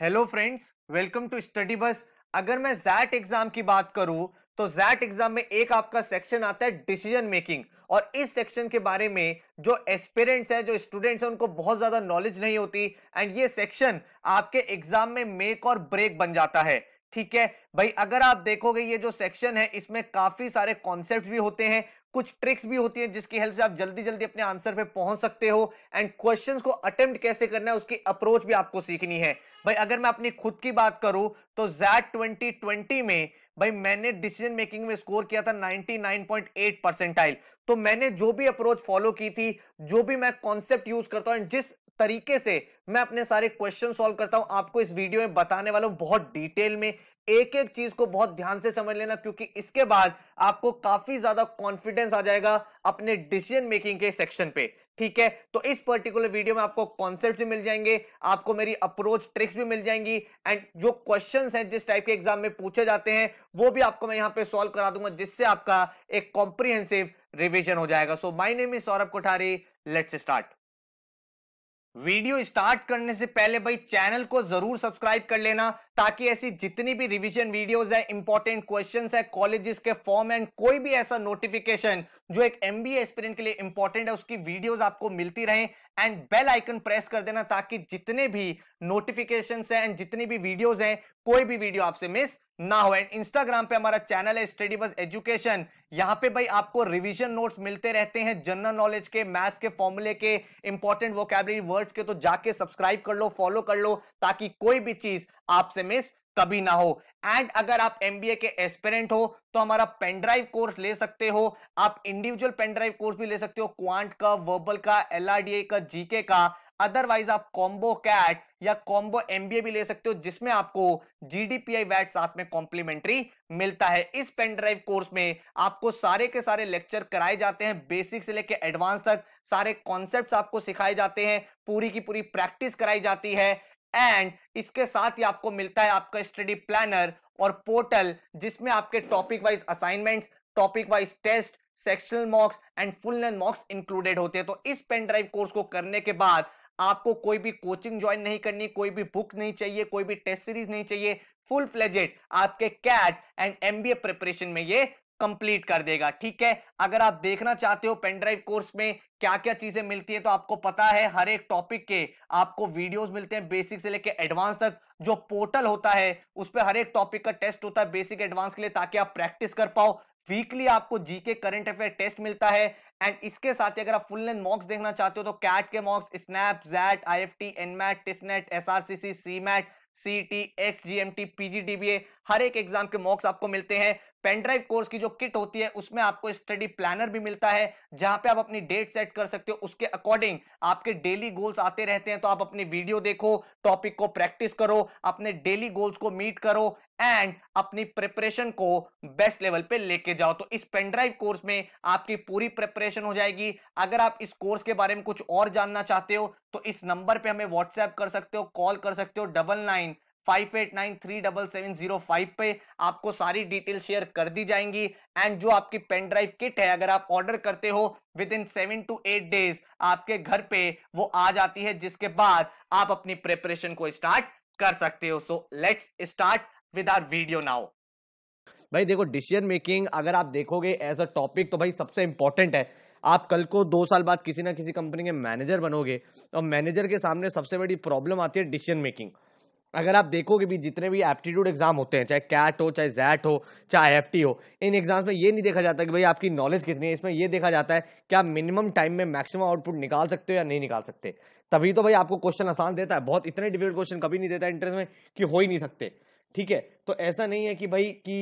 Hello friends welcome to study बस अगर मैं जैट एग्जाम की बात करूं तो जैट एग्जाम में एक आपका सेक्शन आता है डिसीजन मेकिंग और इस सेक्शन के बारे में जो एस्पिरेंट्स हैं जो स्टूडेंट्स हैं उनको बहुत ज्यादा नॉलेज नहीं होती एंड ये सेक्शन आपके एग्जाम में मेक और ब्रेक बन जाता है ठीक है भाई अगर आप देखोगे ये जो सेक्शन है इसमें काफी सारे कॉन्सेप्ट भी होते हैं कुछ ट्रिक्स भी होती हैं जिसकी हेल्प से आप जल्दी जल्दी अपने आंसर पे पहुंच सकते हो एंड क्वेश्चंस को अटेम्प्ट कैसे करना है उसकी अप्रोच भी आपको सीखनी है भाई अगर मैं अपनी खुद की बात करूं तो जैट ट्वेंटी ट्वेंटी में भाई मैंने डिसीजन मेकिंग में स्कोर किया था 99.8 परसेंटाइल तो मैंने जो भी अप्रोच फॉलो की थी जो भी मैं कॉन्सेप्ट यूज करता हूं जिस तरीके से मैं अपने सारे क्वेश्चन सॉल्व करता हूं आपको इस वीडियो में बताने वाला हूं बहुत डिटेल में एक एक चीज को बहुत ध्यान से समझ लेना क्योंकि इसके बाद आपको काफी ज्यादा कॉन्फिडेंस आ जाएगा अपने डिसीजन मेकिंग के सेक्शन पे ठीक है तो इस पर्टिकुलर वीडियो में आपको कॉन्सेप्ट भी मिल जाएंगे आपको मेरी अप्रोच ट्रिक्स भी मिल जाएंगी एंड जो क्वेश्चन हैं जिस टाइप के एग्जाम में पूछे जाते हैं वो भी आपको मैं यहाँ पे सॉल्व करा दूंगा जिससे आपका एक कॉम्प्रिहेंसिव रिविजन हो जाएगा so my name is Saurabh Kothari let's start video start करने से पहले भाई चैनल को जरूर सब्सक्राइब कर लेना ताकि ऐसी जितनी भी रिवीजन वीडियोस है इंपॉर्टेंट क्वेश्चंस है कॉलेजेस के फॉर्म एंड कोई भी ऐसा नोटिफिकेशन जो एक एमबीए एक्सपीरियंट के लिए इंपॉर्टेंट है उसकी वीडियोस आपको मिलती रहे एंड बेल आइकन प्रेस कर देना ताकि जितने भी नोटिफिकेशन है एंड जितनी भी वीडियोज है कोई भी वीडियो आपसे मिस ना हो एंड इंस्टाग्राम पे हमारा चैनल है स्टडी बस एजुकेशन यहाँ पे भाई आपको रिवीजन नोट्स मिलते रहते हैं जनरल नॉलेज के मैथ्स के फॉर्मूले के इंपॉर्टेंट वोकेबलरी वर्ड्स के तो जाके सब्सक्राइब कर लो फॉलो कर लो ताकि कोई भी चीज आपसे मिस कभी ना हो एंड अगर आप एम के एस्पेरेंट हो तो हमारा पेनड्राइव कोर्स ले सकते हो आप इंडिविजुअल पेनड्राइव कोर्स भी ले सकते हो क्वांट का वर्बल का एलआरडीए का जीके का अदरवाइज आप कॉम्बो कैट या कॉम्बो एमबीए भी ले सकते हो जिसमें आपको जीडीपीआई वैट साथ में कॉम्प्लीमेंट्री मिलता है इस पेन ड्राइव कोर्स में आपको सारे के सारे लेक्चर कराए जाते हैं बेसिक से लेकर एडवांस तक सारे कॉन्सेप्ट आपको सिखाए जाते हैं पूरी की पूरी प्रैक्टिस कराई जाती है एंड इसके साथ ही आपको मिलता है आपका स्टडी प्लानर और पोर्टल जिसमें आपके topic wise assignments topic wise test sectional mocks and full length mocks included होते हैं तो इस पेन ड्राइव कोर्स को करने के बाद आपको कोई भी कोचिंग ज्वाइन नहीं करनी कोई भी बुक नहीं चाहिए कोई भी टेस्ट सीरीज नहीं चाहिए फुल फ्लेजेड आपके कैट एंड एमबीए प्रिपरेशन में ये कंप्लीट कर देगा ठीक है अगर आप देखना चाहते हो पेनड्राइव कोर्स में क्या क्या चीजें मिलती है तो आपको पता है हर एक टॉपिक के आपको वीडियोस मिलते हैं बेसिक से लेके एडवांस तक जो पोर्टल होता है उस पर हर एक टॉपिक का टेस्ट होता है बेसिक एडवांस के लिए ताकि आप प्रैक्टिस कर पाओ वीकली आपको जीके करंट अफेयर टेस्ट मिलता है एंड इसके साथ ही अगर आप फुल लेंथ मॉक्स देखना चाहते हो तो कैट के mocks SNAP XAT I F T NMAT TISSNET S R C C CMAT C T X G M T PG DBA हर एक एग्जाम के मॉक्स आपको मिलते हैं पेनड्राइव कोर्स की जो किट होती है उसमें आपको स्टडी प्लानर भी मिलता है जहां पे आप अपनी डेट सेट कर सकते हो उसके अकॉर्डिंग आपके डेली गोल्स आते रहते हैं तो आप अपनी वीडियो देखो टॉपिक को प्रैक्टिस करो अपने डेली गोल्स को मीट करो एंड अपनी प्रिपरेशन को बेस्ट लेवल पे लेके जाओ तो इस पेनड्राइव कोर्स में आपकी पूरी प्रिपरेशन हो जाएगी अगर आप इस कोर्स के बारे में कुछ और जानना चाहते हो तो इस नंबर पे हमें व्हाट्सएप कर सकते हो कॉल कर सकते हो double nine five eight nine three double seven zero five पे आपको सारी डिटेल शेयर कर दी जाएंगी एंड जो आपकी पेन ड्राइव किट है अगर आप ऑर्डर करते हो within seven to eight days आपके घर पे वो आ जाती है जिसके बाद आप अपनी प्रिपरेशन को स्टार्ट कर सकते हो so let's start with our video now भाई देखो डिसीजन मेकिंग अगर आप देखोगे एज अ टॉपिक तो भाई सबसे इंपॉर्टेंट है आप कल को दो साल बाद किसी ना किसी कंपनी के मैनेजर बनोगे और मैनेजर के सामने सबसे बड़ी प्रॉब्लम आती है डिसीजन मेकिंग अगर आप देखोगे भी जितने भी एप्टीट्यूड एग्जाम होते हैं चाहे कैट हो चाहे जैट हो चाहे एफ हो इन एग्जाम्स में ये नहीं देखा जाता कि भाई आपकी नॉलेज कितनी है इसमें ये देखा जाता है कि आप मिनिमम टाइम में मैक्सिमम आउटपुट निकाल सकते हो या नहीं निकाल सकते तभी तो भाई आपको क्वेश्चन आसान देता है बहुत इतने डिफिकल्ट क्वेश्चन कभी नहीं देता इंटरेस्ट में कि हो ही नहीं सकते ठीक है तो ऐसा नहीं है कि भाई की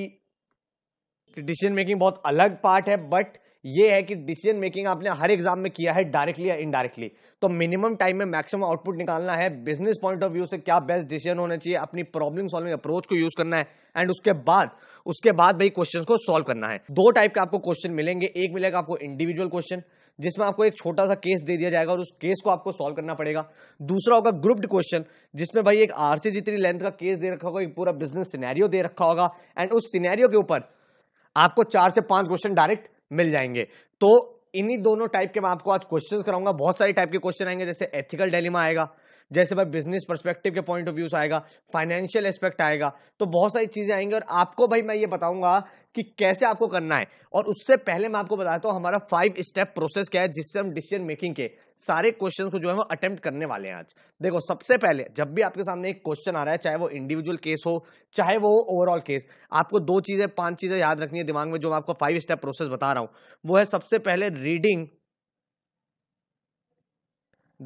डिसीजन मेकिंग बहुत अलग पार्ट है बट ये है कि डिसीजन मेकिंग आपने हर एग्जाम में किया है डायरेक्टली या इनडायरेक्टली तो मिनिमम टाइम में मैक्सिमम आउटपुट निकालना है बिजनेस पॉइंट ऑफ व्यू से क्या बेस्ट डिसीजन होना चाहिए अपनी प्रॉब्लम सॉल्विंग अप्रोच को यूज करना है एंड उसके बाद उसके बाद भाई क्वेश्चन को सॉल्व करना है दो टाइप के आपको क्वेश्चन मिलेंगे एक मिलेगा आपको इंडिविजुअल क्वेश्चन जिसमें आपको एक छोटा सा केस दे दिया जाएगा और उस केस को आपको सॉल्व करना पड़ेगा दूसरा होगा ग्रुप्ड क्वेश्चन जिसमें भाई एक आर से जितनी लेंथ का केस दे रखा होगा एक पूरा बिजनेस सिनेरियो दे रखा होगा एंड उस सिनेरियो के ऊपर आपको चार से पांच क्वेश्चन डायरेक्ट मिल जाएंगे तो इन्हीं दोनों टाइप के मैं आपको आज क्वेश्चन कराऊंगा बहुत सारे टाइप के क्वेश्चन आएंगे जैसे एथिकल डेलीमा आएगा जैसे भाई बिजनेस परस्पेक्टिव के पॉइंट ऑफ व्यूज आएगा फाइनेंशियल एस्पेक्ट आएगा तो बहुत सारी चीजें आएंगी और आपको भाई मैं ये बताऊंगा कि कैसे आपको करना है और उससे पहले मैं आपको बताता हूँ हमारा फाइव स्टेप प्रोसेस क्या है जिससे हम डिसीजन मेकिंग के सारे क्वेश्चन को जो है वो अटेम्प्ट करने वाले हैं आज देखो सबसे पहले जब भी आपके सामने एक क्वेश्चन आ रहा है चाहे वो इंडिविजुअल केस हो चाहे वो ओवरऑल केस आपको दो चीजें पांच चीजें याद रखनी है दिमाग में जो मैं आपको फाइव स्टेप प्रोसेस बता रहा हूं वो है सबसे पहले रीडिंग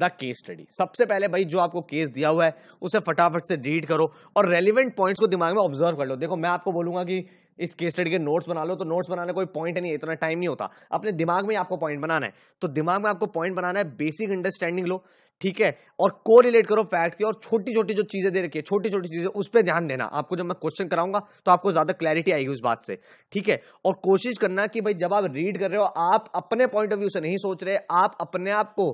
द केस स्टडी सबसे पहले भाई जो आपको केस दिया हुआ है उसे फटाफट से रीड करो और रेलिवेंट पॉइंट्स को दिमाग में ऑब्जर्व कर लो देखो मैं आपको बोलूंगा कि इस केस स्टडी के नोट्स बना लो तो नोट्स बनाने कोई पॉइंट नहीं है इतना टाइम नहीं होता अपने दिमाग में आपको पॉइंट बनाना है तो दिमाग में आपको पॉइंट बनाना है बेसिक अंडरस्टैंडिंग लो ठीक है और को रिलेट करो फैक्ट की और छोटी छोटी जो चीजें दे रखी है छोटी छोटी चीजें उस पर ध्यान देना आपको जब मैं क्वेश्चन कराऊंगा तो आपको ज्यादा क्लैरिटी आएगी उस बात से ठीक है और कोशिश करना कि भाई जब आप रीड कर रहे हो आप अपने पॉइंट ऑफ व्यू से नहीं सोच रहे आप अपने आप को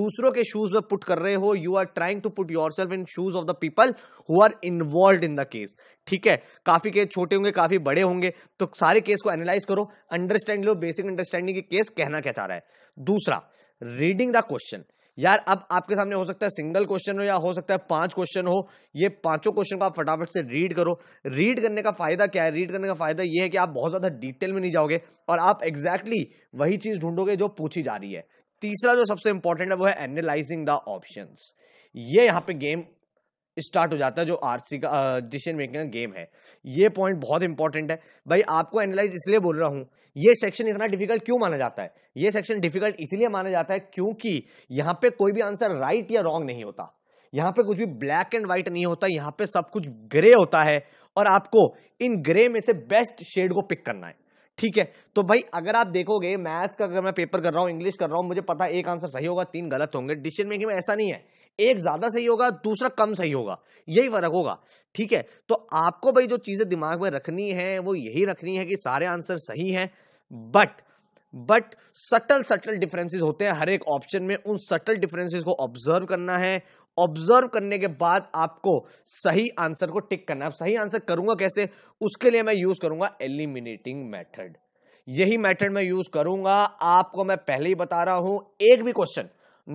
दूसरों के शूज में पुट कर रहे हो you are trying to put yourself in shoes of the people who are involve in the case ठीक है काफी केस छोटे होंगे काफी बड़े होंगे तो सारे केस को एनालाइज करो अंडरस्टैंड लो बेसिक अंडरस्टैंडिंग केस कहना क्या चाह रहा है दूसरा रीडिंग द क्वेश्चन यार अब आपके सामने हो सकता है सिंगल क्वेश्चन हो या हो सकता है पांच क्वेश्चन हो ये पांचों क्वेश्चन को आप फटाफट से रीड करो रीड करने का फायदा क्या है रीड करने का फायदा ये है कि आप बहुत ज्यादा डिटेल में नहीं जाओगे और आप एग्जैक्टली exactly वही चीज ढूंढोगे जो पूछी जा रही है तीसरा जो सबसे इंपॉर्टेंट है वो है एनालाइजिंग द ऑप्शन ये यहाँ पे गेम स्टार्ट हो जाता है जो आरसी का डिसीजन मेकिंग का गेम है ये पॉइंट बहुत इंपॉर्टेंट है भाई आपको एनालाइज इसलिए बोल रहा हूँ ये सेक्शन इतना डिफिकल्ट क्यों माना जाता है ये सेक्शन डिफिकल्ट इसलिए माना जाता है क्योंकि यहां पे कोई भी आंसर राइट या रॉन्ग नहीं होता यहाँ पे कुछ भी ब्लैक एंड व्हाइट नहीं होता यहाँ पे सब कुछ ग्रे होता है और आपको इन ग्रे में से बेस्ट शेड को पिक करना है ठीक है तो भाई अगर आप देखोगे मैथ्स का अगर मैं पेपर कर रहा हूँ इंग्लिश कर रहा हूँ मुझे पता है एक आंसर सही होगा तीन गलत होंगे डिसीजन मेकिंग में ऐसा नहीं है एक ज्यादा सही होगा दूसरा कम सही होगा यही फर्क होगा ठीक है तो आपको भाई जो चीजें दिमाग में रखनी है वो यही रखनी है कि सारे आंसर सही हैं but but subtle subtle differences होते हैं हर एक ऑप्शन में उन सटल डिफरेंसेस को ऑब्जर्व करना है ऑब्जर्व करने के बाद आपको सही आंसर को टिक करना है सही आंसर करूंगा कैसे उसके लिए मैं यूज करूंगा एलिमिनेटिंग मेथड यही मेथड मैं यूज करूंगा आपको मैं पहले ही बता रहा हूं एक भी question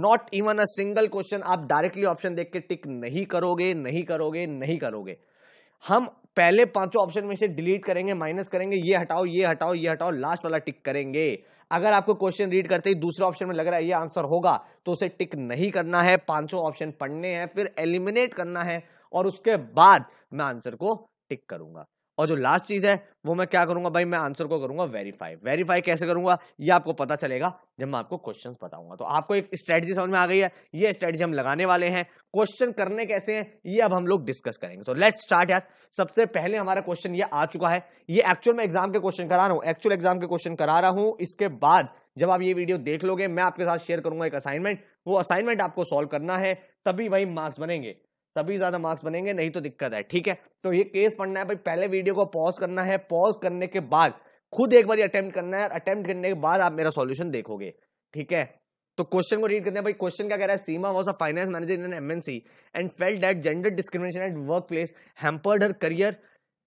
not even a single question आप डायरेक्टली ऑप्शन देख के टिक नहीं करोगे नहीं करोगे नहीं करोगे हम पहले पांचों ऑप्शन में से डिलीट करेंगे माइनस करेंगे ये हटाओ ये हटाओ ये हटाओ लास्ट वाला टिक करेंगे अगर आपको क्वेश्चन रीड करते ही दूसरे ऑप्शन में लग रहा है ये आंसर होगा तो उसे टिक नहीं करना है पांचों ऑप्शन पढ़ने हैं फिर एलिमिनेट करना है और उसके बाद मैं आंसर को टिक करूंगा और जो लास्ट चीज है वो मैं क्या करूंगा भाई मैं आंसर को करूंगा वेरीफाई वेरीफाई कैसे करूंगा ये आपको पता चलेगा जब मैं आपको क्वेश्चंस बताऊंगा तो आपको एक स्ट्रेटजी समझ में आ गई है ये स्ट्रेटजी हम लगाने वाले हैं क्वेश्चन करने कैसे हैं ये अब हम लोग डिस्कस करेंगे तो लेट स्टार्ट यार सबसे पहले हमारा क्वेश्चन ये आ चुका है ये एक्चुअल में एग्जाम के क्वेश्चन करा रहा हूँ एक्चुअल एग्जाम के क्वेश्चन करा रहा हूँ इसके बाद जब आप ये वीडियो देख लोगे मैं आपके साथ शेयर करूंगा एक असाइनमेंट वो असाइनमेंट आपको सोल्व करना है तभी वही मार्क्स बनेंगे तभी ज्यादा मार्क्स बनेंगे नहीं तो दिक्कत है ठीक है तो ये केस पढ़ना है भाई पहले वीडियो को पॉज करना है पॉज करने के बाद खुद एक बार अटेम्प्ट करना है अटेम्प्ट करने के बाद आप मेरा सॉल्यूशन देखोगे ठीक है तो क्वेश्चन को रीड करते हैं भाई क्वेश्चन क्या कह रहा है Seema was a finance manager in MNC and felt that gender discrimination at workplace hampered her career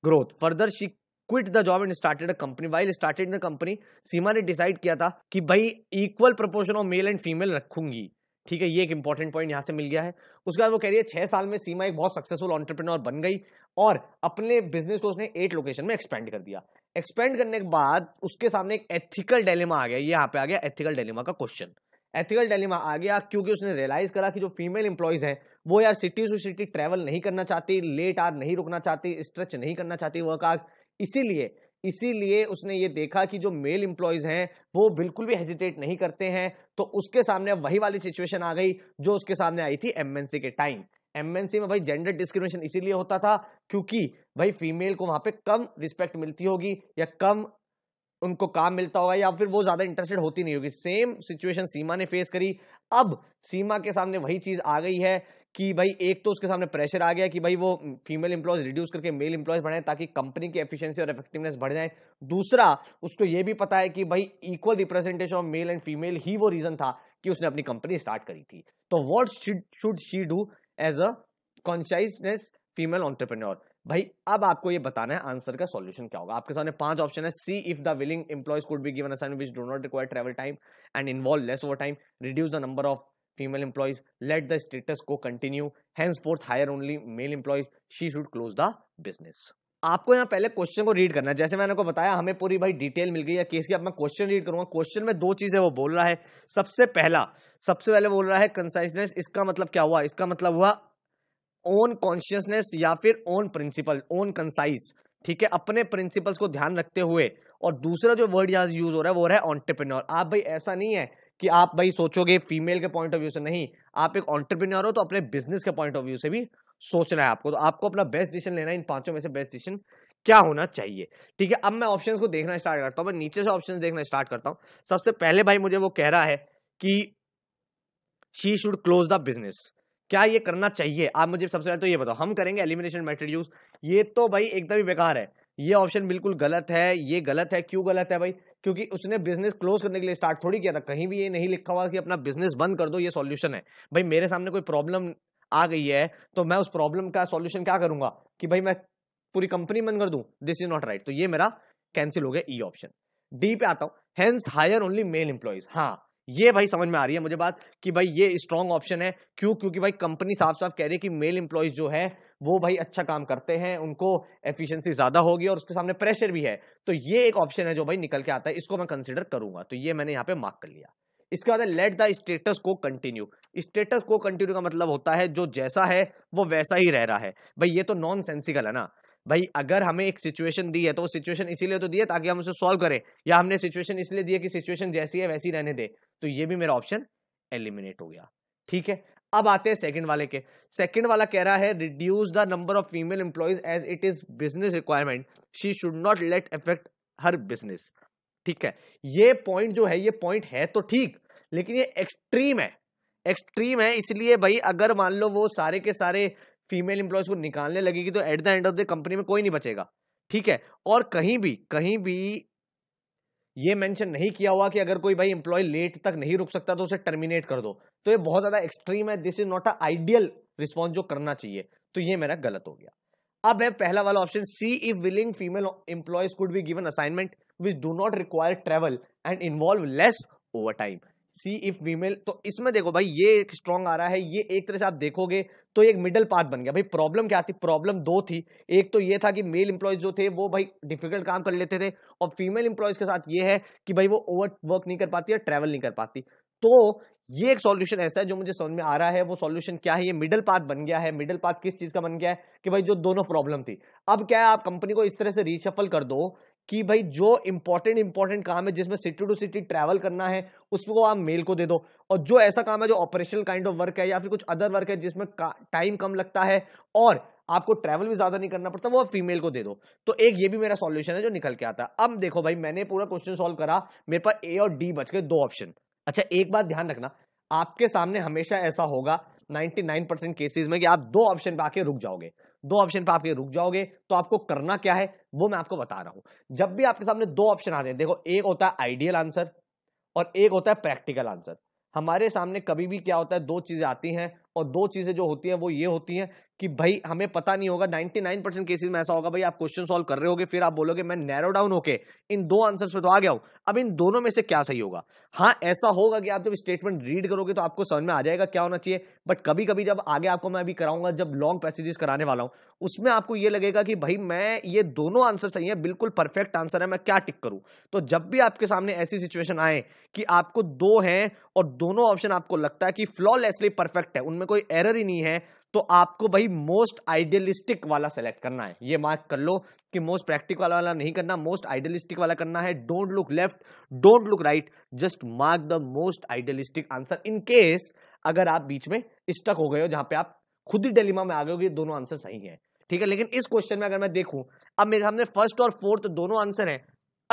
growth further she quit the job and started a company while started the company Seema ने decide किया था कि भाई equal proportion of male and female रखूंगी ठीक है ये एक इंपॉर्टेंट पॉइंट यहां से मिल गया है उसके बाद वो कह रही है छह साल में सीमा एक बहुत सक्सेसफुल ऑन्टरप्रिनोर बन गई और अपने बिजनेस को उसने एट लोकेशन में एक्सपेंड कर दिया एक्सपेंड करने के बाद उसके सामने एक एथिकल डेलेमा आ गया ये यहाँ पे आ गया एथिकल डेलेमा का क्वेश्चन एथिकल डेलेमा आ गया क्योंकि उसने रियलाइज करा कि जो फीमेल इंप्लॉयज हैं वो यार सिटी टू सिटी ट्रेवल नहीं करना चाहती लेट आर नहीं रुकना चाहती स्ट्रेच नहीं करना चाहती वर्क आर इसीलिए इसीलिए उसने ये देखा कि जो मेल इंप्लॉयज हैं वो बिल्कुल भी हेजिटेट नहीं करते हैं तो उसके सामने वही वाली सिचुएशन आ गई जो उसके सामने आई थी एमएनसी के टाइम एमएनसी में भाई जेंडर डिस्क्रिमिनेशन इसीलिए होता था क्योंकि भाई फीमेल को वहां पे कम रिस्पेक्ट मिलती होगी या कम उनको काम मिलता होगा या फिर वो ज्यादा इंटरेस्टेड होती नहीं होगी सेम सिचुएशन सीमा ने फेस करी अब सीमा के सामने वही चीज आ गई है कि भाई एक तो उसके सामने प्रेशर आ गया कि भाई वो फीमेल इंप्लॉयज रिड्यूस करके मेल इंप्लॉयज बढ़ाएं ताकि कंपनी की एफिशिएंसी और इफेक्टिवनेस बढ़ जाए दूसरा उसको ये भी पता है कि भाई equal representation of male and female ही वो रीजन था कि उसने अपनी कंपनी स्टार्ट करी थी तो what should she do as a consciousness female entrepreneur भाई अब आपको ये बताना है आंसर का सॉल्यूशन क्या होगा आपके सामने पांच ऑप्शन है see if the willing employees could be given assignment which do not require travel time and involve less overtime reduce the number of employees let the status quo continue continue fourth hire only male employees she should close the business आपको यहाँ पहले question को read करना है जैसे मैंने आपको बताया हमें पूरी भाई डिटेल मिल गई है केस की अब मैं क्वेश्चन रीड करूंगा क्वेश्चन में दो चीजें वो बोल रहा है सबसे पहला सबसे पहले बोल रहा है कंसाइसनेस इसका मतलब क्या हुआ इसका मतलब हुआ ओन कॉन्शियसनेस या फिर ओन प्रिंसिपल ओन कंसाइज ठीक है अपने प्रिंसिपल्स को ध्यान रखते हुए और दूसरा जो वर्ड यहाँ यूज हो रहा है वो रहा है ऑन्टरप्रिन आप भाई ऐसा नहीं है कि आप भाई सोचोगे फीमेल के पॉइंट ऑफ व्यू से नहीं आप एक ऑन्टरप्रीनियर हो तो अपने बिजनेस के पॉइंट ऑफ व्यू से भी सोचना है आपको तो आपको अपना बेस्ट डिसीजन लेना है इन पांचों में से बेस्ट डिसीजन क्या होना चाहिए ठीक है अब मैं ऑप्शंस को देखना स्टार्ट करता हूँ मैं नीचे से ऑप्शंस देखना स्टार्ट करता हूँ सबसे पहले भाई मुझे वो कह रहा है कि she should close the business क्या ये करना चाहिए आप मुझे सबसे पहले तो ये बताओ हम करेंगे एलिमिनेशन मेथड यूज ये तो भाई एकदम ही बेकार है ये ऑप्शन बिल्कुल गलत है ये गलत है क्यों गलत है भाई क्योंकि उसने बिजनेस क्लोज करने के लिए स्टार्ट थोड़ी किया था कहीं भी ये नहीं लिखा हुआ कि अपना बिजनेस बंद कर दो ये सॉल्यूशन है भाई मेरे सामने कोई प्रॉब्लम आ गई है तो मैं उस प्रॉब्लम का सॉल्यूशन क्या करूंगा कि भाई मैं पूरी कंपनी बंद कर दूं दिस इज नॉट राइट तो ये मेरा कैंसिल हो गया ई ऑप्शन डी पे आता हूं hence hire only male employees हाँ ये भाई समझ में आ रही है मुझे बात कि भाई ये स्ट्रॉन्ग ऑप्शन है क्यों क्योंकि भाई कंपनी साफ साफ कह रही है कि मेल इंप्लॉइज जो है वो भाई अच्छा काम करते हैं उनको एफिशिएंसी ज़्यादा होगी और उसके सामने प्रेशर भी है तो ये एक ऑप्शन है जो भाई निकल के आता है इसको मैं कंसिडर करूंगा तो ये मैंने यहाँ पे मार्क कर लिया इसके बाद let the status quo continue status quo continue का मतलब होता है जो जैसा है वो वैसा ही रह रहा है भाई ये तो नॉन सेंसिकल है ना भाई अगर हमें एक सिचुएशन दी है तो वो सिचुएशन इसीलिए तो दी है ताकि हम उसे सॉल्व करें या हमने सिचुएशन इसलिए दी है कि सिचुएशन जैसी है वैसी रहने दे तो ये भी मेरा ऑप्शन एलिमिनेट हो गया ठीक है अब आते हैं सेकंड वाले के सेकंड वाला कह रहा है reduce the number of female employees as it is business requirement she should not let affect her business ठीक है ये पॉइंट जो है ये पॉइंट है तो ठीक लेकिन ये एक्सट्रीम है एक्सट्रीम है इसलिए भाई अगर मान लो वो सारे के सारे फीमेल एम्प्लॉयज को निकालने लगेगी तो at the end of the company में कोई नहीं बचेगा ठीक है और कहीं भी कहीं भी ये मेंशन नहीं किया हुआ कि अगर कोई भाई एम्प्लॉय लेट तक नहीं रुक सकता तो उसे टर्मिनेट कर दो तो ये बहुत ज्यादा एक्सट्रीम है this is not a ideal response जो करना चाहिए तो ये मेरा गलत हो गया अब है पहला वाला option see if willing female employees could be given assignment which do not require travel and involve less overtime see if female तो इसमें देखो भाई ये स्ट्रॉन्ग आ रहा है ये एक तरह से आप देखोगे तो एक मिडल पाथ बन गया भाई प्रॉब्लम क्या थी प्रॉब्लम दो थी एक तो ये था कि मेल इंप्लॉयज जो थे वो भाई डिफिकल्ट काम कर लेते थे और फीमेल इंप्लॉयज के साथ ये है कि भाई वो ओवर वर्क नहीं कर पाती या ट्रेवल नहीं कर पाती तो ये एक सॉल्यूशन ऐसा है जो मुझे समझ में आ रहा है वो सॉल्यूशन क्या है ये मिडिल पाथ बन गया है मिडिल पाथ किस चीज का बन गया है कि भाई जो दोनों प्रॉब्लम थी अब क्या है आप कंपनी को इस तरह से रीशफल कर दो कि भाई जो इंपॉर्टेंट इंपॉर्टेंट काम है जिसमें सिटी टू सिटी ट्रैवल करना है उसको आप मेल को दे दो और जो ऐसा काम है जो ऑपरेशनल काइंड ऑफ वर्क है या फिर कुछ अदर वर्क है जिसमें टाइम कम लगता है और आपको ट्रैवल भी ज्यादा नहीं करना पड़ता वो फीमेल को दे दो तो एक ये भी मेरा सॉल्यूशन है जो निकल के आता है अब देखो भाई मैंने पूरा क्वेश्चन सोल्व करा मेरे पास ए और डी बच गए दो ऑप्शन अच्छा एक बात ध्यान रखना आपके सामने हमेशा ऐसा होगा 99% केसेस में कि आप दो ऑप्शन पे आके रुक जाओगे दो ऑप्शन पर आप ये रुक जाओगे तो आपको करना क्या है वो मैं आपको बता रहा हूं जब भी आपके सामने दो ऑप्शन आ रहे हैं देखो एक होता है आइडियल आंसर और एक होता है प्रैक्टिकल आंसर हमारे सामने कभी भी क्या होता है दो चीजें आती हैं और दो चीजें जो होती हैं वो ये होती हैं कि भाई हमें पता नहीं होगा 99 परसेंट केसेज में ऐसा होगा भाई आप क्वेश्चन सॉल्व कर रहे होगे फिर आप बोलोगे मैं नैरो डाउन होके इन दो आंसर्स पे तो आ गया हूं अब इन दोनों में से क्या सही होगा हाँ ऐसा होगा कि आप जब स्टेटमेंट रीड करोगे तो आपको समझ में आ जाएगा क्या होना चाहिए बट कभी कभी जब आगे आपको मैं अभी कराऊंगा जब लॉन्ग पैसेजेस कराने वाला हूं उसमें आपको ये लगेगा कि भाई मैं ये दोनों आंसर सही है बिल्कुल परफेक्ट आंसर है मैं क्या टिक करूं तो जब भी आपके सामने ऐसी सिचुएशन आए कि आपको दो हैं और दोनों ऑप्शन आपको लगता है कि फ्लॉलेसली परफेक्ट है उनमें कोई एरर ही नहीं है तो आपको भाई मोस्ट आइडियलिस्टिक वाला सेलेक्ट करना है ये मार्क कर लो कि मोस्ट प्रैक्टिकल वाला, वाला नहीं करना मोस्ट आइडियलिस्टिक वाला करना है don't look left don't look right just mark the most idealistic answer in case अगर आप बीच में स्टक हो गए हो जहां पे आप खुद ही डेलीमा में आ गए हो ये दोनों आंसर सही है ठीक है लेकिन इस क्वेश्चन में अगर मैं देखूं अब मेरे सामने फर्स्ट और फोर्थ दोनों आंसर है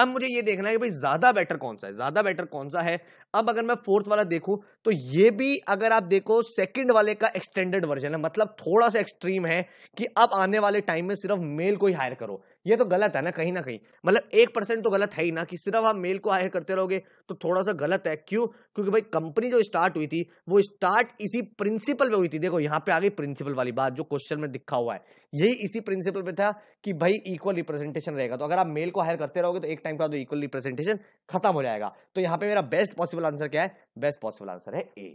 अब मुझे ये देखना है कि भाई ज्यादा बेटर कौन सा है ज्यादा बेटर कौन सा है अब अगर मैं फोर्थ वाला देखूं तो ये भी अगर आप देखो सेकंड वाले का एक्सटेंडेड वर्जन है मतलब थोड़ा सा एक्सट्रीम है कि अब आने वाले टाइम में सिर्फ मेल को ही हायर करो ये तो गलत है ना कहीं ना कहीं मतलब एक परसेंट तो गलत है ही ना कि सिर्फ आप मेल को हायर करते रहोगे तो थोड़ा सा गलत है क्यों क्योंकि भाई कंपनी जो स्टार्ट हुई थी वो स्टार्ट इसी प्रिंसिपल पे हुई थी देखो यहाँ पे आ गई प्रिंसिपल वाली बात जो क्वेश्चन में दिखा हुआ है यही इसी प्रिंसिपल पे था कि भाई इक्वल रिप्रेजेंटेशन रहेगा तो अगर आप मेल को हायर करते रहोगे तो एक टाइम का इक्वल रिप्रेजेंटेशन खत्म हो जाएगा तो यहाँ पे मेरा बेस्ट पॉसिबल आंसर क्या है बेस्ट पॉसिबल आंसर है A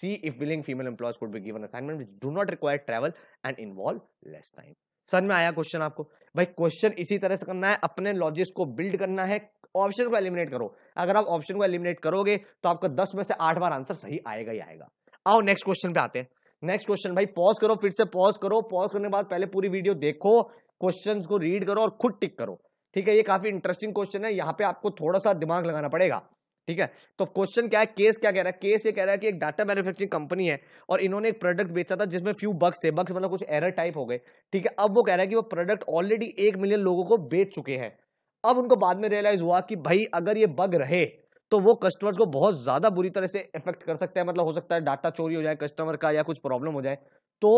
see if willing female employees could be given assignment which do not require travel and involve less time सर में आया क्वेश्चन आपको भाई क्वेश्चन इसी तरह से करना है अपने लॉजिक को बिल्ड करना है ऑप्शन को एलिमिनेट करो अगर आप ऑप्शन को एलिमिनेट करोगे तो आपका दस में से आठ बार आंसर सही आएगा ही आएगा आओ नेक्स्ट क्वेश्चन पे आते हैं नेक्स्ट क्वेश्चन भाई पॉज करो फिर से पॉज करो पॉज करने के बाद पहले पूरी वीडियो देखो क्वेश्चन को रीड करो और खुद टिक करो ठीक है ये काफी इंटरेस्टिंग क्वेश्चन है यहाँ पे आपको थोड़ा सा दिमाग लगाना पड़ेगा ठीक है तो क्वेश्चन क्या है केस क्या कह रहा है केस ये कह रहा है कि एक डाटा मैन्युफैक्चरिंग कंपनी है और इन्होंने एक प्रोडक्ट बेचा था जिसमें फ्यू बग्स थे बग्स मतलब कुछ एरर टाइप हो गए ठीक है अब वो कह रहा है कि वो प्रोडक्ट ऑलरेडी एक मिलियन लोगों को बेच चुके हैं अब उनको बाद में रियलाइज हुआ कि भाई अगर ये बग रहे तो वो कस्टमर्स को बहुत ज़्यादा बुरी तरह से इफेक्ट कर सकता है मतलब हो सकता है डाटा चोरी हो जाए कस्टमर का या कुछ प्रॉब्लम हो जाए तो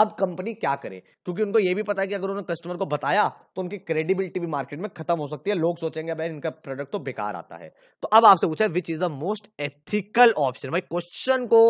अब कंपनी क्या करे क्योंकि उनको यह भी पता है कि अगर उन्होंने कस्टमर को बताया तो उनकी क्रेडिबिलिटी भी मार्केट में खत्म हो सकती है लोग सोचेंगे भाई इनका प्रोडक्ट तो बेकार आता है तो अब आपसे पूछा which is the most ethical option भाई क्वेश्चन को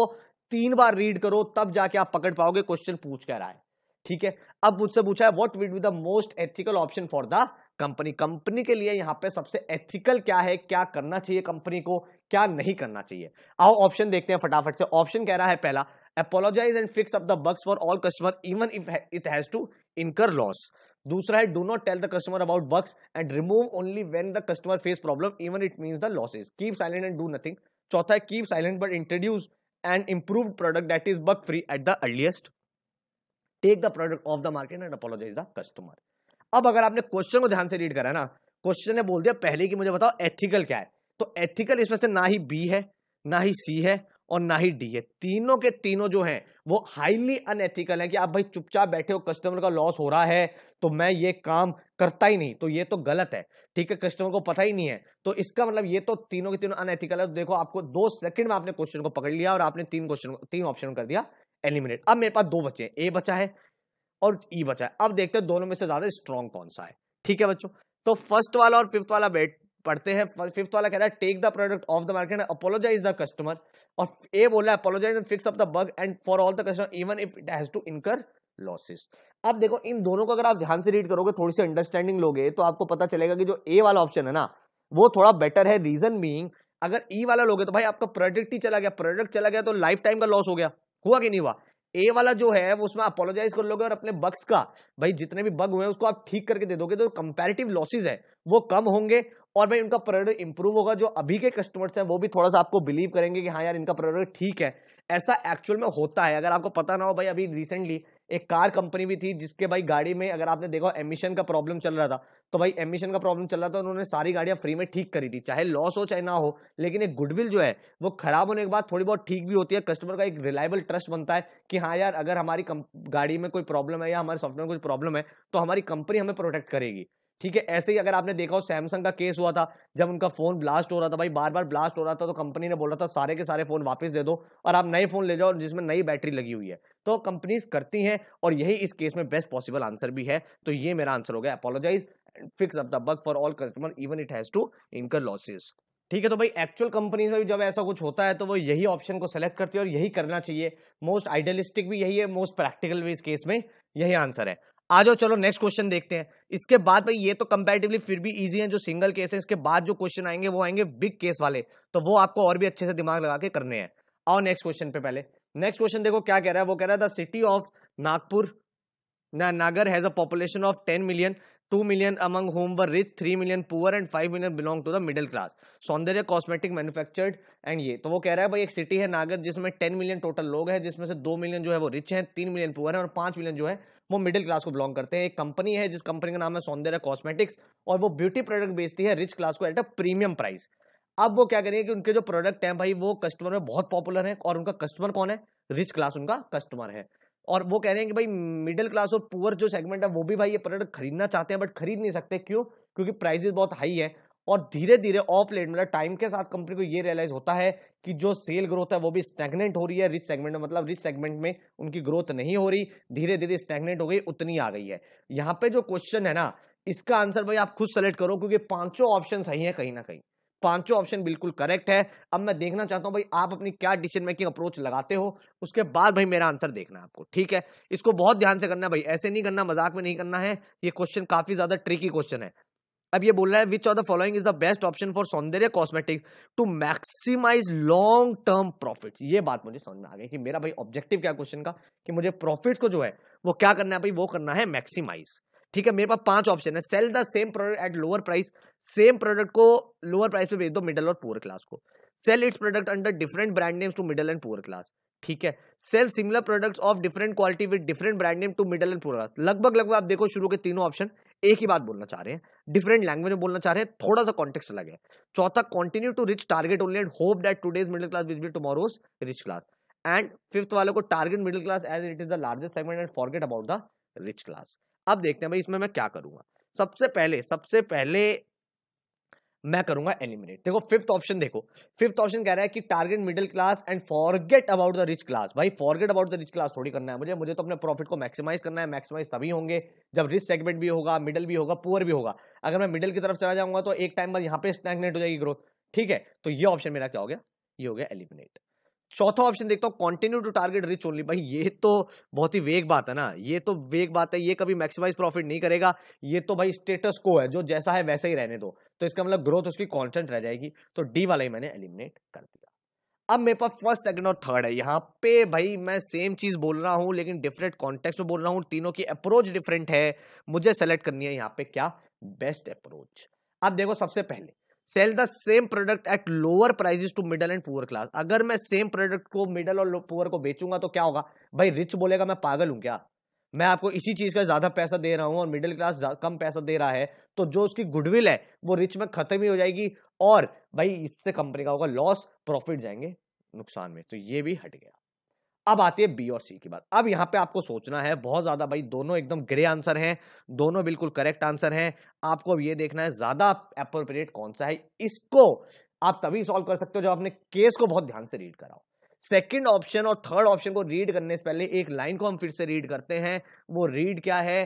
तीन बार रीड करो तब जाके आप पकड़ पाओगे क्वेश्चन पूछ कर रहा है ठीक है अब मुझसे पूछा है what will be the most ethical option for the company company के लिए यहां पे सबसे एथिकल क्या है क्या करना चाहिए कंपनी को क्या नहीं करना चाहिए आओ ऑप्शन देखते हैं फटाफट से ऑप्शन कह रहा है पहला apologise and fix up the bugs for all customer even if it has to incur loss दूसरा है do not tell the customer about bugs and remove only when the customer face problem even it mean the losses keep silent and do nothing चौथा है keep silent but introduce and improved product that is bug free at the earliest take the product off the market and apologise the customer अब अगर आपने question को ध्यान से read करा ना क्वेश्चन ने बोल दिया पहले कि मुझे बताओ एथिकल क्या है तो एथिकल इसमें से ना ही बी है ना ही सी है और ना ही डी है तीनों के तीनों जो हैं वो हाईली अनएथिकल है कि आप भाई चुपचाप बैठे हो कस्टमर का लॉस हो रहा है तो मैं ये काम करता ही नहीं तो ये तो गलत है ठीक है कस्टमर को पता ही नहीं है तो इसका मतलब ये तो तीनों के तीनों अनएथिकल है तो देखो आपको दो सेकंड में आपने क्वेश्चन को पकड़ लिया और आपने तीन क्वेश्चन तीन ऑप्शन कर दिया एलिमिनेट अब मेरे पास दो बच्चे ए बचा है और ई बचा है अब देखते हैं दोनों में से ज्यादा स्ट्रॉन्ग कौन सा है ठीक है बच्चों तो फर्स्ट वाला और फिफ्थ वाला बैठ पढ़ते हैं फिफ्थ वाला कह रहा है take the product off the market apologise the customer और ए है apologise and fix up the bug and for all the customer even if it has to incur losses अब देखो इन दोनों को अगर आप ध्यान से रीड करोगे थोड़ी सी अंडरस्टैंडिंग लोगे तो आपको पता चलेगा कि जो ए वाला ऑप्शन है ना वो थोड़ा बेटर है रीजन बीइंग अगर ई e वाला लोगे तो भाई आपका प्रोडक्ट ही चला गया प्रोडक्ट चला गया तो लाइफ टाइम का लॉस हो गया हुआ कि नहीं हुआ ए वाला जो है वो उसमें अपोलोजाइज कर लोगे और अपने बग्स का भाई जितने भी बग हुए हैं उसको आप ठीक करके दे दोगे तो कंपेरेटिव लॉसेज है वो कम होंगे और भाई उनका प्रोडक्ट इंप्रूव होगा जो अभी के कस्टमर्स हैं वो भी थोड़ा सा आपको बिलीव करेंगे कि हाँ यार इनका प्रोडक्ट ठीक है ऐसा एक्चुअल में होता है अगर आपको पता ना हो भाई अभी रिसेंटली एक कार कंपनी भी थी जिसके भाई गाड़ी में अगर आपने देखा एमिशन का प्रॉब्लम चल रहा था तो भाई एमिशन का प्रॉब्लम चल रहा था उन्होंने सारी गाड़ियां फ्री में ठीक करी थी चाहे लॉस हो चाहे ना हो लेकिन एक गुडविल जो है वो खराब होने के बाद थोड़ी बहुत ठीक भी होती है कस्टमर का एक रिलायबल ट्रस्ट बनता है कि हाँ यार अगर हमारी गाड़ी में कोई प्रॉब्लम है या हमारे सॉफ्टवेयर में कोई प्रॉब्लम है तो हमारी कंपनी हमें प्रोटेक्ट करेगी ठीक है ऐसे ही अगर आपने देखा हो सैमसंग का केस हुआ था जब उनका फोन ब्लास्ट हो रहा था भाई बार बार ब्लास्ट हो रहा था तो कंपनी ने बोला था सारे के सारे फोन वापस दे दो और आप नए फोन ले जाओ जिसमें नई बैटरी लगी हुई है तो कंपनीज करती हैं और यही इस केस में बेस्ट पॉसिबल आंसर भी है तो ये मेरा आंसर हो गया apologise fix up the bug for all customer even it has to incur losses ठीक है तो भाई एक्चुअल कंपनीज में भी जब ऐसा कुछ होता है तो वो यही ऑप्शन को सेलेक्ट करती है और यही करना चाहिए मोस्ट आइडियलिस्टिक भी यही है मोस्ट प्रैक्टिकल भी इस केस में यही आंसर है आ जाओ चलो नेक्स्ट क्वेश्चन देखते हैं इसके बाद भाई ये तो कंपेरेटिवली फिर भी इजी है जो सिंगल केस है इसके बाद जो क्वेश्चन आएंगे वो आएंगे बिग केस वाले तो वो आपको और भी अच्छे से दिमाग लगा के करने हैं आओ नेक्स्ट क्वेश्चन पे पहले नेक्स्ट क्वेश्चन देखो क्या कह रहा है वो कह रहा है द सिटी ऑफ नागपुर ना, Nagar has a population of ten million two million among whom were rich three million poor and five million belong to the middle class Saundarya cosmetic manufactured and ये तो वो कह रहा है भाई एक सिटी है नागर जिसमें टेन मिलियन टोटल लोग हैं जिसमें से दो मिलियन जो है वो रिच हैं तीन मिलियन पुअर हैं और पांच मिलियन जो है वो मिडिल क्लास को बिलोंग करते हैं एक कंपनी है जिस कंपनी का नाम है सौंदर्य कॉस्मेटिक्स और वो ब्यूटी प्रोडक्ट बेचती है रिच क्लास को एट अ प्रीमियम प्राइस अब वो क्या करेंगे कि उनके जो प्रोडक्ट हैं भाई वो कस्टमर में बहुत पॉपुलर है और उनका कस्टमर कौन है रिच क्लास उनका कस्टमर है और वो कह रहे हैं कि भाई मिडिल क्लास और पुअर जो सेगमेंट है वो भी भाई ये प्रोडक्ट खरीदना चाहते हैं बट खरीद नहीं सकते क्यों क्योंकि प्राइजेस बहुत हाई है और धीरे धीरे ऑफ लेट मतलब टाइम के साथ कंपनी को ये रियलाइज होता है कि जो सेल ग्रोथ है वो भी स्टेगनेंट हो रही है रिच सेगमेंट में मतलब रिच सेगमेंट में उनकी ग्रोथ नहीं हो रही धीरे धीरे स्टेगनेंट हो गई उतनी आ गई है यहाँ पे जो क्वेश्चन है ना इसका आंसर भाई आप खुद सेलेक्ट करो क्योंकि पांचों ऑप्शन सही है कहीं ना कहीं पांचों ऑप्शन बिल्कुल करेक्ट है अब मैं देखना चाहता हूं भाई आप अपनी क्या डिसीजन मेकिंग अप्रोच लगाते हो उसके बाद भाई मेरा आंसर देखना है आपको ठीक है इसको बहुत ध्यान से करना है भाई ऐसे नहीं करना मजाक में नहीं करना है ये क्वेश्चन काफी ज्यादा ट्रिकी क्वेश्चन है अब ये बोल रहा है which of the following is the best option for Saundarya cosmetic to maximise long term profit ये बात मुझे समझ में आ गई कि मेरा भाई ऑब्जेक्टिव क्या क्वेश्चन का कि मुझे प्रॉफिट को जो है वो क्या करना है भाई वो करना है मैक्सिमाइज ठीक है मेरे पास पांच ऑप्शन है sell the same product at lower price same product को लोअर प्राइस पे भेज दो मिडल और पुअर क्लास को sell its product under different brand names to middle and poor class ठीक है sell similar products of different quality with different brand name to middle and poor class लगभग लगभग आप देखो शुरू के तीनों ऑप्शन एक ही बात बोलना चाह रहे हैं डिफरेंट लैंग्वेज में बोलना चाह रहे हैं थोड़ा सा कॉन्टेक्स्ट अलग है चौथा continue to rich target only and hope that today's middle class will be tomorrow's rich class and fifth वाले को target middle class as it is the largest segment and forget about the rich class अब देखते हैं भाई इसमें मैं क्या करूंगा सबसे पहले सबसे पहले मैं करूंगा एलिमिनेट देखो फिफ्थ ऑप्शन देखो फिफ्थ ऑप्शन कह रहा है कि target middle class and forget about the rich class भाई forget about the rich class थोड़ी करना है मुझे मुझे तो अपने प्रॉफिट को मैक्सिमाइज करना है मैक्सिमाइज तभी होंगे जब रिच सेगमेंट भी होगा मिडिल भी होगा पुअर भी होगा अगर मैं मिडिल की तरफ चला जाऊंगा तो एक टाइम बाद यहाँ पे स्टैगनेट हो जाएगी ग्रोथ ठीक है तो ये ऑप्शन मेरा क्या हो गया ये हो गया एलिमिनेट चौथा ऑप्शन देखता हूँ continue to target rich only भाई ये तो बहुत ही वेग बात है ना ये तो वेग बात है ये कभी मैक्सिमाइज प्रॉफिट नहीं करेगा ये तो भाई स्टेटस को है जो जैसा है वैसा ही रहने दो तो इसका मतलब ग्रोथ उसकी कॉन्स्टेंट रह जाएगी तो डी वाला ही मैंने एलिमिनेट कर दिया अब मेरे पास फर्स्ट सेकंड और थर्ड है यहाँ पे भाई मैं सेम चीज बोल रहा हूँ लेकिन डिफरेंट कॉन्टेक्स्ट में बोल रहा हूँ तीनों की अप्रोच डिफरेंट है मुझे सेलेक्ट करनी है यहाँ पे क्या बेस्ट अप्रोच अब देखो सबसे पहले sell the same product at lower prices to middle and poor class अगर मैं सेम प्रोडक्ट को मिडल और पुअर को बेचूंगा तो क्या होगा भाई रिच बोलेगा मैं पागल हूं क्या मैं आपको इसी चीज का ज्यादा पैसा दे रहा हूं और मिडिल क्लास कम पैसा दे रहा है तो जो उसकी गुडविल है वो रिच में खत्म ही हो जाएगी और भाई इससे कंपनी का होगा लॉस प्रॉफिट जाएंगे नुकसान में तो ये भी हट गया अब आती है बी और सी की बात अब यहाँ पे आपको सोचना है बहुत ज्यादा भाई दोनों एकदम ग्रे आंसर हैं दोनों बिल्कुल करेक्ट आंसर हैं आपको अब ये देखना है ज्यादा अप्रोप्रिएट कौन सा है इसको आप तभी सॉल्व कर सकते हो जब आपने केस को बहुत ध्यान से रीड कराओ सेकंड ऑप्शन और थर्ड ऑप्शन को रीड करने से पहले एक लाइन को हम फिर से रीड करते हैं वो रीड क्या है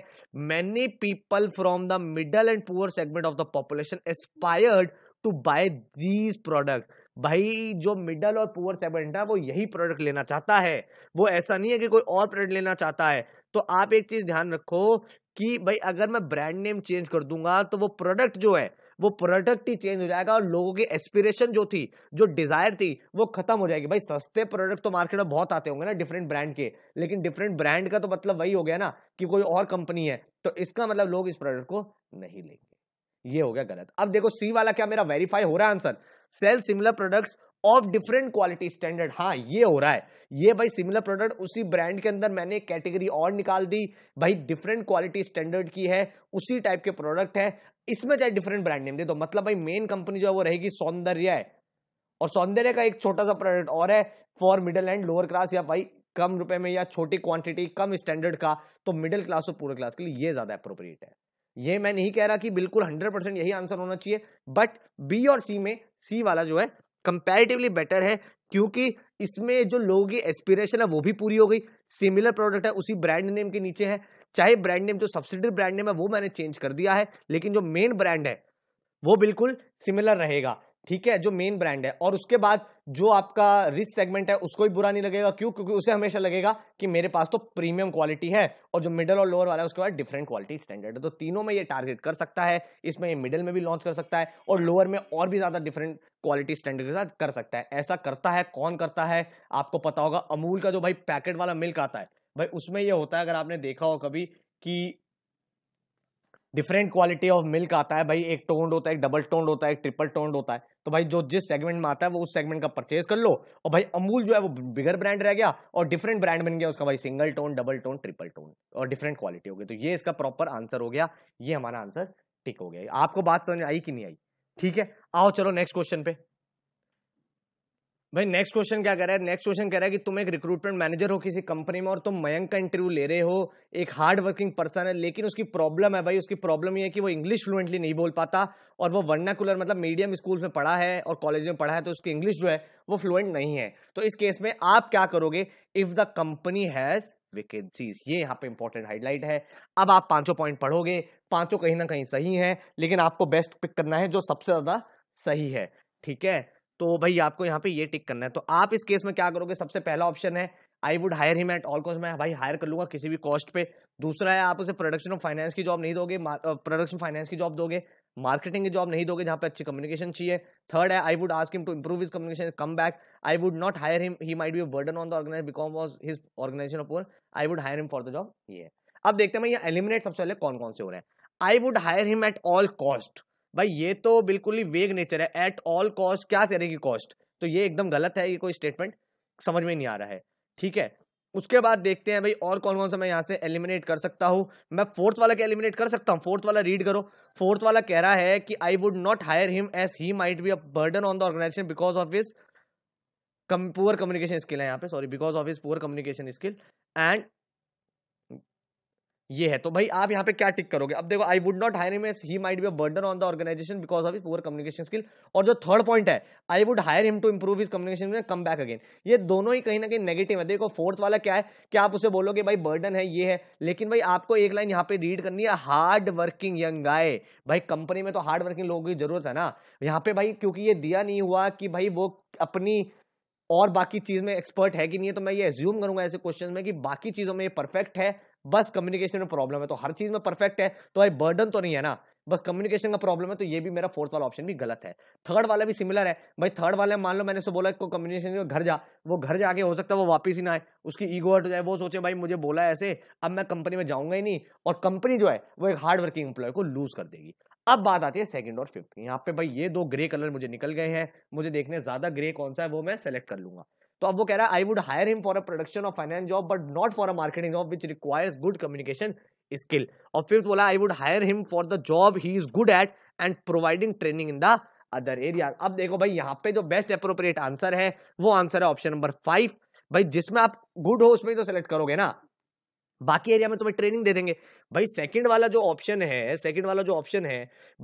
many people from the middle and poor segment of the population aspired to buy these product भाई जो मिडल और पुअर सेगमेंट है वो यही प्रोडक्ट लेना चाहता है वो ऐसा नहीं है कि कोई और प्रोडक्ट लेना चाहता है तो आप एक चीज ध्यान रखो कि भाई अगर मैं ब्रांड नेम चेंज कर दूंगा तो वो प्रोडक्ट जो है वो प्रोडक्ट ही चेंज हो जाएगा और लोगों की एस्पिरेशन जो थी जो डिजायर थी वो खत्म हो जाएगी भाई सस्ते प्रोडक्ट तो मार्केट में बहुत आते होंगे ना डिफरेंट ब्रांड के लेकिन डिफरेंट ब्रांड का तो मतलब वही हो गया ना कि कोई और कंपनी है तो इसका मतलब लोग इस प्रोडक्ट को नहीं लेंगे ये हो गया गलत अब देखो सी वाला क्या मेरा वेरीफाई हो रहा है answer sell similar products of different quality standard हाँ ये हो रहा है ये भाई सिमिलर प्रोडक्ट उसी ब्रांड के अंदर मैंने कैटेगरी और निकाल दी भाई डिफरेंट क्वालिटी स्टैंडर्ड की है उसी टाइप के प्रोडक्ट है इसमें चाहे डिफरेंट ब्रांड नेम दे दो मतलब भाई मेन कंपनी जो है वो रहेगी सौंदर्य है और सौंदर्य का एक छोटा सा प्रोडक्ट और है for middle and lower class या भाई कम रुपए में या छोटी क्वांटिटी कम स्टैंडर्ड का तो मिडिल क्लास और पूरे क्लास के लिए ये ज्यादा अप्रोप्रिएट है ये मैं नहीं कह रहा कि बिल्कुल हंड्रेड यही आंसर होना चाहिए बट बी और सी में सी वाला जो है कंपेरेटिवली बेटर है क्योंकि इसमें जो लोगों की एस्पिरेशन है वो भी पूरी हो गई सिमिलर प्रोडक्ट है उसी ब्रांड नेम के नीचे है चाहे ब्रांड नेम जो सब्सिडी ब्रांड नेम है वो मैंने चेंज कर दिया है लेकिन जो मेन ब्रांड है वो बिल्कुल सिमिलर रहेगा ठीक है जो मेन ब्रांड है और उसके बाद जो आपका रिच सेगमेंट है उसको भी बुरा नहीं लगेगा क्यों क्योंकि उसे हमेशा लगेगा कि मेरे पास तो प्रीमियम क्वालिटी है और जो मिडिल और लोअर वाला है उसके बाद डिफरेंट क्वालिटी स्टैंडर्ड है तो तीनों में ये टारगेट कर सकता है इसमें ये मिडिल में भी लॉन्च कर सकता है और लोअर में और भी ज्यादा डिफरेंट क्वालिटी स्टैंडर्ड के साथ कर सकता है ऐसा करता है कौन करता है आपको पता होगा अमूल का जो भाई पैकेट वाला मिल्क आता है भाई उसमें ये होता है अगर आपने देखा हो कभी कि डिफरेंट क्वालिटी ऑफ मिल्क आता है भाई एक टोन्ड होता है एक डबल टोन्ड होता है एक ट्रिपल टोन्ड होता है तो भाई जो जिस सेगमेंट में आता है वो उस सेगमेंट का परचेज कर लो और भाई अमूल जो है वो बिगर ब्रांड रह गया और डिफरेंट ब्रांड बन गया उसका भाई single tone double tone triple tone और डिफरेंट क्वालिटी हो गई तो ये इसका प्रॉपर आंसर हो गया ये हमारा आंसर टिक हो गया आपको बात समझ आई कि नहीं आई ठीक है आओ चलो नेक्स्ट क्वेश्चन पे भाई नेक्स्ट क्वेश्चन क्या कह रहा है नेक्स्ट क्वेश्चन कह रहा है कि तुम एक रिक्रूटमेंट मैनेजर हो किसी कंपनी में और तुम मयंक का इंटरव्यू ले रहे हो एक हार्ड वर्किंग पर्सन है लेकिन उसकी प्रॉब्लम है भाई उसकी प्रॉब्लम ये है कि वो इंग्लिश फ्लुएंटली नहीं बोल पाता और वो वर्नाकुलर मतलब मीडियम स्कूल में पढ़ा है और कॉलेज में पढ़ा है तो उसकी इंग्लिश जो है वो फ्लुएंट नहीं है तो इस केस में आप क्या करोगे if the company has vacancies ये यहाँ पे इंपॉर्टेंट हाईलाइट है अब आप पांचों पॉइंट पढ़ोगे पांचों कहीं ना कहीं सही है लेकिन आपको बेस्ट पिक करना है जो सबसे ज्यादा सही है ठीक है तो भाई आपको यहाँ पे ये टिक करना है तो आप इस केस में क्या करोगे सबसे पहला ऑप्शन है I would hire him at all cost मैं भाई हायर कर लूंगा किसी भी कॉस्ट पे दूसरा है आप उसे प्रोडक्शन ऑफ फाइनेंस की जॉब नहीं दोगे प्रोडक्शन फाइनेंस की जॉब दोगे मार्केटिंग की जॉब नहीं दोगे जहाँ पे अच्छी कम्युनिकेशन चाहिए थर्ड है I would ask him to improve his communication come back I would not hire him he might be burden on the organise become was his organisation of I would hire him for the job ये अब देखते हैं ये eliminate सबसे पहले कौन कौन से हो रहे हैं I would hire him at all cost भाई ये तो बिल्कुल ही वेग नेचर है एट ऑल कॉस्ट क्या करेगी कॉस्ट तो ये एकदम गलत है ये कोई स्टेटमेंट समझ में नहीं आ रहा है ठीक है उसके बाद देखते हैं भाई और कौन कौन सा मैं यहाँ से एलिमिनेट कर सकता हूँ मैं फोर्थ वाला के एलिमिनेट कर सकता हूँ फोर्थ वाला रीड करो फोर्थ वाला कह रहा है कि I would not hire him as he might be a burden on the organisation because of his poor communication skill है यहाँ पे sorry because of his poor communication skill and ये है तो भाई आप यहाँ पे क्या टिक करोगे अब देखो I would not hire him he might be a burden on the organisation because of poor communication skill और जो थर्ड पॉइंट है I would hire him to improve his communication come back again ये दोनों ही कहीं ना कहीं negative है देखो फोर्थ वाला क्या है कि आप उसे बोलोगे भाई बर्डन है ये है लेकिन भाई आपको एक लाइन यहाँ पे रीड करनी है हार्ड वर्किंग यंग गाय भाई कंपनी में तो हार्ड वर्किंग लोगों की जरूरत है ना यहाँ पे भाई क्योंकि ये दिया नहीं हुआ कि भाई वो अपनी और बाकी चीज में एक्सपर्ट है कि नहीं है तो मैं ये एज्यूम करूंगा ऐसे क्वेश्चन में कि बाकी चीजों में ये परफेक्ट है बस कम्युनिकेशन में प्रॉब्लम है तो हर चीज में परफेक्ट है तो भाई बर्डन तो नहीं है ना बस कम्युनिकेशन का प्रॉब्लम है तो ये भी मेरा फोर्थ वाला ऑप्शन भी गलत है थर्ड वाला भी सिमिलर है भाई थर्ड वाले मान लो मैंने से बोला को कम्युनिकेशन में घर जा वो घर जाके हो सकता है वो वापस ही ना आए उसकी ईगो हट जाए वो सोचे भाई मुझे बोला ऐसे अब मैं कंपनी में जाऊंगा ही नहीं और कंपनी जो है वो एक हार्ड वर्किंग एम्प्लॉय को लूज कर देगी अब बात आती है सेकंड और फिफ्थ यहाँ पे भाई ये दो ग्रे कलर मुझे निकल गए हैं मुझे देखने ज्यादा ग्रे कौन सा है वो मैं सेलेक्ट कर लूंगा तो अब वो कह रहा है I would hire him for a production of finance job but not for a marketing job which requires good communication skill और फिफ्थ बोला I would hire him for the job he is good at and providing training in the other area अब देखो भाई यहाँ पे जो best appropriate answer है वो आंसर है ऑप्शन नंबर फाइव भाई जिसमें आप गुड हो उसमें तो सेलेक्ट करोगे ना बाकी एरिया में तुम्हें ट्रेनिंग दे देंगे भाई सेकंड वाला जो ऑप्शन है सेकंड वाला जो ऑप्शन है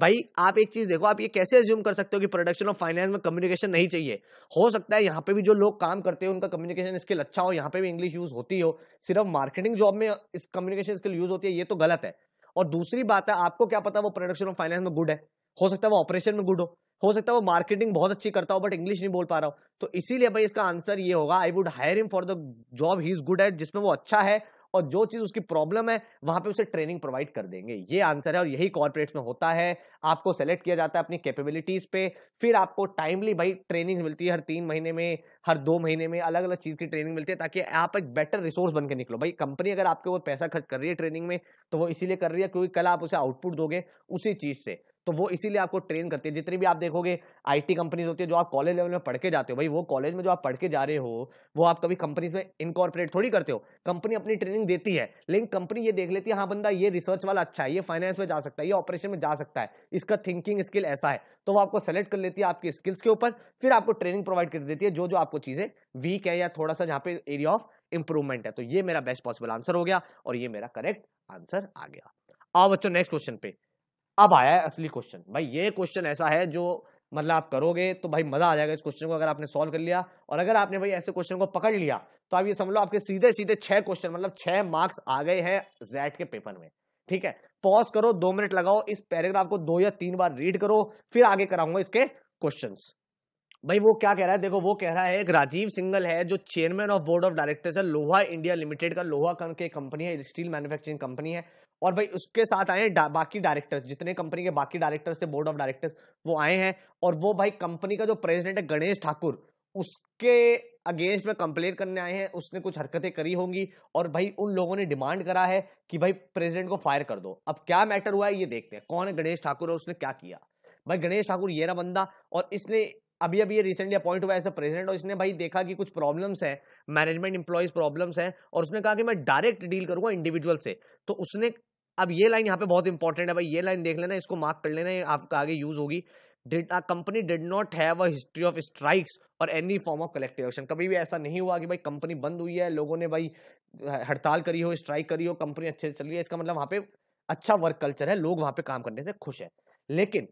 भाई आप एक चीज देखो आप ये कैसे एज्यूम कर सकते हो कि प्रोडक्शन ऑफ फाइनेंस में कम्युनिकेशन नहीं चाहिए हो सकता है यहाँ पे भी जो लोग काम करते हैं उनका कम्युनिकेशन स्किल अच्छा हो यहाँ पे भी इंग्लिश यूज होती हो सिर्फ मार्केटिंग जॉब में इस कम्युनिकेशन स्किल यूज होती है ये तो गलत है और दूसरी बात है आपको क्या पता वो प्रोडक्शन ऑफ फाइनेंस में गुड है हो सकता है वो ऑपरेशन में गुड हो हो सकता है वो मार्केटिंग बहुत अच्छी करता हो बट इंग्लिश नहीं बोल पा रहा हो तो इसीलिए भाई इसका आंसर ये होगा I would hire him for the job he is good at जिसमें वो अच्छा है और जो चीज उसकी प्रॉब्लम है वहां पे उसे ट्रेनिंग प्रोवाइड कर देंगे ये आंसर है और यही कॉर्पोरेट्स में होता है आपको सेलेक्ट किया जाता है अपनी कैपेबिलिटीज पे फिर आपको टाइमली भाई ट्रेनिंग मिलती है हर तीन महीने में हर दो महीने में अलग अलग चीज की ट्रेनिंग मिलती है ताकि आप एक बेटर रिसोर्स बनकर निकलो भाई कंपनी अगर आपके ऊपर पैसा खर्च कर रही है ट्रेनिंग में तो वो इसीलिए कर रही है क्योंकि कल आप उसे आउटपुट दोगे उसी चीज से तो वो इसीलिए आपको ट्रेन करती है जितनी भी आप देखोगे आईटी कंपनीज होती है जो आप कॉलेज लेवल में पढ़ के जाते हो भाई वो कॉलेज में जो आप पढ़ के जा रहे हो वो आप कभी कंपनीज में इनकॉर्पोरेट थोड़ी करते हो कंपनी अपनी ट्रेनिंग देती है लेकिन कंपनी ये देख लेती है हाँ बंदा ये रिसर्च वाला अच्छा है ये फाइनेंस में जा सकता है ये ऑपरेशन में जा सकता है इसका थिंकिंग स्किल ऐसा है तो वो आपको सेलेक्ट कर लेती है आपकी स्किल्स के ऊपर फिर आपको ट्रेनिंग प्रोवाइड कर देती है जो जो आपको चीजें वीक है या थोड़ा सा जहाँ पे एरिया ऑफ इंप्रूवमेंट है तो ये मेरा बेस्ट पॉसिबल आंसर हो गया और ये मेरा करेक्ट आंसर आ गया आओ बच्चों नेक्स्ट क्वेश्चन पे अब आया है असली क्वेश्चन भाई ये क्वेश्चन ऐसा है जो मतलब आप करोगे तो भाई मजा आ जाएगा इस क्वेश्चन को अगर आपने सॉल्व कर लिया और अगर आपने भाई ऐसे क्वेश्चन को पकड़ लिया तो आप ये समझ लो आपके सीधे सीधे छह क्वेश्चन मतलब छह मार्क्स आ गए हैं जैट के पेपर में ठीक है पॉज करो दो मिनट लगाओ इस पैराग्राफ को दो या तीन बार रीड करो फिर आगे कराऊंगा इसके क्वेश्चन भाई वो क्या कह रहा है देखो वो कह रहा है एक राजीव सिंगल है जो chairman of board of directors है लोहा इंडिया लिमिटेड का लोहा कंपनी है स्टील मैन्युफैक्चरिंग कंपनी है और भाई उसके साथ आए डा, बाकी डायरेक्टर्स जितने कंपनी के बाकी डायरेक्टर्स थे बोर्ड ऑफ डायरेक्टर्स वो आए हैं और वो भाई कंपनी का जो प्रेसिडेंट है गणेश ठाकुर उसके अगेंस्ट में कंप्लेन करने आए हैं उसने कुछ हरकतें करी होंगी और भाई उन लोगों ने डिमांड करा है कि भाई प्रेसिडेंट को फायर कर दो अब क्या मैटर हुआ है ये देखते हैं कौन है गणेश ठाकुर और उसने क्या किया भाई गणेश ठाकुर ये ना बंदा और इसने अभी अभी ये रिसेंटली अपॉइंट हुआ एज अ प्रेसिडेंट और इसने भाई देखा कि कुछ प्रॉब्लम्स हैं मैनेजमेंट इंप्लॉयज प्रॉब्लम्स हैं और उसने कहा कि मैं डायरेक्ट डील करूंगा इंडिविजुअल से तो उसने अब ये लाइन यहाँ पे बहुत इंपॉर्टेंट है भाई ये लाइन देख लेना इसको मार्क कर लेना ये आपका आगे यूज होगी company did not have a history of strikes और any form of collective action कभी भी ऐसा नहीं हुआ कि भाई कंपनी बंद हुई है लोगों ने भाई हड़ताल करी हो स्ट्राइक करी हो कंपनी अच्छे से चल रही है इसका मतलब वहाँ पे अच्छा वर्क कल्चर है लोग वहाँ पे काम करने से खुश है लेकिन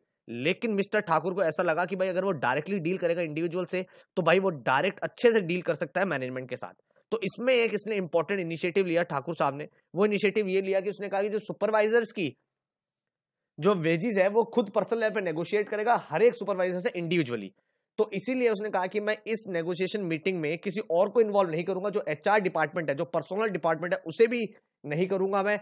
लेकिन मिस्टर ठाकुर को ऐसा लगा कि भाई अगर वो डायरेक्टली डील करेगा इंडिविजुअल से तो भाई वो डायरेक्ट अच्छे से डील कर सकता है मैनेजमेंट के साथ तो इसमें एक इसने इंपॉर्टेंट इनिशिएटिव लिया ठाकुर साहब ने वो इनिशिएटिव ये लिया कि उसने कहा कि जो सुपरवाइजर्स की जो वेजेस है वो खुद पर्सनल लेवल पे नेगोशिएट करेगा हर एक सुपरवाइजर से इंडिविजुअली तो इसीलिए उसने कहा कि मैं इस नेगोशिएशन मीटिंग में किसी और को इन्वॉल्व नहीं करूंगा जो एचआर डिपार्टमेंट है जो पर्सनल डिपार्टमेंट है उसे भी नहीं करूंगा मैं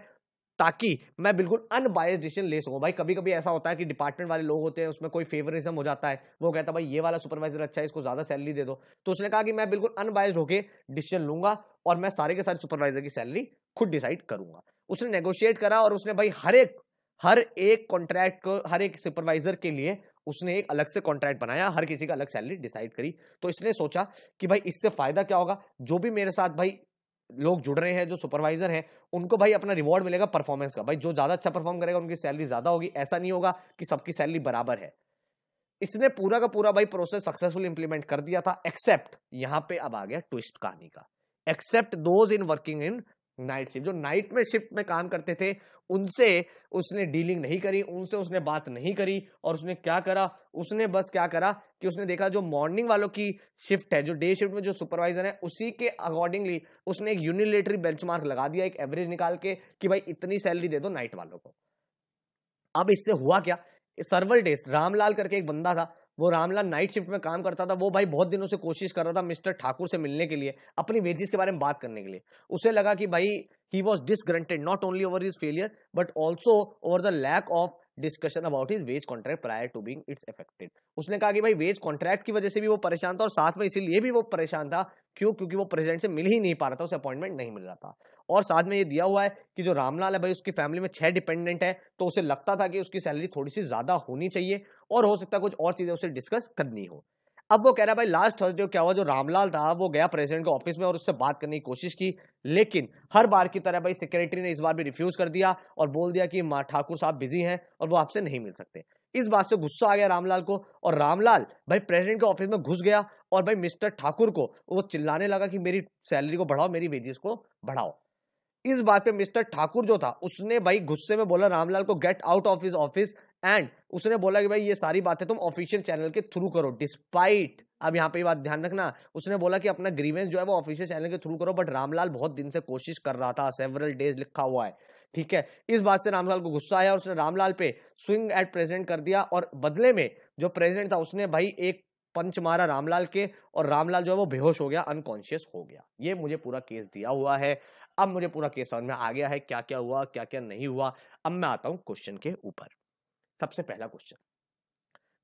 ताकि मैं बिल्कुल अनबायस डिसीजन ले सकूं भाई कभी कभी ऐसा होता है कि डिपार्टमेंट वाले लोग होते हैं उसमें कोई फेवरिज्म हो जाता है वो कहता है भाई ये वाला सुपरवाइजर अच्छा है इसको ज़्यादा सैलरी दे दो तो उसने कहा कि मैं बिल्कुल अनबायस्ड होकर डिसीजन लूंगा और मैं सारे के सारे सुपरवाइजर की सैलरी खुद डिसाइड करूंगा उसने नेगोशिएट करा और उसने भाई हर एक हर एक कॉन्ट्रैक्ट को हर एक सुपरवाइजर के लिए उसने एक अलग से कॉन्ट्रैक्ट बनाया हर किसी का अलग सैलरी डिसाइड करी तो इसने सोचा कि भाई इससे फायदा क्या होगा जो भी मेरे साथ भाई लोग जुड़ रहे हैं जो सुपरवाइजर हैं उनको भाई अपना रिवॉर्ड मिलेगा परफॉर्मेंस का भाई जो ज़्यादा अच्छा परफॉर्म करेगा उनकी सैलरी ज़्यादा होगी ऐसा नहीं होगा कि सबकी सैलरी बराबर है इसने पूरा का पूरा भाई प्रोसेस सक्सेसफुल इंप्लीमेंट कर दिया था एक्सेप्ट यहाँ पे अब आ गया ट्विस्ट कहानी का except those in working in night shift जो नाइट में शिफ्ट में काम करते थे उनसे उसने डीलिंग नहीं करी उनसे उसने बात नहीं करी और उसने क्या करा उसने बस क्या करा कि उसने देखा जो मॉर्निंग वालों की शिफ्ट है जो डे शिफ्ट में जो सुपरवाइजर है उसी के अकॉर्डिंगली उसने एक यूनिलेटरी बेंचमार्क लगा दिया एक एवरेज निकाल के कि भाई इतनी सैलरी दे दो नाइट वालों को अब इससे हुआ क्या सर्वल डेज रामलाल करके एक बंदा था वो रामलाल नाइट शिफ्ट में काम करता था वो भाई बहुत दिनों से कोशिश कर रहा था मिस्टर ठाकुर से मिलने के लिए अपनी वेजीज के बारे में बात करने के लिए उसे लगा कि भाई he was disgruntled not only over his failure but also over the lack of discussion about his wage contract prior to being its affected उसने कहा कि भाई वेज कॉन्ट्रैक्ट की वजह से भी वो परेशान था और साथ में इसीलिए भी वो परेशान था क्यों क्योंकि वो प्रेजेंट से मिल ही नहीं पा रहा था उसे अपॉइंटमेंट नहीं मिल रहा था और साथ में ये दिया हुआ है कि जो रामलाल है भाई उसकी फैमिली में छह डिपेंडेंट है तो उसे लगता था कि उसकी सैलरी थोड़ी सी ज्यादा होनी चाहिए और हो सकता है कुछ और चीजें उससे डिस्कस करनी हो अब वो कह रहा है भाई लास्ट थर्सडे क्या हुआ जो रामलाल था वो गया प्रेसिडेंट के ऑफिस में और उससे बात करने की कोशिश की लेकिन हर बार की तरह भाई सेक्रेटरी ने इस बार भी रिफ्यूज कर दिया और बोल दिया कि माँ ठाकुर साहब बिजी हैं और वो आपसे नहीं मिल सकते इस बात से गुस्सा आ गया रामलाल को और रामलाल भाई प्रेसिडेंट के ऑफिस में घुस गया और भाई मिस्टर ठाकुर को वो चिल्लाने लगा कि मेरी सैलरी को बढ़ाओ मेरी वेजेस को बढ़ाओ इस बात पे मिस्टर ठाकुर जो था उसने भाई गुस्से में बोला रामलाल को get out of his office and उसने बोला कि भाई ये सारी बातें तुम ऑफिशियल चैनल के थ्रू करो डिस्पाइट अब यहाँ पे बात ध्यान रखना उसने बोला कि अपना ग्रीवेंस जो है वो ऑफिशियल चैनल के थ्रू करो बट रामलाल बहुत दिन से कोशिश कर रहा था सेवरल डेज लिखा हुआ है ठीक है इस बात से रामलाल को गुस्सा आया और उसने रामलाल पे स्विंग एट प्रेजेंट कर दिया और बदले में जो प्रेजिडेंट था उसने भाई एक पंच मारा रामलाल के और रामलाल जो है वो बेहोश हो गया अनकॉन्शियस हो गया ये मुझे पूरा केस दिया हुआ है अब मुझे पूरा केस समझ में आ गया है क्या क्या हुआ क्या क्या नहीं हुआ अब मैं आता हूं क्वेश्चन के ऊपर सबसे पहला question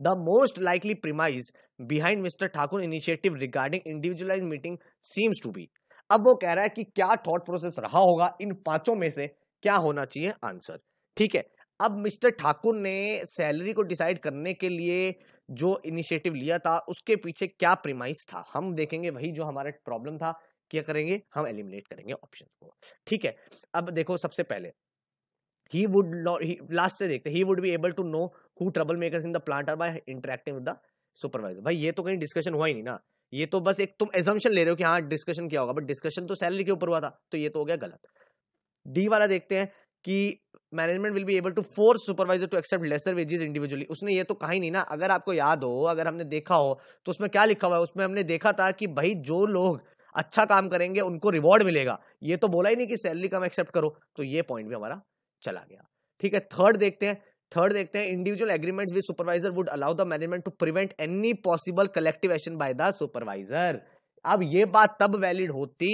the most likely premise behind mister Thakur initiative regarding individualise meeting seems to be अब वो कह रहा है कि क्या थॉट प्रोसेस रहा होगा इन पांचों में से क्या होना चाहिए आंसर ठीक है अब मिस्टर ठाकुर ने सैलरी को डिसाइड करने के लिए जो इनिशिएटिव लिया था उसके पीछे क्या प्रिमाइज था हम देखेंगे वही जो हमारा प्रॉब्लम था क्या करेंगे हम एलिमिनेट करेंगे ऑप्शन को ठीक है अब देखो सबसे पहले he would not he, last से देखते he would be able to know who troublemakers in the plant are by interacting with the supervisor भाई ये तो कहीं डिस्कशन हुआ ही नहीं ना ये तो बस एक तुम एजम्पन ले रहे हो कि हाँ डिस्कशन किया होगा बट डिस्कशन तो सैलरी के ऊपर हुआ था तो ये तो हो गया गलत डी वाला देखते हैं कि management will be able to force supervisor to accept lesser wages individually उसने ये तो कहा ही नहीं ना अगर आपको याद हो अगर हमने देखा हो तो उसमें क्या लिखा हुआ है उसमें हमने देखा था कि भाई जो लोग अच्छा काम करेंगे उनको रिवॉर्ड मिलेगा ये तो बोला ही नहीं कि सैलरी कम एक्सेप्ट करो तो ये पॉइंट भी हमारा चला गया ठीक है थर्ड देखते हैं थर्ड देखते हैं individual agreements with supervisor would allow the management to prevent any possible collective action by the supervisor अब ये बात तब वैलिड होती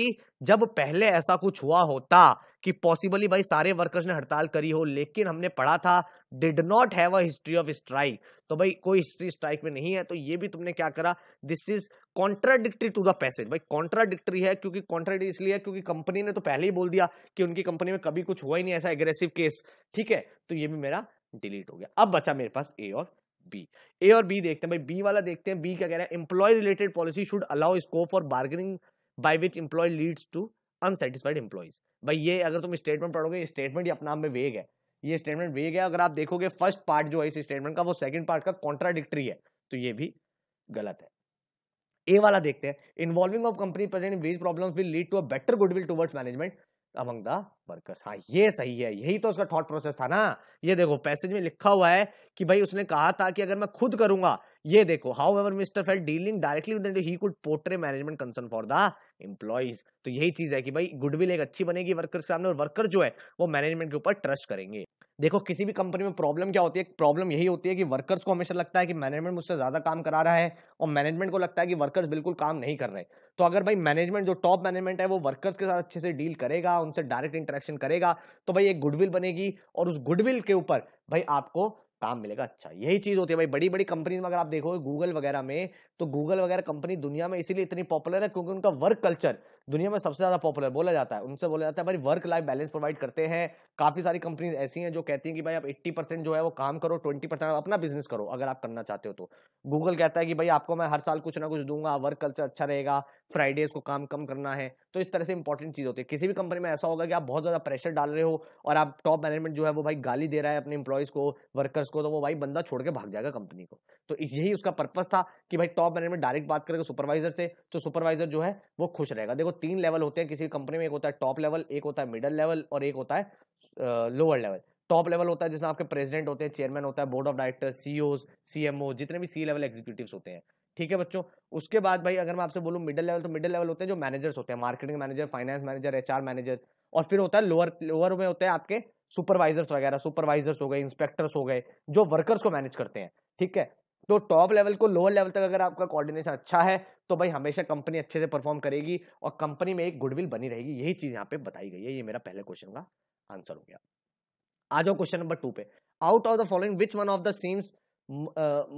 जब पहले ऐसा कुछ हुआ होता कि पॉसिबली भाई सारे वर्कर्स ने हड़ताल करी हो लेकिन हमने पढ़ा था did not have a history of strike तो भाई कोई हिस्ट्री स्ट्राइक में नहीं है तो ये भी तुमने क्या करा this is contradictory to the passage भाई कॉन्ट्राडिक्टरी है क्योंकि कॉन्ट्राडिक्टरी इसलिए है क्योंकि कंपनी ने तो पहले ही बोल दिया कि उनकी कंपनी में कभी कुछ हुआ ही नहीं ऐसा एग्रेसिव केस ठीक है तो ये भी मेरा डिलीट हो गया अब बचा मेरे पास ए और बी ए और बी देखते हैं भाई बी वाला देखते हैं बी क्या कह रहा है employee related policy should allow scope for bargaining by which employee leads to unsatisfied employees भाई ये अगर तुम स्टेटमेंट पढ़ोगे स्टेटमेंट अपना आप में वेग है ये स्टेटमेंट भी गया अगर आप देखोगे फर्स्ट पार्ट जो है इस स्टेटमेंट का वो सेकंड पार्ट का कॉन्ट्राडिक्टी है तो ये भी गलत है ए वाला देखते हैं involving of company present wage problem will lead to a better goodwill towards management among the workers हाँ ये सही है यही तो उसका थॉट प्रोसेस था ना ये देखो पैसेज में लिखा हुआ है कि भाई उसने कहा था कि अगर मैं खुद करूंगा ये देखो however mister fail dealing directly with he could portray management concern for the employees तो यही चीज है कि भाई गुडविल एक अच्छी बनेगी वर्कर्स के सामने और वर्कर जो है वो मैनेजमेंट के ऊपर ट्रस्ट करेंगे देखो किसी भी कंपनी में प्रॉब्लम क्या होती है प्रॉब्लम यही होती है कि वर्कर्स को हमेशा लगता है कि मैनेजमेंट मुझसे ज़्यादा काम करा रहा है और मैनेजमेंट को लगता है कि वर्कर्स बिल्कुल काम नहीं कर रहे तो अगर भाई मैनेजमेंट जो टॉप मैनेजमेंट है वो वर्कर्स के साथ अच्छे से डील करेगा उनसे डायरेक्ट इंटरेक्शन करेगा तो भाई एक गुडविल बनेगी और उस गुडविल के ऊपर भाई आपको काम मिलेगा अच्छा यही चीज होती है भाई बड़ी बड़ी कंपनीज में अगर आप देखोगे गूगल वगैरह में तो गूगल वगैरह कंपनी दुनिया में इसीलिए इतनी पॉपुलर है क्योंकि उनका वर्क कल्चर दुनिया में सबसे ज्यादा पॉपुलर बोला जाता है उनसे बोला जाता है भाई वर्क लाइफ बैलेंस प्रोवाइड करते हैं काफी सारी कंपनीज ऐसी हैं जो कहती हैं कि भाई आप 80 परसेंट जो है वो काम करो 20 परसेंट अपना बिजनेस करो अगर आप करना चाहते हो तो गूगल कहता है कि भाई आपको मैं हर साल कुछ ना कुछ दूंगा वर्क कल्चर अच्छा रहेगा फ्राइडेज को काम कम करना है तो इस तरह से इंपॉर्टेंट चीज होती है किसी भी कंपनी में ऐसा होगा कि आप बहुत ज्यादा प्रेशर डाल रहे हो और आप टॉप मैनेजमेंट जो है वो भाई गाली दे रहा है अपने इंप्लॉयज को वर्कर्स को तो वो भाई बंदा छोड़ के भाग जाएगा कंपनी को तो यही उसका पर्पज था कि भाई टॉप मैनेजमेंट डायरेक्ट बात करेगा सुपरवाइजर से तो सुपरवाइजर जो है वो खुश रहेगा देखो तीन लेवल होते हैं किसी कंपनी में एक होता है टॉप लेवल एक होता है मिडल लेवल और एक होता है लोअर लेवल टॉप लेवल होता है जिसमें आपके प्रेसिडेंट होते हैं चेयरमैन होता है board of director CEO CMO जितने भी सी लेवल एग्जीक्यूटिव होते हैं ठीक है बच्चों उसके बाद भाई अगर मैं आपसे बोलूँ मिडिल लेवल तो मिडिल लेवल होते हैं जो मैनेजर्स होते हैं marketing manager finance manager H manager और फिर होता है लोअर लोअर में होते हैं आपके सुपरवाइजर्स वगैरह सुपरवाइजर्स हो गए इंस्पेक्टर्स हो गए जो वर्कर्स को मैनेज करते हैं ठीक है तो टॉप लेवल को लोअर लेवल तक अगर आपका कोऑर्डिनेशन अच्छा है तो भाई हमेशा कंपनी अच्छे से परफॉर्म करेगी और कंपनी में एक गुडविल बनी रहेगी यही चीज यहाँ पे बताई गई है ये मेरा पहले क्वेश्चन का आंसर हो गया आ जाओ क्वेश्चन नंबर टू पे out of the following which one of the seems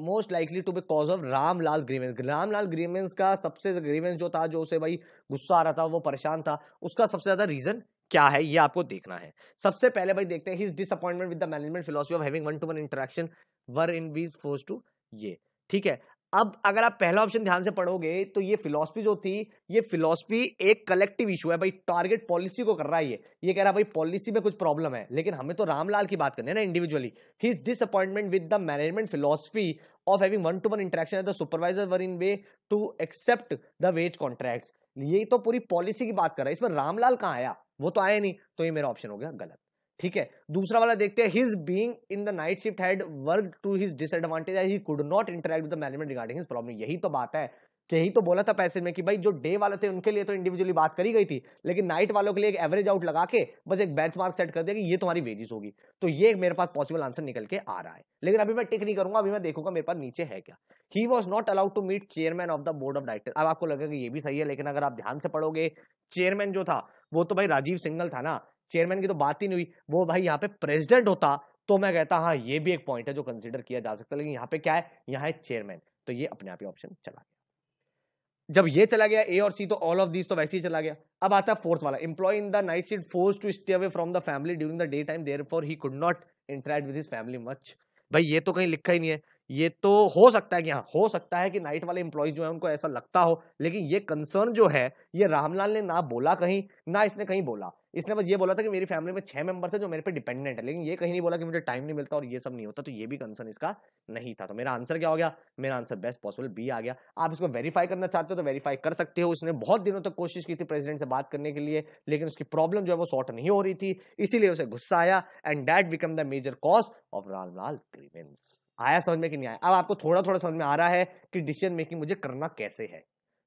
most likely to be cause of Ramlal grievance Ramlal grievance का सबसे ग्रीवेंस जो था जो उसे भाई गुस्सा आ रहा था वो परेशान था उसका सबसे ज्यादा रीजन क्या है ये आपको देखना है सबसे पहले भाई देखते हैं his disappointment with the management philosophy of having one to one interaction wherein he's force to ये ठीक है अब अगर आप पहला ऑप्शन ध्यान से पढ़ोगे तो ये फिलोसफी जो थी ये फिलोसफी एक कलेक्टिव इशू है भाई टारगेट पॉलिसी को कर रहा है ये ये कह रहा है भाई पॉलिसी में कुछ प्रॉब्लम है लेकिन हमें तो रामलाल की बात करनी है ना individually he is disappointment with the management philosophy of having one to one interaction at the supervisor wherein way to accept the wage contract ये तो पूरी पॉलिसी की बात कर रहा है इसमें रामलाल कहाँ आया वो तो आया नहीं तो ये मेरा ऑप्शन हो गया गलत ठीक है दूसरा वाला देखते हैं his being in the night shift had work to his disadvantage he could not interact with the management regarding his problem यही तो बात है यही तो बोला था पैसे में कि भाई जो डे वाले थे उनके लिए तो इंडिविजुअली बात करी गई थी लेकिन नाइट वालों के लिए एक एवरेज आउट लगा के बस एक बेंच मार्क सेट कर दिया कि ये तुम्हारी वेजेस होगी तो ये मेरे पास पॉसिबल आंसर निकल के आ रहा है लेकिन अभी मैं टिक नहीं करूंगा अभी मैं देखूंगा मेरे पास नीचे है क्या he was not allowed to meet chairman of the board of director अब आपको लगेगा ये भी सही है लेकिन अगर आप ध्यान से पढ़ोगे चेयरमैन जो था वो तो भाई राजीव सिंगल था ना चेयरमैन की तो बात ही नहीं हुई वो भाई यहाँ पे प्रेसिडेंट होता तो मैं कहता हाँ ये भी एक पॉइंट है जो कंसिडर किया जा सकता है लेकिन यहाँ पे क्या है यहाँ है चेयरमैन तो ये अपने आप ही ऑप्शन चला गया जब ये चला गया ए और सी तो ऑल ऑफ दीज तो वैसे ही चला गया अब आता है फोर्थ वाला employee in the night seat force to stay away from the family during the day time therefore he could not interact with his family much भाई ये तो कहीं लिखा ही नहीं है ये तो हो सकता है कि हाँ हो सकता है कि नाइट वाले इंप्लॉय जो है उनको ऐसा लगता हो लेकिन ये कंसर्न जो है ये रामलाल ने ना बोला कहीं ना इसने कहीं बोला इसने बस ये बोला था कि मेरी फैमिली में छह मेंबर थे जो मेरे पे डिपेंडेंट है लेकिन ये कहीं नहीं बोला कि मुझे टाइम नहीं मिलता और ये सब नहीं होता तो ये भी कंसर्न इसका नहीं था तो मेरा आंसर क्या हो गया मेरा आंसर बेस्ट पॉसिबल बी आ गया आप इसको वेरीफाई करना चाहते हो तो वेरीफाई कर सकते हो उसने बहुत दिनों तक तो कोशिश की थी प्रेसिडेंट से बात करने के लिए लेकिन उसकी प्रॉब्लम जो है वो सॉर्ट नहीं हो रही थी इसीलिए उसे गुस्सा आया and that became the major cause of Ramlal Lal आया समझ में कि नहीं आया अब आपको थोड़ा थोड़ा समझ में आ रहा है कि डिसीजन मेकिंग मुझे करना कैसे है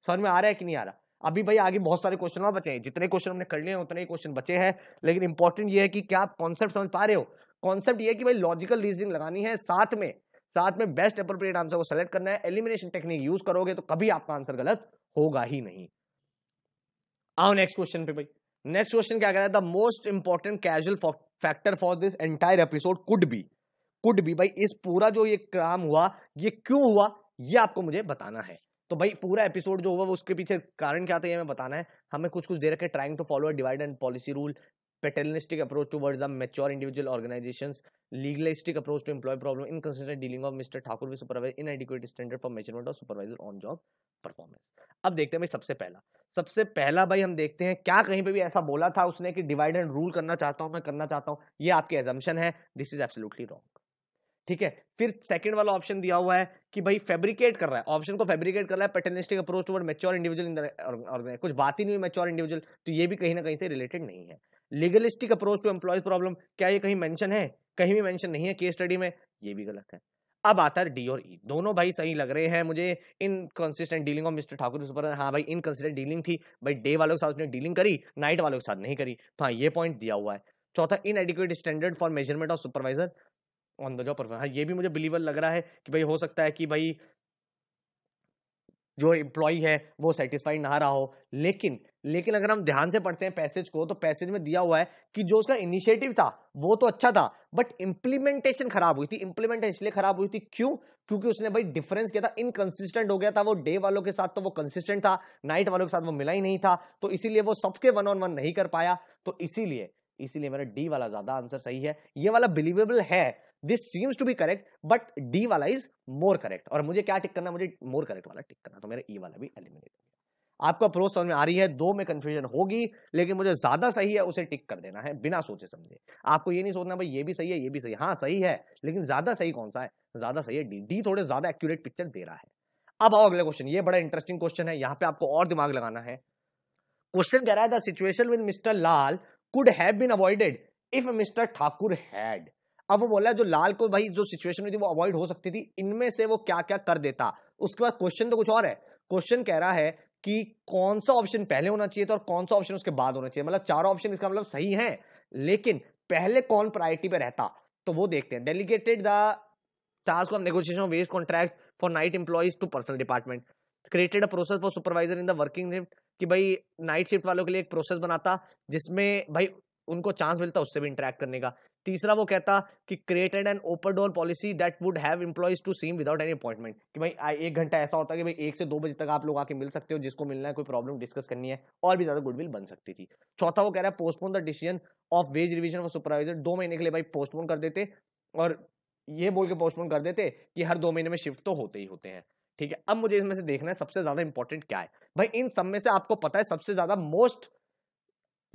समझ में आ रहा है कि नहीं आ रहा अभी भाई आगे बहुत सारे क्वेश्चन और बचे हैं जितने क्वेश्चन हमने कर लिए हैं उतने ही क्वेश्चन बचे हैं लेकिन इंपॉर्टेंट ये है कि क्या आप कॉन्सेप्ट समझ पा रहे हो कॉन्सेप्ट ये है कि भाई लॉजिकल रीजनिंग लगानी है साथ में साथ में बेस्ट अप्रोप्रिएट आंसर को सेलेक्ट करना है एलिमिनेशन टेक्निक यूज करोगे तो कभी आपका आंसर गलत होगा ही नहीं आओ नेक्स्ट क्वेश्चन पे भाई नेक्स्ट क्वेश्चन क्या कह रहा है the most important casual factor for this entire episode could be could be भाई इस पूरा जो ये काम हुआ ये क्यों हुआ ये आपको मुझे बताना है तो भाई पूरा एपिसोड जो हुआ वो उसके पीछे कारण क्या था ये मैं बताना है हमें कुछ कुछ दे रखे trying to follow divide and policy rule paternalistic approach toward the mature individual organisation legalistic approach to employ problem inconsiderate dealing of mister Thakur with supervise inadequate standard for measurement of supervisor on job performance अब देखते हैं भाई सबसे पहला सबसे पहला भाई हम देखते हैं क्या कहीं पे भी ऐसा बोला था उसने कि डिवाइड एंड रूल करना चाहता हूं मैं करना चाहता हूं ये आपके एजम्पन है दिस इज एब्सोल्युटली रॉन्ग ठीक है फिर सेकंड वाला ऑप्शन दिया हुआ है कि भाई फैब्रिकेट कर रहा है ऑप्शन को फैब्रिकेट कर रहा है paternalistic approach toward mature individual in कुछ बात ही नहीं हुई मेच्योर इंडिविजुअल तो ये भी कहीं ना कहीं से रिलेटेड नहीं है legalistic approach to employees problem क्या ये कहीं मेंशन है कहीं भी मेंशन नहीं है केस स्टडी में ये भी गलत है अब आता है डी और ई e. दोनों भाई सही लग रहे हैं मुझे in dealing of mister Thakur ऊपर हाँ भाई इनकंसिस्टेंट डीलिंग थी भाई डे वालों के साथ उसने डीलिंग करी नाइट वालों के साथ नहीं करी तो हाँ ये पॉइंट दिया हुआ है चौथा inadequate standard for measurement of supervisor on the job performance हाँ ये भी मुझे बिलीवर लग रहा है कि भाई हो सकता है कि भाई जो एम्प्लॉय है वो सेटिस्फाइड ना रहा हो लेकिन लेकिन अगर हम ध्यान से पढ़ते हैं पैसेज को तो पैसेज में दिया हुआ है कि जो उसका इनिशिएटिव था वो तो अच्छा था बट इंप्लीमेंटेशन खराब हुई थी इंप्लीमेंटेशन इसलिए खराब हुई थी क्यों क्योंकि उसने भाई डिफरेंस किया था इनकंसिस्टेंट हो गया था वो डे वालों के साथ तो वो कंसिस्टेंट था नाइट वालों के साथ वो मिला ही नहीं था तो इसीलिए वो सबके वन ऑन वन नहीं कर पाया तो इसीलिए इसीलिए मेरा डी वाला ज्यादा आंसर सही है ये वाला बिलीवेबल है this seems to be correct but D वाला इज मोर करेक्ट और मुझे क्या टिक करना मुझे मोर करेक्ट वाला टिक करना तो मेरा ई e वाला भी एलिमिनेट आपको अप्रोच समझ में आ रही है दो में कंफ्यूजन होगी लेकिन मुझे ज्यादा सही है उसे टिक कर देना है बिना सोचे समझे आपको ये नहीं सोचना भाई ये भी सही है ये भी सही हाँ सही है लेकिन ज्यादा सही कौन सा है ज्यादा सही है डी डी थोड़े ज्यादा एक्यूरेट पिक्चर दे रहा है अब आओ अगले क्वेश्चन ये बड़ा इंटरेस्टिंग क्वेश्चन है यहाँ पे आपको और दिमाग लगाना है क्वेश्चन कह रहा है situation with mister Lal could have been avoided if mister Thakur had अब वो बोला जो लाल को भाई जो सिचुएशन में थी वो अवॉइड हो सकती थी इनमें से वो क्या क्या कर देता उसके बाद क्वेश्चन तो कुछ और है क्वेश्चन कह रहा है कि कौन सा ऑप्शन पहले होना चाहिए था और कौन सा ऑप्शन उसके बाद होना चाहिए मतलब चारों ऑप्शन इसका मतलब सही है लेकिन पहले कौन प्रायोरिटी पे रहता तो वो देखते हैं delegated the task of negotiation of west contract for night employees to personnel department created a process for supervisor in the working shift कि भाई नाइट शिफ्ट वालों के लिए एक प्रोसेस बनाता जिसमें भाई उनको चांस मिलता उससे भी इंटरेक्ट करने का तीसरा वो कहता कि created an open door policy that would have employees to seem without any appointment कि भाई एक घंटा ऐसा होता है कि भाई एक से दो बजे तक आप लोग आके मिल सकते हो जिसको मिलना है कोई प्रॉब्लम डिस्कस करनी है और भी ज्यादा गुडविल बन सकती थी चौथा वो कह रहा है postpone the decision of wage revision of supervisor दो महीने के लिए भाई पोस्टपोन कर देते और ये बोल के पोस्टपोन कर देते कि हर दो महीने में शिफ्ट तो होते ही होते हैं ठीक है अब मुझे इसमें से देखना है सबसे ज्यादा इंपॉर्टेंट क्या है भाई इन सब में से आपको पता है सबसे ज्यादा मोस्ट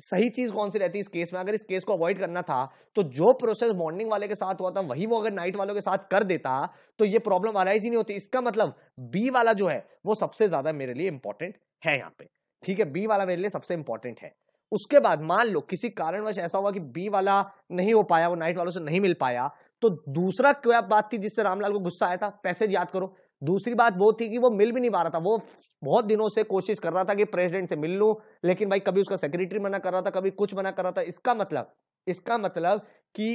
सही चीज कौन सी रहती है इस केस में अगर इस केस को अवॉइड करना था तो जो प्रोसेस मॉर्निंग वाले के साथ हुआ था वही वो अगर नाइट वालों के साथ कर देता तो ये प्रॉब्लम अराइज ही नहीं होती इसका मतलब बी वाला जो है वो सबसे ज्यादा मेरे लिए इंपॉर्टेंट है यहाँ पे ठीक है बी वाला मेरे लिए सबसे इंपॉर्टेंट है उसके बाद मान लो किसी कारणवश ऐसा हुआ कि बी वाला नहीं हो पाया वो नाइट वालों से नहीं मिल पाया तो दूसरा क्या बात थी जिससे रामलाल को गुस्सा आया था पैसेज याद करो दूसरी बात वो थी कि वो मिल भी नहीं पा रहा था वो बहुत दिनों से कोशिश कर रहा था कि प्रेसिडेंट से मिल लूं लेकिन भाई कभी उसका सेक्रेटरी मना कर रहा था कभी कुछ मना कर रहा था इसका मतलब इसका मतलब कि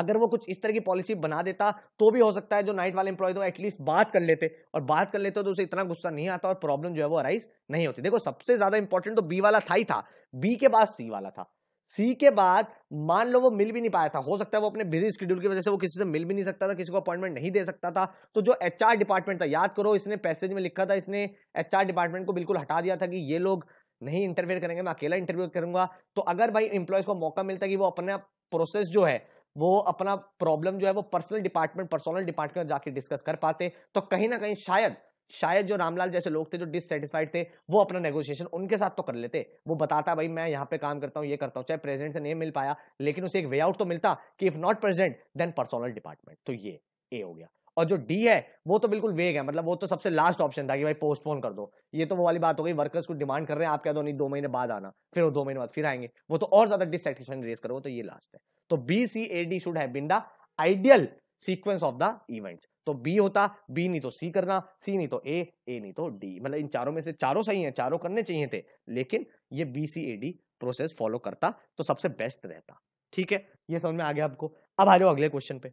अगर वो कुछ इस तरह की पॉलिसी बना देता तो भी हो सकता है जो नाइट वाले एम्प्लॉय थे एटलीस्ट बात कर लेते और बात कर लेते तो उसे इतना गुस्सा नहीं आता और प्रॉब्लम जो है वो अराइज नहीं होती देखो सबसे ज्यादा इंपॉर्टेंट तो बी वाला था ही था बी के बाद सी वाला था सी के बाद मान लो वो मिल भी नहीं पाया था हो सकता है वो अपने बिजी स्केड्यूल की वजह से वो किसी से मिल भी नहीं सकता था किसी को अपॉइंटमेंट नहीं दे सकता था तो जो एच डिपार्टमेंट था याद करो इसने पैसेज में लिखा था इसने एच डिपार्टमेंट को बिल्कुल हटा दिया था कि ये लोग नहीं इंटरव्यू करेंगे मैं अकेला इंटरव्यू करूंगा तो अगर भाई इंप्लॉयज को मौका मिलता कि वो अपना प्रोसेस जो है वो अपना प्रॉब्लम जो है वो पर्सनल डिपार्टमेंट पर्सनल डिपार्टमेंट जाके डिस्कस कर पाते तो कहीं ना कहीं शायद शायद जो रामलाल जैसे लोग थे जो डिससेटिस्फाइड थे वो अपना नेगोशिएशन उनके साथ तो कर लेते वो बताता भाई मैं यहाँ पे काम करता हूँ ये करता हूँ चाहे प्रेजेंट से नहीं मिल पाया लेकिन उसे एक वे आउट तो मिलता कि if not president then personnel department तो ये ए हो गया और जो डी है वो तो बिल्कुल वेग है मतलब वो तो सबसे लास्ट ऑप्शन था कि भाई पोस्टपोन कर दो ये तो वो वाली बात हो गई वर्कर्स को डिमांड कर रहे हैं आप कह दो नहीं दो महीने बाद आना फिर वो दो महीने बाद फिर आएंगे वो तो और ज्यादा डिससेटिस्फेक्शन रेस करो तो ये लास्ट है तो B C A D should है ideal sequence of the events तो बी होता बी नहीं तो सी करना सी नहीं तो ए ए नहीं तो डी मतलब इन चारों में से चारों सही हैं चारों करने चाहिए थे लेकिन ये B C A D process follow करता तो सबसे बेस्ट रहता ठीक है ये समझ में आ गया आपको अब आ जाओ अगले क्वेश्चन पे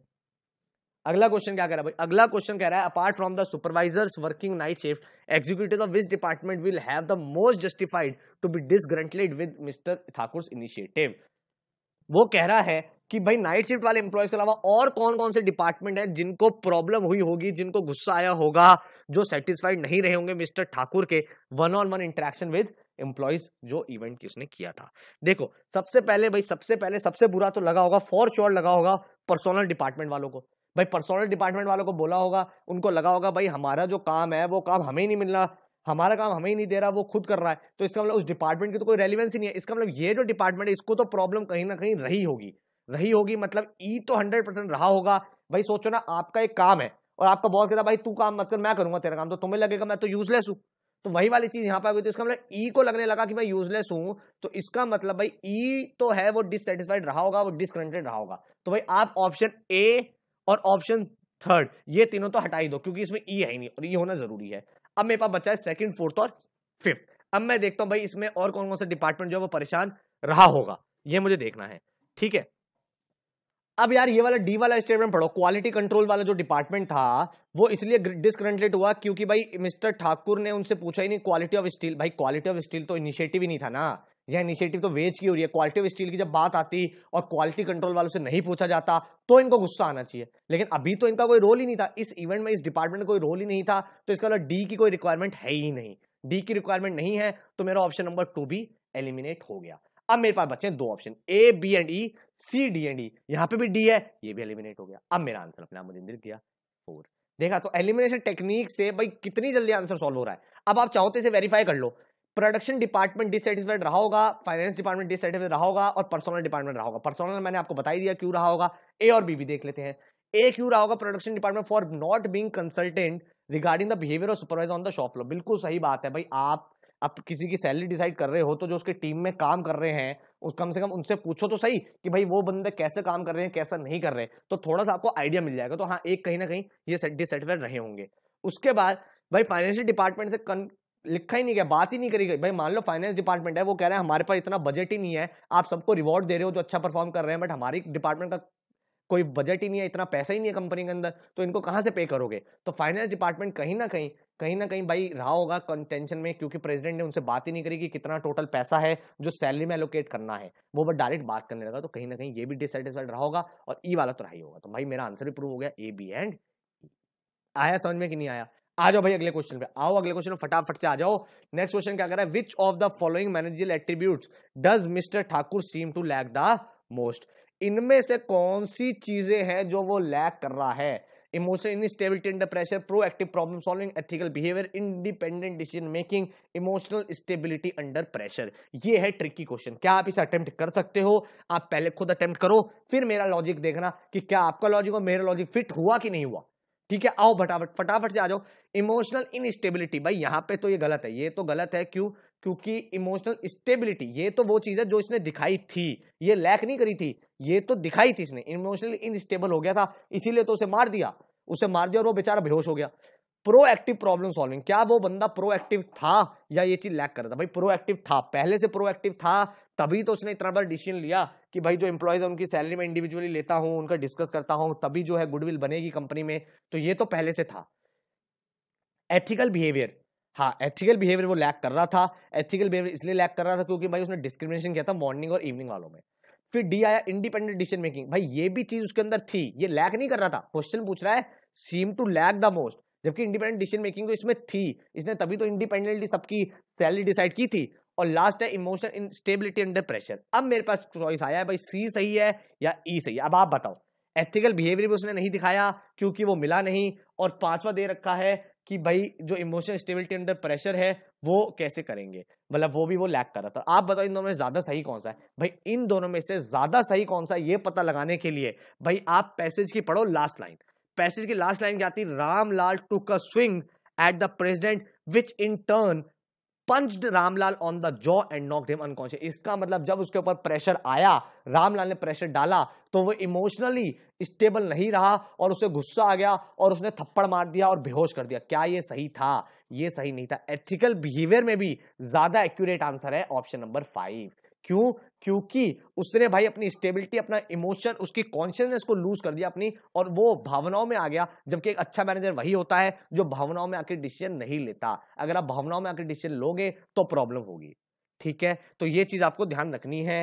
अगला क्वेश्चन क्या कह रहा है भाई अगला क्वेश्चन कह रहा है apart from the supervisors working night shift executive of which department will have the most justified to be disgruntled with mister Thakur initiative वो कह रहा है कि भाई नाइट शिफ्ट वाले एम्प्लॉयज के अलावा और कौन कौन से डिपार्टमेंट है जिनको प्रॉब्लम हुई होगी जिनको गुस्सा आया होगा जो सेटिस्फाइड नहीं रहे होंगे मिस्टर ठाकुर के one on one interaction with employees जो इवेंट किसने किया था देखो सबसे पहले भाई सबसे पहले सबसे बुरा तो लगा होगा फॉर श्योर लगा होगा पर्सोनल डिपार्टमेंट वालों को भाई पर्सोनल डिपार्टमेंट वालों को बोला होगा उनको लगा होगा भाई हमारा जो काम है वो काम हमें नहीं मिलना हमारा काम हमें ही नहीं दे रहा वो खुद कर रहा है तो इसका मतलब उस डिपार्टमेंट की तो कोई रेलिवेंस ही नहीं है इसका मतलब ये जो डिपार्टमेंट है इसको तो प्रॉब्लम कहीं ना कहीं रही होगी रही होगी मतलब ई e तो हंड्रेड परसेंट रहा होगा भाई सोचो ना आपका एक काम है और आपका बॉस कहता भाई तू काम मत कर मैं करूंगा तेरा काम तो तुम्हें लगेगा मैं तो यूजलेस हूँ तो वही वाली चीज यहाँ पर आ गई तो इसका मतलब ई e को लगने लगा कि मैं यूजलेस हूँ तो इसका मतलब भाई ई e तो है वो डिससेटिस्फाइड रहा होगा वो डिसकनेक्टेड रहा होगा तो भाई आप ऑप्शन ए और ऑप्शन थर्ड ये तीनों तो हटाई दो क्योंकि इसमें ई है ही नहीं और ई होना जरूरी है अब मेरे पास बचा है सेकंड फोर्थ और फिफ्थ अब मैं देखता हूं भाई इसमें और कौन कौन सा डिपार्टमेंट जो है वो परेशान रहा होगा ये मुझे देखना है ठीक है अब यार ये वाला डी वाला स्टेटमेंट पढ़ो क्वालिटी कंट्रोल वाला जो डिपार्टमेंट था वो इसलिए डिसकनेक्टेड हुआ क्योंकि भाई मिस्टर ठाकुर ने उनसे पूछा ही नहीं क्वालिटी ऑफ स्टील भाई क्वालिटी ऑफ स्टील तो इनिशिएटिव ही नहीं था ना यह इनिशिएटिव तो वेज की हो रही है क्वालिटी ऑफ स्टील की जब बात आती और क्वालिटी कंट्रोल वालों से नहीं पूछा जाता तो इनको गुस्सा आना चाहिए लेकिन अभी तो इनका कोई रोल ही नहीं था इस इवेंट में इस डिपार्टमेंट का कोई रोल ही नहीं था तो इसका डी मतलब की कोई रिक्वायरमेंट है ही नहीं डी की रिक्वायरमेंट नहीं है तो मेरा ऑप्शन नंबर टू भी एलिमिनेट हो गया अब मेरे पास बचे दो option A B and E C D and E यहाँ पे भी डी है ये भी एलिमिनेट हो गया अब मेरा आंसर अपने मुझे मुजिंदर दिया फोर देखा तो एलिमिनेशन टेक्निक से भाई कितनी जल्दी आंसर सॉल्व हो रहा है अब आप चाहो तो इसे वेरीफाई कर लो प्रोडक्शन डिपार्टमेंट डिसटिस्फाइड रहा होगा फाइनेंस डिपार्टमेंट डिसटिस्फाइड रहा होगा और पर्सनल डिपार्टमेंट रहा होगा पर्सनल मैंने आपको बताई दिया क्यों रहा होगा ए और बी भी देख लेते हैं ए क्यों रहा होगा production department for not being consultant regarding the behaviour of supervisor on the shop floor बिल्कुल सही बात है भाई आप आप किसी की सैलरी डिसाइड कर रहे हो तो जो उसके टीम में काम कर रहे हैं उस कम से कम उनसे पूछो तो सही कि भाई वो बंदे कैसे काम कर रहे हैं कैसा नहीं कर रहे तो थोड़ा सा आपको आइडिया मिल जाएगा तो हाँ एक कहीं ना कहीं ये डिससेटिस्फाइड रहे होंगे उसके बाद भाई फाइनेंशियल डिपार्टमेंट से कन, लिखा ही नहीं गया बात ही नहीं करी गई भाई मान लो फाइनेंस डिपार्टमेंट है वो कह रहे हैं हमारे पास इतना बजट ही नहीं है आप सबको रिवॉर्ड दे रहे हो जो अच्छा परफॉर्म कर रहे हैं बट हमारी डिपार्टमेंट का कोई बजट ही नहीं है इतना पैसा ही नहीं है कंपनी के अंदर तो इनको कहाँ से पे करोगे तो फाइनेंस डिपार्टमेंट कहीं ना कहीं कहीं ना कहीं भाई रहा होगा टेंशन में क्योंकि प्रेसिडेंट ने उनसे बात ही नहीं करी कि कितना टोटल पैसा है जो सैलरी में एलोकेट करना है वो बस डायरेक्ट बात करने लगा तो कहीं ना कहीं ये भी डिसटिस्फाइड रहा होगा और ई वाला तो रहा ही होगा तो भाई मेरा आंसर भी प्रूव हो गया ए बी एंड आया समझ में कि नहीं आया आ जाओ भाई अगले क्वेश्चन पे आओ अगले क्वेश्चन फटाफट से आ जाओ नेक्स्ट क्वेश्चन क्या कर रहा है which of the following managerial attribute does mister Thakur seem to lack the most इनमें से कौन सी चीजें हैं जो वो लैक कर रहा है emotion instability under pressure proactive problem solving ethical behaviour independent decision making emotional stability under pressure ये है ट्रिकी क्वेश्चन क्या आप इसे अटेम्प्ट कर सकते हो आप पहले खुद अटेम्प्ट करो फिर मेरा लॉजिक देखना कि क्या आपका लॉजिक और मेरा लॉजिक फिट हुआ कि नहीं हुआ ठीक है आओ फटाफट फटाफट से आ जाओ इमोशनल इनस्टेबिलिटी भाई यहाँ पे तो ये गलत है ये तो गलत है क्यों क्योंकि इमोशनल स्टेबिलिटी ये तो वो चीज़ है जो इसने दिखाई थी ये लैक नहीं करी थी ये तो दिखाई थी इसने इमोशनली इनस्टेबल हो गया था इसीलिए तो उसे मार दिया उसे मार दिया और वो बेचारा बेहोश हो गया प्रोएक्टिव प्रॉब्लम सॉल्विंग क्या वो बंदा प्रोएक्टिव था या ये चीज लैक कर रहा था भाई प्रोएक्टिव था पहले से प्रोएक्टिव था तभी तो उसने इतना बड़ा डिसीजन लिया कि भाई जो इंप्लॉयज है उनकी सैलरी में इंडिविजुअली लेता हूँ उनका डिस्कस करता हूँ तभी जो है गुडविल बनेगी कंपनी में तो ये तो पहले से था एथिकल बिहेवियर हाँ एथिकल बिहेवियर वो लैक कर रहा था एथिकल बिहेवियर इसलिए लैक कर रहा था क्योंकि भाई उसने डिस्क्रिमिनेशन किया था मॉर्निंग और इवनिंग वालों में फिर डी आया इंडिपेंडेंट डिसीजन मेकिंग भाई ये भी चीज उसके अंदर थी ये लैक नहीं कर रहा था क्वेश्चन पूछ रहा है seem to lack the most जबकि इंडिपेंडेंट डिसीजन मेकिंग तो इसमें थी इसने तभी तो इंडिपेंडेंटली सबकी सैलरी डिसाइड की थी और लास्ट है इन स्टेबिलिटी अंडर प्रेशर अब मेरे पास चॉइस आया है भाई सी सही है या ई e सही है अब आप बताओ एथिकल बिहेवियर भी उसने नहीं दिखाया क्योंकि वो मिला नहीं और पांचवा दे रखा है कि भाई जो इमोशनल स्टेबिलिटी अंडर प्रेशर है वो कैसे करेंगे मतलब वो भी वो लैक कर रहा था आप बताओ इन दोनों में ज्यादा सही कौन सा है भाई इन दोनों में से ज्यादा सही कौन सा है ये पता लगाने के लिए भाई आप पैसेज की पढ़ो लास्ट लाइन पैसेज की लास्ट लाइन क्या आती Ramlal took a swing at the president which in turn punched Ramlal on the jaw and knocked him unconscious इसका मतलब जब उसके ऊपर प्रेशर आया रामलाल ने प्रेशर डाला तो वो इमोशनली स्टेबल नहीं रहा और उसे गुस्सा आ गया और उसने थप्पड़ मार दिया और बेहोश कर दिया क्या ये सही था ये सही नहीं था एथिकल बिहेवियर में भी ज्यादा एक्यूरेट आंसर है ऑप्शन नंबर फाइव क्यों क्योंकि उसने भाई अपनी स्टेबिलिटी अपना इमोशन उसकी कॉन्शियसनेस को लूज कर दिया अपनी और वो भावनाओं में आ गया जबकि एक अच्छा मैनेजर वही होता है जो भावनाओं में आकर डिसीजन नहीं लेता अगर आप भावनाओं में आकर डिसीजन लोगे तो प्रॉब्लम होगी ठीक है तो ये चीज आपको ध्यान रखनी है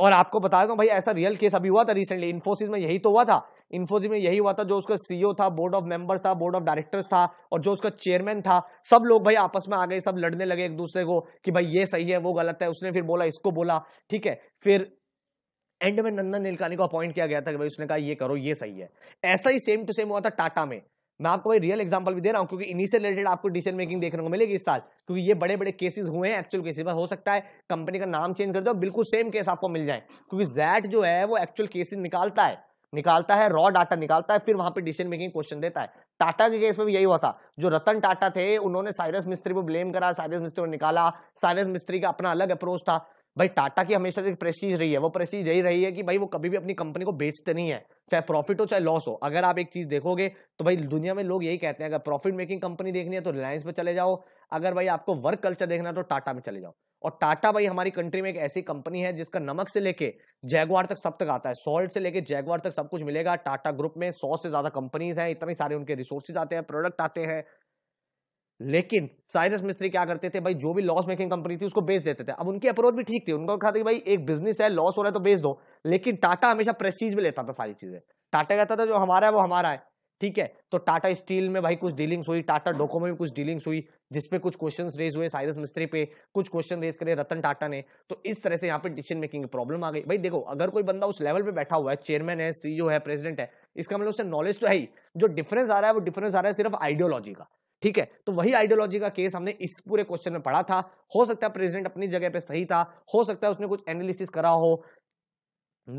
और आपको बता दूं भाई ऐसा रियल केस अभी हुआ था रिसेंटली इन्फोसिस में यही तो हुआ था इन्फोजी में यही हुआ था जो उसका सीईओ e था बोर्ड ऑफ मेंबर्स था बोर्ड ऑफ डायरेक्टर्स था और जो उसका चेयरमैन था सब लोग भाई आपस में आ गए सब लड़ने लगे एक दूसरे को कि भाई ये सही है वो गलत है उसने फिर बोला इसको बोला ठीक है फिर एंड में नंदन नीलकानी को अपॉइंट किया गया था कि भाई उसने कहा ये करो ये सही है ऐसा ही सेम टू सेम हुआ था टाटा में मैं आपको भाई रियल एग्जांपल भी दे रहा हूँ क्योंकि इन्हीं से रिलेटेड आपको डिसीजन मेकिंग देखने को मिलेगी इस साल क्योंकि ये बड़े बड़े केसेस हुए हैं एक्चुअल केसेस पर हो सकता है कंपनी का नाम चेंज कर दो बिल्कुल सेम केस आपको मिल जाए क्योंकि जैट जो है वो एक्चुअल केसेस निकालता है निकालता है रॉ डाटा निकालता है फिर वहां पे डिसीजन मेकिंग क्वेश्चन देता है टाटा के केस में भी यही हुआ था जो रतन टाटा थे उन्होंने साइरस मिस्त्री को ब्लेम करा साइरस मिस्त्री को निकाला साइरस मिस्त्री का अपना अलग अप्रोच था भाई टाटा की हमेशा से प्रेस्टीज रही है वो प्रेस्टीज यही रही है कि भाई वो कभी भी अपनी कंपनी को बेचते नहीं है चाहे प्रॉफिट हो चाहे लॉस हो अगर आप एक चीज देखोगे तो भाई दुनिया में लोग यही कहते हैं अगर प्रॉफिट मेकिंग कंपनी देखनी है तो रिलायंस में चले जाओ अगर भाई आपको वर्क कल्चर देखना है तो टाटा में चले जाओ और टाटा भाई हमारी कंट्री में एक ऐसी कंपनी है जिसका नमक से लेके जैगवार तक सब तक आता है सॉल्ट से लेके जैगवार तक सब कुछ मिलेगा टाटा ग्रुप में सौ से ज्यादा कंपनीज हैं इतने सारे उनके रिसोर्सेज आते हैं प्रोडक्ट आते हैं लेकिन साइरस मिस्त्री क्या करते थे भाई जो भी लॉस मेकिंग कंपनी थी उसको बेच देते थे अब उनकी अप्रोच भी ठीक थी उनको कहा था भाई एक बिजनेस है लॉस हो रहा है तो बेच दो लेकिन टाटा हमेशा प्रेस्टीज में लेता था सारी चीजें टाटा कहता था जो हमारा है वो हमारा है ठीक है तो टाटा स्टील में भाई कुछ डीलिंग्स हुई टाटा डोको में भी कुछ डीलिंग्स हुई जिसपे कुछ क्वेश्चन रेज हुए साइरस मिस्त्री पे कुछ क्वेश्चन रेज करे रतन टाटा ने तो इस तरह से यहाँ पे डिसीजन मेकिंग प्रॉब्लम आ गई भाई देखो अगर कोई बंदा उस लेवल पे बैठा हुआ है चेयरमैन है सीईओ e है प्रेसिडेंट है इसका मतलब उससे नॉलेज तो है ही जो डिफरेंस आ रहा है वो डिफरेंस आ रहा है सिर्फ आइडियोलॉजी का ठीक है तो वही आइडियोलॉजी का केस हमने इस पूरे क्वेश्चन में पढ़ा था हो सकता है प्रेसिडेंट अपनी जगह पे सही था हो सकता है उसने कुछ एनालिसिस करा हो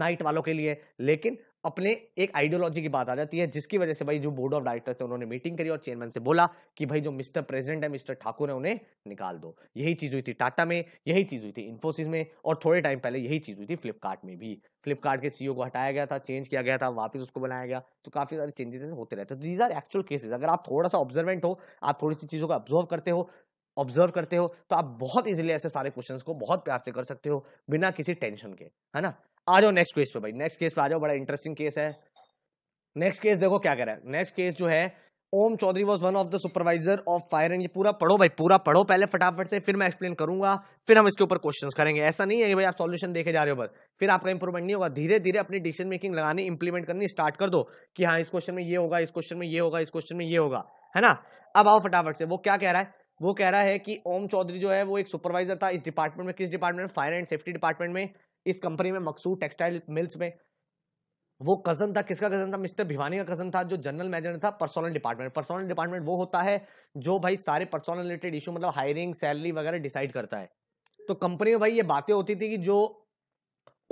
नाइट वालों के लिए लेकिन अपने एक आइडियोलॉजी की बात आ जाती है जिसकी वजह से भाई जो बोर्ड ऑफ डायरेक्टर्स है उन्होंने मीटिंग करी और चेयरमैन से बोला कि भाई जो मिस्टर प्रेसिडेंट है मिस्टर ठाकुर है उन्हें निकाल दो यही चीज हुई थी टाटा में यही चीज हुई थी इन्फोसिस में और थोड़े टाइम पहले यही चीज हुई थी फ्लिपकार्ट में भी फ्लिपकार्ट के सीईओ को हटाया गया था चेंज किया गया था वापस उसको बनाया गया तो काफी सारे चेंजेस होते रहते दीज आर एक्चुअल केसेस अगर आप थोड़ा सा ऑब्जर्वेंट हो आप थोड़ी सी चीजों को ऑब्जर्व करते हो ऑब्जर्व करते हो तो आप बहुत इजीली ऐसे सारे क्वेश्चंस को बहुत प्यार से कर सकते हो बिना किसी टेंशन के है ना आ जाओ नेक्स्ट केस पे भाई नेक्स्ट केस पे आ जाओ बड़ा इंटरेस्टिंग केस है नेक्स्ट केस देखो क्या कह रहा है नेक्स्ट केस जो है Om Chaudhary was one of the supervisor of fire and ये पूरा पढ़ो भाई पूरा पढ़ो पहले फटाफट से फिर मैं एक्सप्लेन करूंगा फिर हम इसके ऊपर क्वेश्चंस करेंगे ऐसा नहीं है कि भाई आप सॉल्यूशन देखे जा रहे हो बस फिर आपका इंप्रूवमेंट नहीं होगा धीरे धीरे अपनी डिसीजन मेकिंग लगानी इंप्लीमेंट करनी स्टार्ट कर दो कि हाँ इस क्वेश्चन में ये होगा इस क्वेश्चन में ये होगा इस क्वेश्चन में ये होगा है ना अब आओ फटाफट से वो क्या कह रहा है वो कह रहा है कि ओम चौधरी जो है वो एक सुपरवाइजर था इस डिपार्टमेंट में किस डिपार्टमेंट में फायर एंड सेफ्टी डिपार्टमेंट में इस कंपनी में मकसूद टेक्सटाइल मिल्स में वो कजन था किसका कजन था मिस्टर भिवानी का कजन था जो जनरल मैनेजर था पर्सोनल डिपार्टमेंट पर्सोनल डिपार्टमेंट वो होता है जो भाई सारे पर्सोनल रिलेटेड इशू मतलब हायरिंग सैलरी वगैरह डिसाइड करता है तो कंपनी में भाई ये बातें होती थी कि जो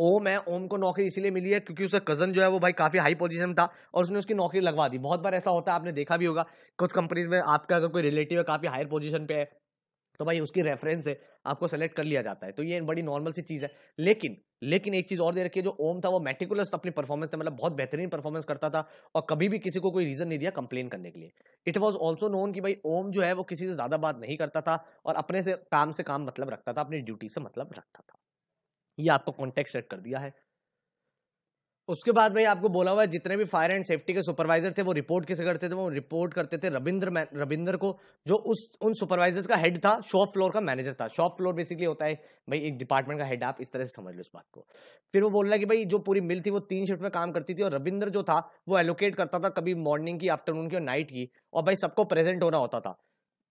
ओम है ओम को नौकरी इसीलिए मिली है क्योंकि उसका कजन जो है वो भाई काफी हाई पोजीशन था और उसने उसकी नौकरी लगवा दी बहुत बार ऐसा होता है आपने देखा भी होगा कुछ कंपनीज में आपका अगर कोई रिलेटिव है काफी हायर पोजीशन पे है तो भाई उसकी रेफरेंस है आपको सेलेक्ट कर लिया जाता है तो ये बड़ी नॉर्मल सी चीज़ है लेकिन लेकिन एक चीज़ और दे रखी है जो ओम था वो मेटिकुलस अपनी परफॉर्मेंस था मतलब बहुत बेहतरीन परफॉर्मेंस करता था और कभी भी किसी को कोई रीज़न नहीं दिया कंप्लेन करने के लिए इट वॉज ऑल्सो नोन कि भाई ओम जो है वो किसी से ज़्यादा बात नहीं करता था और अपने से काम से काम मतलब रखता था अपनी ड्यूटी से मतलब रखता था ये आपको कॉन्टेक्ट सेट कर दिया है उसके बाद भाई आपको बोला हुआ है जितने भी फायर एंड सेफ्टी के सुपरवाइजर थे वो रिपोर्ट किसे करते थे वो रिपोर्ट करते थे रविंद्र रविंद्र को जो उस उन सुपरवाइजर्स का हेड था शॉप फ्लोर का मैनेजर था शॉप फ्लोर बेसिकली होता है भाई एक डिपार्टमेंट का हेड आप इस तरह से समझ लो इस बात को फिर वो बोल रहा है कि भाई जो पूरी मिल थी वो तीन शिफ्ट में काम करती थी और रविंद्र जो था वो एलोकेट करता था कभी मॉर्निंग की आफ्टरनून की और नाइट की और भाई सबको प्रेजेंट होना होता था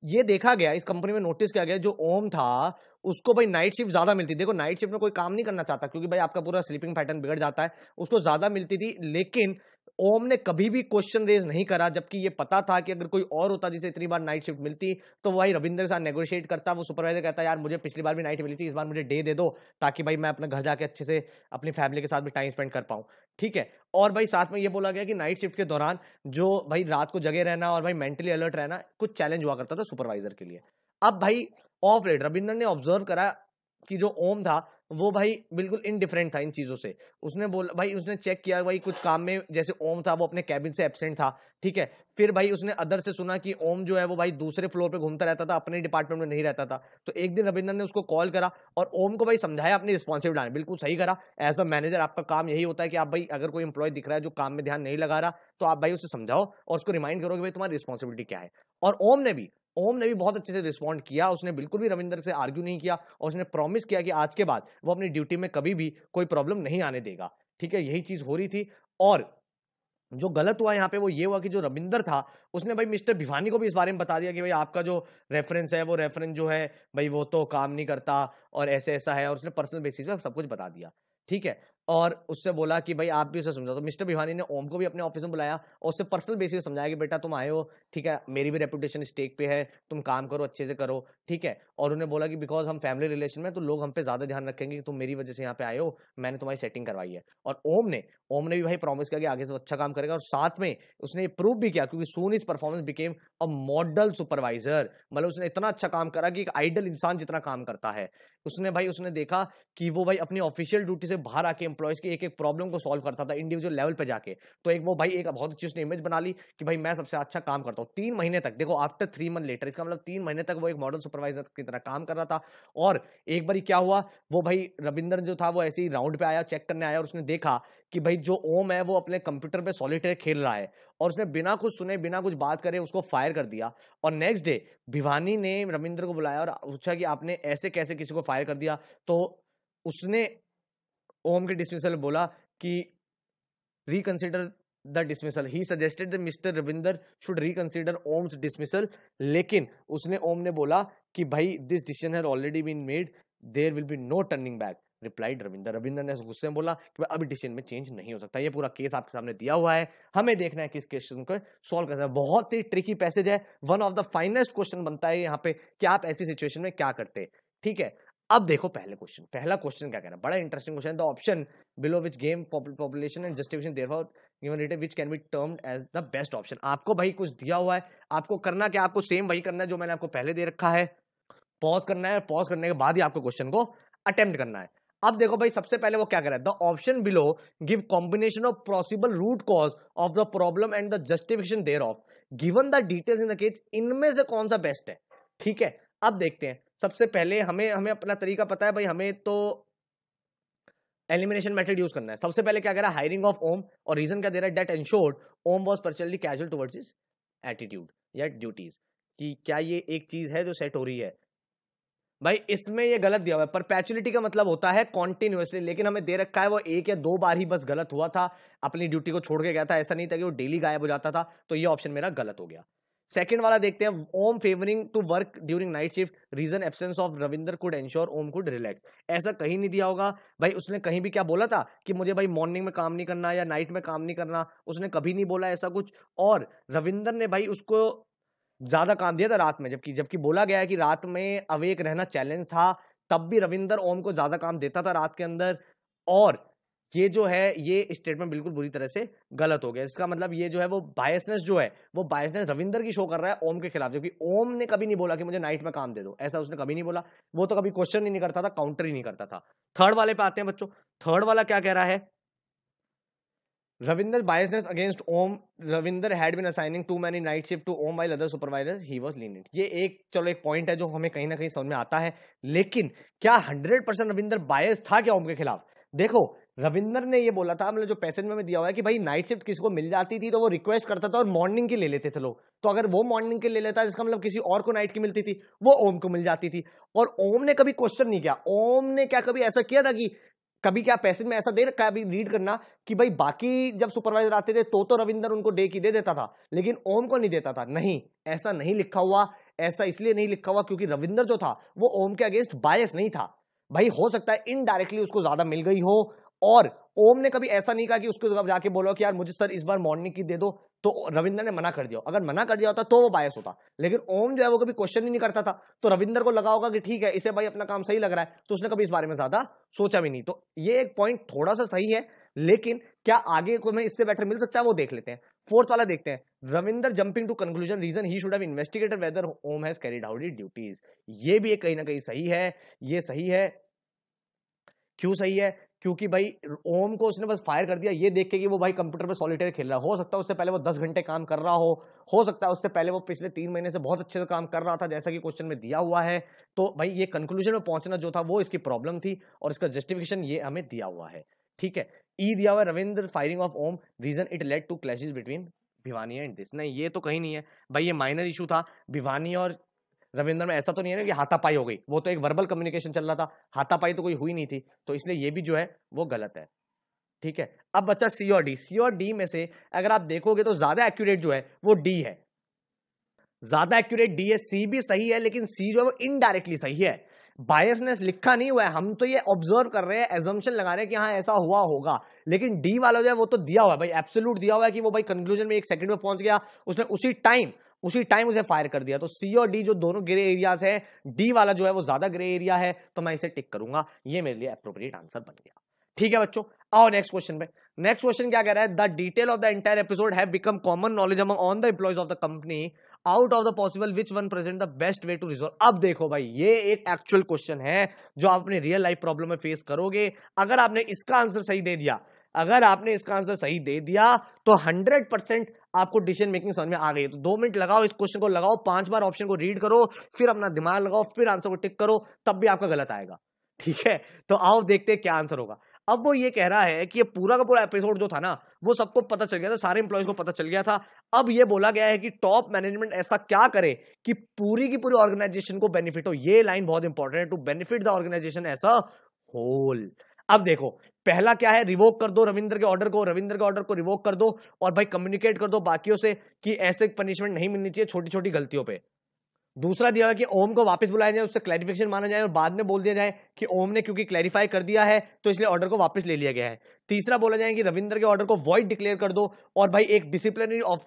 ये देखा गया इस कंपनी में नोटिस किया गया जो ओम था उसको भाई नाइट शिफ्ट ज्यादा मिलती देखो नाइट शिफ्ट में कोई काम नहीं करना चाहता क्योंकि भाई आपका पूरा स्लीपिंग पैटर्न बिगड़ जाता है उसको ज्यादा मिलती थी लेकिन ओम ने कभी भी क्वेश्चन रेज नहीं करा जबकि ये पता था कि अगर कोई और होता जिसे इतनी बार नाइट शिफ्ट मिलती तो भाई रविंद्र के साथ नेगोशिएट करता वो सुपरवाइजर कहता यार मुझे पिछली बार भी नाइट मिली थी इस बार मुझे डे दे दो ताकि भाई मैं अपने घर जाके अच्छे से अपनी फैमिली के साथ भी टाइम स्पेंड कर पाऊँ ठीक है और भाई साथ में ये बोला गया कि नाइट शिफ्ट के दौरान जो भाई रात को जगे रहना और भाई मेंटली अलर्ट रहना कुछ चैलेंज हुआ करता था सुपरवाइजर के लिए अब भाई ऑफ लेट रविंद्र ने ऑब्जर्व करा कि जो ओम था वो भाई बिल्कुल इनडिफरेंट था इन चीज़ों से उसने बोला भाई उसने चेक किया भाई कुछ काम में जैसे ओम था वो अपने कैबिन से एबसेंट था ठीक है फिर भाई उसने अदर से सुना कि ओम जो है वो भाई दूसरे फ्लोर पे घूमता रहता था अपने डिपार्टमेंट में नहीं रहता था तो एक दिन रविंद्र ने उसको कॉल करा और ओम को भाई समझाया अपनी रिस्पॉन्सिव बिल्कुल सही करा एज अ मैनेजर आपका काम यही होता है कि आप भाई अगर कोई इंप्लॉय दिख रहा है जो काम में ध्यान नहीं लगा रहा तो आप भाई उसे समझाओ और उसको रिमाइंड करो कि भाई तुम्हारी रिस्पॉन्सिबिलिटी क्या है और ओम ने भी ओम ने भी बहुत अच्छे से रिस्पॉन्ड किया उसने बिल्कुल भी रविंदर से आर्ग्यू नहीं किया और उसने प्रॉमिस किया कि आज के बाद वो अपनी ड्यूटी में कभी भी कोई प्रॉब्लम नहीं आने देगा ठीक है यही चीज हो रही थी और जो गलत हुआ यहाँ पे वो ये हुआ कि जो रविंदर था उसने भाई मिस्टर भिवानी को भी इस बारे में बता दिया कि भाई आपका जो रेफरेंस है वो रेफरेंस जो है भाई वो तो काम नहीं करता और ऐसे ऐसा है और उसने पर्सनल बेसिस पर सब कुछ बता दिया ठीक है और उससे बोला कि भाई आप भी उसे समझा तो मिस्टर भिवानी ने ओम को भी अपने ऑफिस में बुलाया और उससे पर्सनल बेसिस समझाया कि बेटा तुम आए हो ठीक है मेरी भी रेपुटेशन स्टेक पे है तुम काम करो अच्छे से करो ठीक है और उन्हें बोला कि बिकॉज हम फैमिली रिलेशन में तो लोग हम पे ज़्यादा ध्यान रखेंगे कि तुम मेरी वजह से यहाँ पे आए हो मैंने तुम्हारी सेटिंग करवाई है और ओम ने ओम ने भी भाई प्रॉमिस किया कि आगे से अच्छा काम करेगा और साथ में उसने प्रूव भी किया क्योंकि soon his performance became a model supervisor मतलब उसने इतना अच्छा काम करा कि एक आइडल इंसान जितना काम करता है उसने भाई उसने देखा कि वो भाई अपनी ऑफिशियल ड्यूटी से बाहर आके एम्प्लॉयज की एक एक प्रॉब्लम को सॉल्व करता था इंडिविजुअल लेवल पे जाके तो एक वो भाई एक बहुत अच्छी उसने इमेज बना ली कि भाई मैं सबसे अच्छा काम करता हूँ तीन महीने तक देखो आफ्टर थ्री मंथ लेटर इसका मतलब तीन महीने तक वो एक मॉडल सुपरवाइजर की तरह काम कर रहा था और एक बार क्या हुआ वो भाई रविंदर जो था वो ऐसे ही राउंड पे आया चेक करने आया और उसने देखा कि भाई जो ओम है वो अपने कंप्यूटर पे सॉलिटेयर खेल रहा है और उसने बिना कुछ सुने बिना कुछ बात करे उसको फायर कर दिया और नेक्स्ट डे भिवानी ने रविंद्र को बुलाया और पूछा कि आपने ऐसे कैसे किसी को फायर कर दिया तो उसने ओम के डिसमिसल में बोला कि reconsider the dismissal he suggested mister Ravinder should reconsider Om's dismissal लेकिन उसने ओम ने बोला कि भाई this decision has already been made there will be no turning back replied Ravinder Ravinder ने गुस्से में बोला कि अभी डिसीजन में चेंज नहीं हो सकता ये पूरा केस आपके सामने दिया हुआ है हमें देखना है कि इस क्वेश्चन को सॉल्व करना है बहुत ही ट्रिकी पैसेज है one of the finest question बनता है यहाँ पे कि आप ऐसी सिचुएशन में क्या करते ठीक है अब देखो पहले क्वेश्चन पहला क्वेश्चन क्या कहना बड़ा interesting question the option below which game population and justification therefore given which can be term as the best option आपको भाई कुछ दिया हुआ है आपको करना क्या आपको सेम वही करना है जो मैंने आपको पहले दे रखा है पॉज करना है पॉज करने के बाद ही आपको क्वेश्चन को अटेम्प्ट करना है अब देखो भाई सबसे पहले वो क्या कर रहा है the option below give combination of possible root cause of the problem and the justification thereof given the details in the case इनमें से कौन सा बेस्ट है ठीक है अब देखते हैं सबसे पहले हमें हमें अपना तरीका पता है भाई हमें तो एलिमिनेशन मेथड यूज करना है सबसे पहले क्या कह रहा है हायरिंग ऑफ ओम और रीजन क्या दे रहा है that ensured Om was personally casual towards his attitude या ड्यूटीज कि क्या ये एक चीज है जो सेट हो रही है भाई इसमें ये गलत दिया हुआ है परपैचुअलिटी का मतलब होता है कॉन्टिन्यूसली लेकिन हमें दे रखा है वो एक या दो बार ही बस गलत हुआ था अपनी ड्यूटी को छोड़ के गया था ऐसा नहीं था कि वो डेली गायब हो जाता था तो ये ऑप्शन मेरा गलत हो गया सेकंड वाला देखते हैं Om favouring to work during night shift reason absence of Ravinder could ensure Om could relax ऐसा कहीं नहीं दिया होगा भाई उसने कहीं भी क्या बोला था कि मुझे भाई मॉर्निंग में काम नहीं करना या नाइट में काम नहीं करना उसने कभी नहीं बोला ऐसा कुछ और रविंदर ने भाई उसको ज़्यादा काम दिया था रात में जबकि जबकि बोला गया है कि रात में अवेक रहना चैलेंज था तब भी रविंदर ओम को ज़्यादा काम देता था रात के अंदर और ये जो है ये स्टेटमेंट बिल्कुल बुरी तरह से गलत हो गया इसका मतलब ये जो है वो बायसनेस जो है वो बायसनेस रविंदर की शो कर रहा है ओम के खिलाफ जबकि ओम ने कभी नहीं बोला कि मुझे नाइट में काम दे दो ऐसा उसने कभी नहीं बोला वो तो कभी क्वेश्चन ही नहीं करता था काउंटर ही नहीं करता था थर्ड वाले पे आते हैं बच्चों थर्ड वाला क्या कह रहा है Ravinder biasness against Om. Ravinder had been assigning too many night shift to Om while other supervisors he was lenient. ये एक चलो एक पॉइंट है जो हमें कहीं ना कहीं समझ में आता है लेकिन क्या 100 परसेंट रविंदर बायस था क्या ओम के खिलाफ देखो रविंदर ने ये बोला था मतलब जो पैसेज में दिया हुआ है कि भाई नाइट शिफ्ट किसी को मिल जाती थी तो वो रिक्वेस्ट करता था और मॉर्निंग की ले लेते थे लोग तो अगर वो मॉर्निंग की ले लेता जिसका मतलब किसी और को नाइट की मिलती थी वो ओम को मिल जाती थी और ओम ने कभी क्वेश्चन नहीं किया ओम ने क्या कभी ऐसा किया था कि कभी क्या पैसेज में ऐसा दे रखा है अभी रीड करना कि भाई बाकी जब सुपरवाइजर आते थे तो तो रविंदर उनको डे की दे देता था लेकिन ओम को नहीं देता था नहीं ऐसा नहीं लिखा हुआ ऐसा इसलिए नहीं लिखा हुआ क्योंकि रविंदर जो था वो ओम के अगेंस्ट बायस नहीं था भाई हो सकता है इनडायरेक्टली उसको ज्यादा मिल गई हो और ओम ने कभी ऐसा नहीं कहा कि उसको जाके बोलो कि यार मुझे सर इस बार मॉर्निंग की दे दो तो रविंदर ने मना कर दिया अगर मना कर दिया होता तो वो बायस होता लेकिन ओम जो है वो कभी क्वेश्चन ही नहीं करता था तो रविंदर को लगा होगा कि ठीक है इसे भाई अपना काम सही लग रहा है तो उसने कभी इस बारे में ज्यादा सोचा भी नहीं तो ये एक पॉइंट थोड़ा सा सही है लेकिन क्या आगे को मैं इससे बेटर मिल सकता है वो देख लेते हैं फोर्थ वाला देखते हैं Ravinder jumping to conclusion reason he should have investigated whether Om has carried out his duties ये भी एक कहीं ना कहीं सही है ये सही है क्यों सही है क्योंकि भाई ओम को उसने बस फायर कर दिया ये देख के कि वो भाई कंप्यूटर पर सॉलिटेयर खेल रहा हो सकता है उससे पहले वो दस घंटे काम कर रहा हो हो सकता है उससे पहले वो पिछले तीन महीने से बहुत अच्छे से काम कर रहा था जैसा कि क्वेश्चन में दिया हुआ है तो भाई ये कंक्लूजन में पहुंचना जो था वो इसकी प्रॉब्लम थी और इसका जस्टिफिकेशन ये हमें दिया हुआ है ठीक है ई दिया हुआ Ravindra firing of Om reason it led to clash between Bhiwani and this नहीं ये तो कहीं नहीं है भाई ये माइनर इशू था भिवानी और रविंद्र में ऐसा तो नहीं है ना कि हाथापाई हो गई वो तो एक वर्बल कम्युनिकेशन चल रहा था हाथापाई तो कोई हुई नहीं थी तो इसलिए ये भी जो है वो गलत है ठीक है अब बच्चा सी और डी सी और डी में से अगर आप देखोगे तो ज्यादा एक्यूरेट जो है वो डी है ज्यादा एक्यूरेट डी है सी भी सही है लेकिन सी जो है वो इनडायरेक्टली सही है बायसनेस लिखा नहीं हुआ है हम तो ये ऑब्जर्व कर रहे हैं एजम्पन लगा रहे हैं कि हाँ ऐसा हुआ होगा लेकिन डी वाला जो है वो तो दिया हुआ है भाई एब्सोल्यूट दिया हुआ है कि वो भाई कंक्लूजन में एक सेकंड में पहुंच गया उसने उसी टाइम उसी टाइम उसे फायर कर दिया तो सी और डी जो दोनों ग्रे एरियाज है डी वाला जो है वो ज्यादा ग्रे एरिया है तो मैं इसे टिक करूंगा ये मेरे लिए अप्रोप्रिएट आंसर बन गया ठीक है बच्चों आओ नेक्स्ट क्वेश्चन पे नेक्स्ट क्वेश्चन क्या कह रहा है the detail of the entire episode have become common knowledge among on the employees of the company out of the possible which one present the best way to resolve अब देखो भाई ये एक actual question है जो आप अपने real life problem में फेस करोगे अगर आपने इसका आंसर सही दे दिया अगर आपने इसका आंसर सही दे दिया तो 100 परसेंट आपको डिसीजन मेकिंग समझ में आ गई है तो दो मिनट लगाओ इस क्वेश्चन को लगाओ पांच बार ऑप्शन को रीड करो फिर अपना दिमाग लगाओ फिर आंसर को टिक करो तब भी आपका गलत आएगा ठीक है तो आओ देखते हैं क्या आंसर होगा अब वो ये कह रहा है कि ये पूरा का पूरा एपिसोड जो था ना वो सबको पता चल गया था सारे इंप्लॉयज को पता चल गया था अब ये बोला गया है कि टॉप मैनेजमेंट ऐसा क्या करे कि पूरी की पूरी ऑर्गेनाइजेशन को बेनिफिट हो ये लाइन बहुत इंपॉर्टेंट है to benefit the organisation as a whole अब देखो पहला क्या है रिवोक कर दो रविंद्र के ऑर्डर को रविंद्र के ऑर्डर को रिवोक कर दो और भाई कम्युनिकेट कर दो बाकियों से कि ऐसे पनिशमेंट नहीं मिलनी चाहिए छोटी छोटी गलतियों पे दूसरा दिया कि ओम को वापस बुलाया जाए उससे क्लैरिफिकेशन माना जाए और बाद में बोल दिया जाए कि ओम ने क्योंकि क्लैरिफाई कर दिया है तो इसलिए ऑर्डर को वापस ले लिया गया है तीसरा बोला जाए कि रविंद्र के ऑर्डर को वॉइड डिक्लेयर कर दो और भाई एक डिसिप्लिनरी ऑफ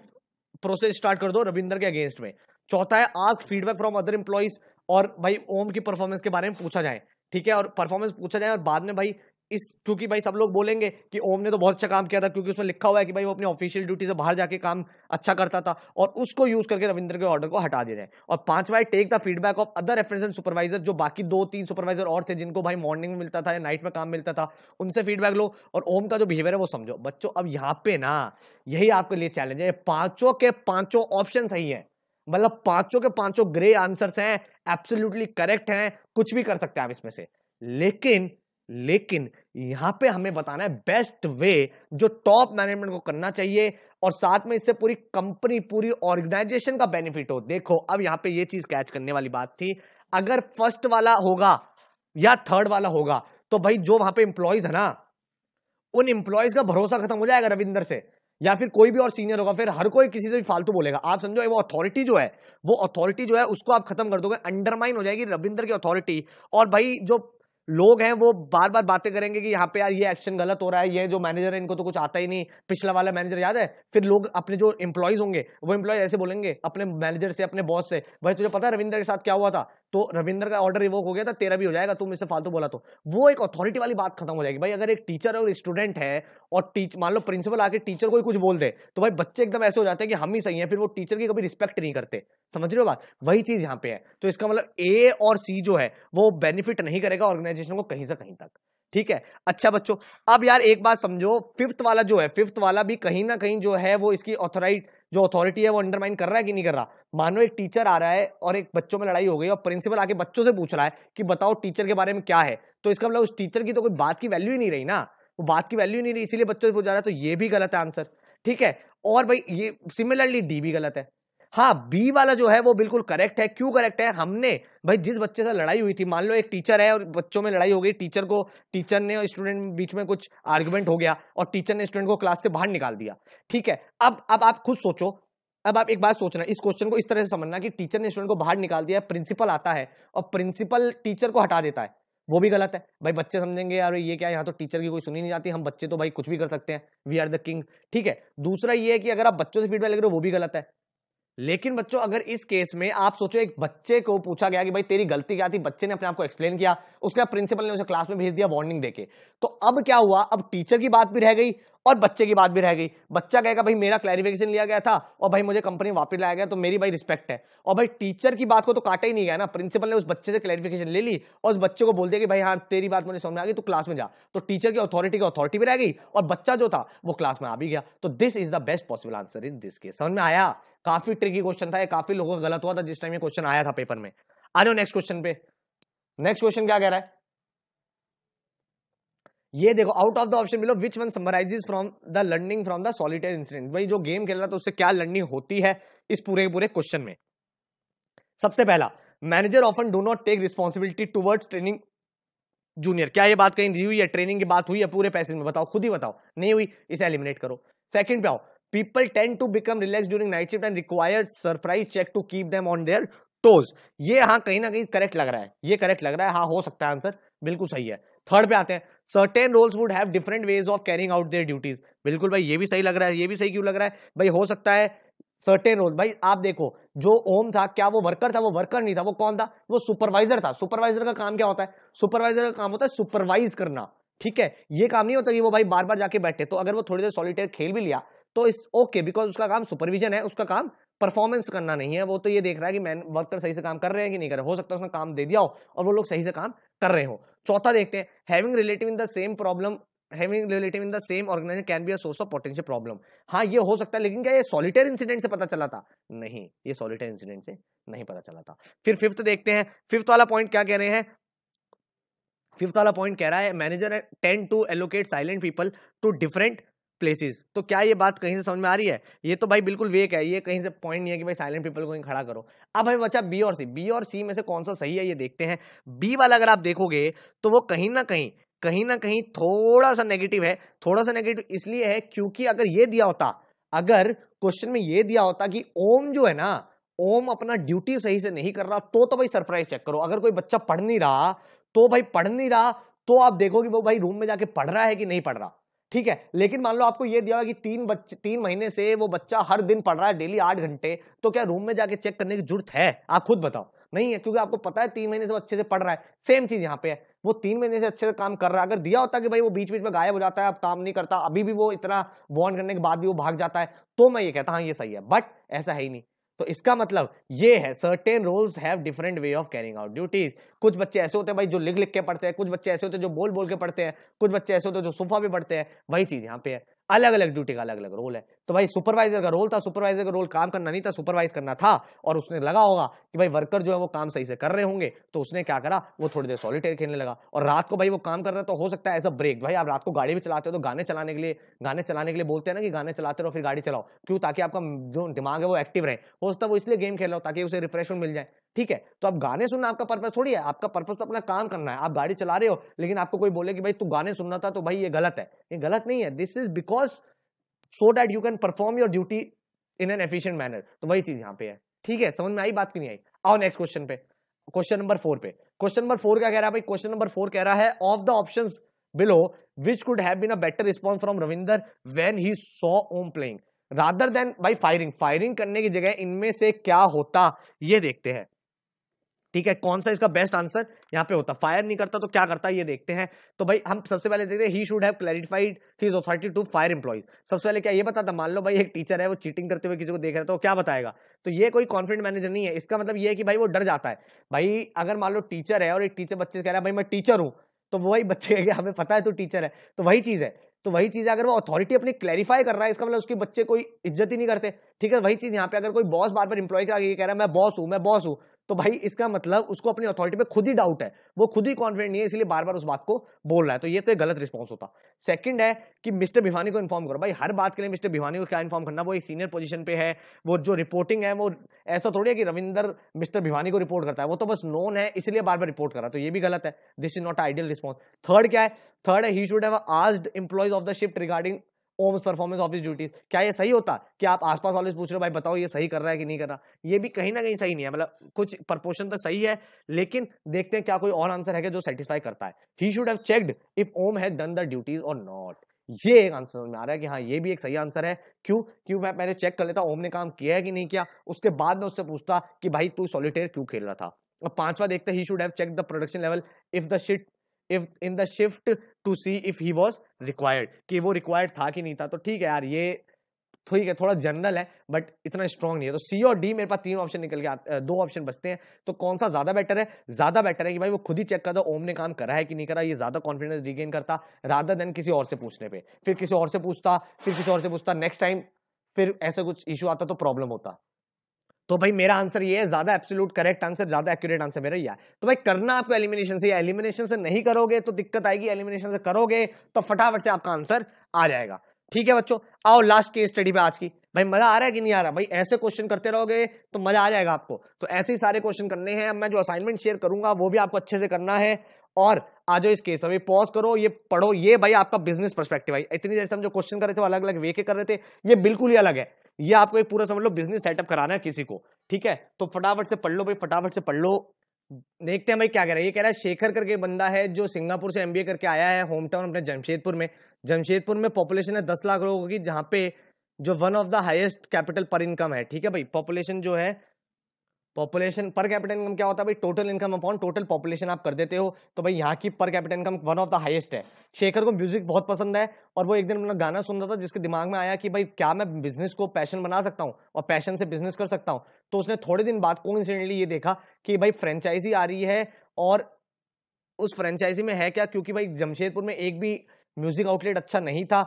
प्रोसेस स्टार्ट कर दो रविंद्र के अगेंस्ट में चौथा है ask feedback from other employees और भाई ओम की परफॉर्मेंस के बारे में पूछा जाए ठीक है और परफॉर्मेंस पूछा जाए और बाद में भाई इस क्योंकि भाई सब लोग बोलेंगे कि ओम ने तो बहुत अच्छा काम किया था क्योंकि उसमें लिखा हुआ है कि भाई वो अपनी ऑफिशियल ड्यूटी से बाहर जाके काम अच्छा करता था और उसको यूज करके रविंद्र के ऑर्डर को हटा दे रहे हैं और पांचवा है take the feedback of other reference and supervisor जो बाकी दो तीन सुपरवाइजर और थे जिनको भाई मॉर्निंग में मिलता था या नाइट में काम मिलता था उनसे फीडबैक लो और ओम का जो बिहेवियर है वो समझो बच्चों अब यहाँ पे ना यही आपके लिए चैलेंज है पांचों के पांचों ऑप्शन सही है मतलब पांचों के पांचों ग्रे आंसर्स हैं एब्सोल्युटली करेक्ट हैं कुछ भी कर सकते हैं आप इसमें से लेकिन लेकिन यहां पे हमें बताना है बेस्ट वे जो टॉप मैनेजमेंट को करना चाहिए और साथ में इससे पूरी कंपनी पूरी ऑर्गेनाइजेशन का बेनिफिट हो देखो अब यहां पे ये चीज कैच करने वाली बात थी अगर फर्स्ट वाला होगा या थर्ड वाला होगा तो भाई जो वहां पे इंप्लॉयज है ना उन इंप्लॉयज का भरोसा खत्म हो जाएगा रविंदर से या फिर कोई भी और सीनियर होगा फिर हर कोई किसी से भी फालतू बोलेगा आप समझो वो अथॉरिटी जो है वो अथॉरिटी जो है उसको आप खत्म कर दोगे अंडरमाइन हो जाएगी रविंदर की अथॉरिटी और भाई जो लोग हैं वो बार बार बातें करेंगे कि यहाँ पे यार ये एक्शन गलत हो रहा है ये जो मैनेजर है इनको तो कुछ आता ही नहीं पिछला वाला मैनेजर याद है फिर लोग अपने जो एम्प्लॉयज होंगे वो एम्प्लॉय ऐसे बोलेंगे अपने मैनेजर से अपने बॉस से भाई तुझे पता है रविंदर के साथ क्या हुआ था तो रविंद्र का ऑर्डर रिवोक हो गया था तेरा भी हो जाएगा तुम इससे फालतू बोला तो वो एक अथॉरिटी वाली बात खत्म हो जाएगी भाई अगर एक टीचर और स्टूडेंट है और टीच मान लो प्रिंसिपल आके टीचर को ही कुछ बोल दे तो भाई बच्चे एकदम ऐसे हो जाते हैं कि हम ही सही है फिर वो टीचर की कभी रिस्पेक्ट नहीं करते समझ रहे हो बात वही चीज यहाँ पे है तो इसका मतलब ए और सी जो है वो बेनिफिट नहीं करेगा ऑर्गेनाइजेशन को कहीं से कहीं तक ठीक है अच्छा बच्चों अब यार एक बात समझो फिफ्थ वाला जो है फिफ्थ वाला भी कहीं ना कहीं जो है वो इसकी ऑथोराइट जो अथॉरिटी है वो अंडरमाइन कर रहा है कि नहीं कर रहा मानो एक टीचर आ रहा है और एक बच्चों में लड़ाई हो गई और प्रिंसिपल आके बच्चों से पूछ रहा है कि बताओ टीचर के बारे में क्या है तो इसका मतलब उस टीचर की तो कोई बात की वैल्यू ही नहीं रही ना वो बात की वैल्यू नहीं रही इसीलिए बच्चों से पूछा रहा है तो ये भी गलत है आंसर ठीक है और भाई ये सिमिलरली डी भी गलत है हाँ बी वाला जो है वो बिल्कुल करेक्ट है क्यों करेक्ट है हमने भाई जिस बच्चे से लड़ाई हुई थी मान लो एक टीचर है और बच्चों में लड़ाई हो गई टीचर को टीचर ने और स्टूडेंट बीच में कुछ आर्ग्यूमेंट हो गया और टीचर ने स्टूडेंट को क्लास से बाहर निकाल दिया ठीक है अब अब आप खुद सोचो अब आप एक बात सोचना इस क्वेश्चन को इस तरह से समझना कि टीचर ने स्टूडेंट को बाहर निकाल दिया प्रिंसिपल आता है और प्रिंसिपल टीचर को हटा देता है वो भी गलत है भाई बच्चे समझेंगे यार ये क्या यहाँ तो टीचर की कोई सुनी नहीं जाती हम बच्चे तो भाई कुछ भी कर सकते हैं वी आर द किंग ठीक है दूसरा ये है कि अगर आप बच्चों से फीडबैक ले रहे हो वो भी गलत है लेकिन बच्चों अगर इस केस में आप सोचो एक बच्चे को पूछा गया कि भाई तेरी गलती क्या थी बच्चे ने अपने आप को एक्सप्लेन किया उसके बाद प्रिंसिपल ने उसे क्लास में भेज दिया वार्निंग देके तो अब क्या हुआ अब टीचर की बात भी रह गई और बच्चे की बात भी रह गई बच्चा कहेगा भाई मेरा क्लैरिफिकेशन लिया गया था और भाई मुझे कंपनी वापस लाया गया तो मेरी भाई रिस्पेक्ट है और भाई टीचर की बात को तो काटा ही नहीं गया ना प्रिंसिपल ने उस बच्चे से क्लैरिफिकेशन ले ली और उस बच्चे को बोल दिया कि भाई हाँ तेरी बात मुझे समझ आ गई तो क्लास में जा तो टीचर की अथॉरिटी की अथॉरिटी भी रह गई और बच्चा जो था वो क्लास में आ भी गया तो this is the best possible answer in this case समझ में आया काफी ट्रिकी क्वेश्चन था ये काफी लोगों का गलत हुआ था जिस टाइम ये क्वेश्चन आया था पेपर में आ जाओ नेक्स्ट क्वेश्चन पे नेक्स्ट क्वेश्चन क्या कह रहा है ये देखो out of the option below which one summarises from the learning from the solitaire incident भाई जो गेम खेल रहा था उससे क्या लर्निंग होती है इस पूरे पूरे क्वेश्चन में सबसे पहला manager often do not take responsibility towards training junior क्या ये बात कहीं हुई है ट्रेनिंग की बात हुई है पूरे पैसे में बताओ खुद ही बताओ नहीं हुई इसे एलिमिनेट करो सेकंड पे आओ people tend to become relaxed during night shift and require surprise check to keep them on their toes ये हाँ कहीं ना कहीं करेक्ट लग रहा है ये करेक्ट लग रहा है हाँ हो सकता है आंसर बिल्कुल सही है थर्ड पे आते हैं certain roles would have different ways of carrying out their duties बिल्कुल भाई ये भी सही लग रहा है ये भी सही क्यों लग रहा है भाई हो सकता है सर्टेन रोल भाई आप देखो जो ओम था क्या वो वर्कर था वो वर्कर नहीं था वो कौन था वो सुपरवाइजर था सुपरवाइजर का काम क्या होता है सुपरवाइजर का काम होता है सुपरवाइज करना ठीक है ये काम नहीं होता कि वो भाई बार बार जाके बैठे तो अगर वो थोड़ी देर सॉलिटेयर खेल भी लिया तो इस ओके बिकॉज उसका काम सुपरविजन है उसका काम परफॉर्मेंस करना नहीं है वो तो ये देख रहा है कि मैन वर्कर सही से काम कर रहे हैं कि नहीं कर रहे हो सकता है उसने काम दे दिया हो और वो लोग सही से काम कर रहे हो चौथा देखते हैं having relative in the same problem having relative in the same organisation can be a source of potential problem हाँ ये हो सकता है लेकिन क्या ये सॉलिटेयर इंसिडेंट से पता चला था नहीं ये सॉलिटेयर इंसिडेंट से नहीं पता चला था फिर फिफ्थ देखते हैं फिफ्थ वाला पॉइंट क्या कह रहे हैं फिफ्थ वाला पॉइंट कह रहा है manager tend to allocate silent people to different places तो क्या ये बात कहीं से समझ में आ रही है ये तो भाई बिल्कुल वेक है ये कहीं से पॉइंट नहीं है कि भाई साइलेंट पीपल को खड़ा करो अब भाई बचा बी और सी बी और सी में से कौन सा सही है ये देखते हैं बी वाला अगर आप देखोगे तो वो कहीं ना कहीं कहीं ना कहीं थोड़ा सा नेगेटिव है थोड़ा सा नेगेटिव इसलिए है क्योंकि अगर ये दिया होता अगर क्वेश्चन में ये दिया होता कि ओम जो है ना ओम अपना ड्यूटी सही से नहीं कर रहा तो तो भाई सरप्राइज चेक करो अगर कोई बच्चा पढ़ नहीं रहा तो भाई पढ़ नहीं रहा तो आप देखो कि वो भाई रूम में जाके पढ़ रहा है कि नहीं पढ़ रहा ठीक है लेकिन मान लो आपको ये दिया हुआ कि तीन बच्चे तीन महीने से वो बच्चा हर दिन पढ़ रहा है डेली आठ घंटे तो क्या रूम में जाके चेक करने की जरूरत है आप खुद बताओ नहीं है क्योंकि आपको पता है तीन महीने से वो अच्छे से पढ़ रहा है सेम चीज यहाँ पे है वो तीन महीने से अच्छे से काम कर रहा है अगर दिया होता कि भाई वो बीच बीच में गायब हो जाता है अब काम नहीं करता अभी भी वो इतना वॉर्न करने के बाद भी वो भाग जाता है तो मैं ये कहता हाँ ये सही है बट ऐसा है ही नहीं तो इसका मतलब ये है certain roles have different way of carrying out duties कुछ बच्चे ऐसे होते हैं भाई जो लिख लिख के पढ़ते हैं कुछ बच्चे ऐसे होते हैं जो बोल बोल के पढ़ते हैं कुछ बच्चे ऐसे होते हैं जो सोफा भी पढ़ते हैं वही चीज यहाँ पे है अलग अलग ड्यूटी का अलग अलग रोल है तो भाई सुपरवाइजर का रोल था सुपरवाइजर का रोल काम करना नहीं था सुपरवाइज करना था और उसने लगा होगा कि भाई वर्कर जो है वो काम सही से कर रहे होंगे तो उसने क्या करा वो थोड़ी देर सॉलिटेयर खेलने लगा और रात को भाई वो काम कर रहा तो हो सकता है एज अ ब्रेक भाई आप रात को गाड़ी भी चलाते हो तो गाने चलाने के लिए गाने चलाने के लिए बोलते हैं ना कि गाने चलाते रहो फिर गाड़ी चलाओ क्यों ताकि आपका जो दिमाग है वो एक्टिव रहे हो सकता है वो इसलिए गेम खेल रहा ताकि उसे रिफ्रेशमेंट मिल जाए ठीक है तो आप गाने सुनना आपका पर्पज थोड़ी है आपका पर्पज तो अपना काम करना है आप गाड़ी चला रहे हो लेकिन आपको कोई बोले कि भाई तू गाने सुनना था तो भाई ये गलत है ये गलत नहीं है this is because so that you can perform your duty in an efficient manner तो वही चीज यहाँ पे है ठीक है समझ में आई बात की नहीं आई आओ नेक्स्ट क्वेश्चन पे क्वेश्चन नंबर फोर पे क्वेश्चन नंबर फोर क्या कह रहा है भाई क्वेश्चन नंबर फोर कह रहा है of the option below which could have been a better response from Ravinder when he saw Om playing rather than by firing firing करने की जगह इनमें से क्या होता ये देखते हैं ठीक है कौन सा इसका बेस्ट आंसर यहाँ पे होता फायर नहीं करता तो क्या करता ये देखते हैं तो भाई हम सबसे पहले देखते हैं he should have clarified his authority to fire employees सबसे पहले क्या ये बताता मान लो भाई एक टीचर है वो चीटिंग करते हुए किसी को देख रहा था तो क्या बताएगा तो ये कोई कॉन्फिडेंट मैनेजर नहीं है इसका मतलब ये है कि भाई वो डर जाता है भाई अगर मान लो टीचर है और एक टीचर बच्चे से कह रहा है भाई मैं टीचर हूँ तो वही बच्चे कहेगा हमें पता है तो टीचर है तो वही चीज़ है तो वही चीज अगर वो अथॉरिटी अपनी क्लैरिफाई कर रहा है इसका मतलब उसके बच्चे कोई इज्जत ही नहीं करते ठीक है वही चीज यहाँ पे अगर कोई बॉस बार बार इंप्लॉय के आगे कह रहा है मैं बॉस हूँ मैं बॉस हूँ तो भाई इसका मतलब उसको अपनी अथॉरिटी पे खुद ही डाउट है वो खुद ही कॉन्फिडेंट नहीं है इसलिए बार बार उस बात को बोल रहा है तो ये तो गलत रिस्पॉन्स होता सेकंड है कि मिस्टर भिवानी को इन्फॉर्म करो भाई हर बात के लिए मिस्टर भिवानी को क्या इन्फॉर्म करना वो एक सीनियर पोजिशन पे है वो जो रिपोर्टिंग है वो ऐसा थोड़ी है कि रविंदर मिस्टर भिवानी को रिपोर्ट करता है वो तो बस नोन है इसलिए बार बार रिपोर्ट कर रहा है तो ये भी गलत है this is not ideal response third क्या है थर्ड है he should have asked employees of the shift regarding Om's performance of his duties क्या ये सही होता कि आप आसपास वाले से पूछ रहे हो भाई बताओ ये सही कर रहा है कि नहीं कर रहा ये भी कहीं ना कहीं सही नहीं है मतलब कुछ प्रपोर्शन तो सही है लेकिन देखते हैं क्या कोई और आंसर है जो सेटिस्फाई करता है he should have checked if Om had done the duties और नॉट ये एक आंसर में आ रहा है कि हाँ ये भी एक सही आंसर है क्यों क्यों मैं पहले चेक कर लेता ओम ने काम किया है कि नहीं किया उसके बाद में उससे पूछता कि भाई तू सॉलिटेयर क्यों खेल रहा था और पांचवा देखते he should have check the production level if the shift if in the shift to see if he was required कि वो रिक्वायर्ड था कि नहीं था तो ठीक है यार ये तो ठीक है थोड़ा जनरल है बट इतना स्ट्रॉन्ग नहीं है तो सी और डी मेरे पास तीन ऑप्शन निकल के दो ऑप्शन बचते हैं तो कौन सा ज्यादा बेटर है ज्यादा बेटर है कि भाई वो खुद ही चेक करता ओम ने काम करा है कि नहीं करा ये ज्यादा कॉन्फिडेंस रिगेन करता राधा देन किसी और से पूछने पे फिर किसी और से पूछता फिर किसी और से पूछता नेक्स्ट टाइम फिर ऐसा कुछ इशू आता तो प्रॉब्लम होता तो भाई मेरा आंसर ये है ज्यादा एब्सोल्यूट करेक्ट आंसर ज्यादा एक्यूरेट आंसर मेरा ये है तो भाई करना आपको एलिमिनेशन से या एलिमिनेशन से नहीं करोगे तो दिक्कत आएगी एलिमिनेशन से करोगे तो फटाफट से आपका आंसर आ जाएगा ठीक है बच्चों आओ लास्ट केस स्टडी पे आज की भाई मजा आ रहा है कि नहीं आ रहा भाई ऐसे क्वेश्चन करते रहोगे तो मजा आ जाएगा आपको तो ऐसे ही सारे क्वेश्चन करने हैं अब मैं जो असाइनमेंट शेयर करूंगा वो भी आपको अच्छे से करना है और आ जाओ इस केस पर पॉज करो ये पढ़ो ये भाई आपका बिजनेस परस्पेक्टिव है इतनी देर से हम जो क्वेश्चन कर रहे थे अलग अलग वे के कर रहे थे ये बिल्कुल ही अलग है ये आपको एक पूरा समझ लो बिजनेस सेटअप कराना है किसी को ठीक है तो फटाफट से पढ़ लो भाई फटाफट से पढ़ लो देखते हैं भाई क्या कह रहा है ये कह रहा है शेखर करके बंदा है जो सिंगापुर से एमबीए करके आया है होम टाउन अपने जमशेदपुर में जमशेदपुर में पॉपुलेशन है दस लाख लोगों की जहाँ पे जो one of the highest capital per income है ठीक है भाई पॉपुलेशन जो है पॉपुलेशन पर कैपिटल इनकम क्या होता है भाई total income upon total population आप कर देते हो तो भाई यहाँ की per capital income one of the highest है शेखर को म्यूजिक बहुत पसंद है और वो एक दिन अपना गाना सुन रहा था जिसके दिमाग में आया कि भाई क्या मैं बिजनेस को पैशन बना सकता हूँ और पैशन से बिजनेस कर सकता हूँ तो उसने थोड़े दिन बाद को ये देखा कि भाई फ्रेंचाइजी आ रही है और उस फ्रेंचाइजी में है क्या क्योंकि भाई जमशेदपुर में एक भी म्यूजिक आउटलेट अच्छा नहीं था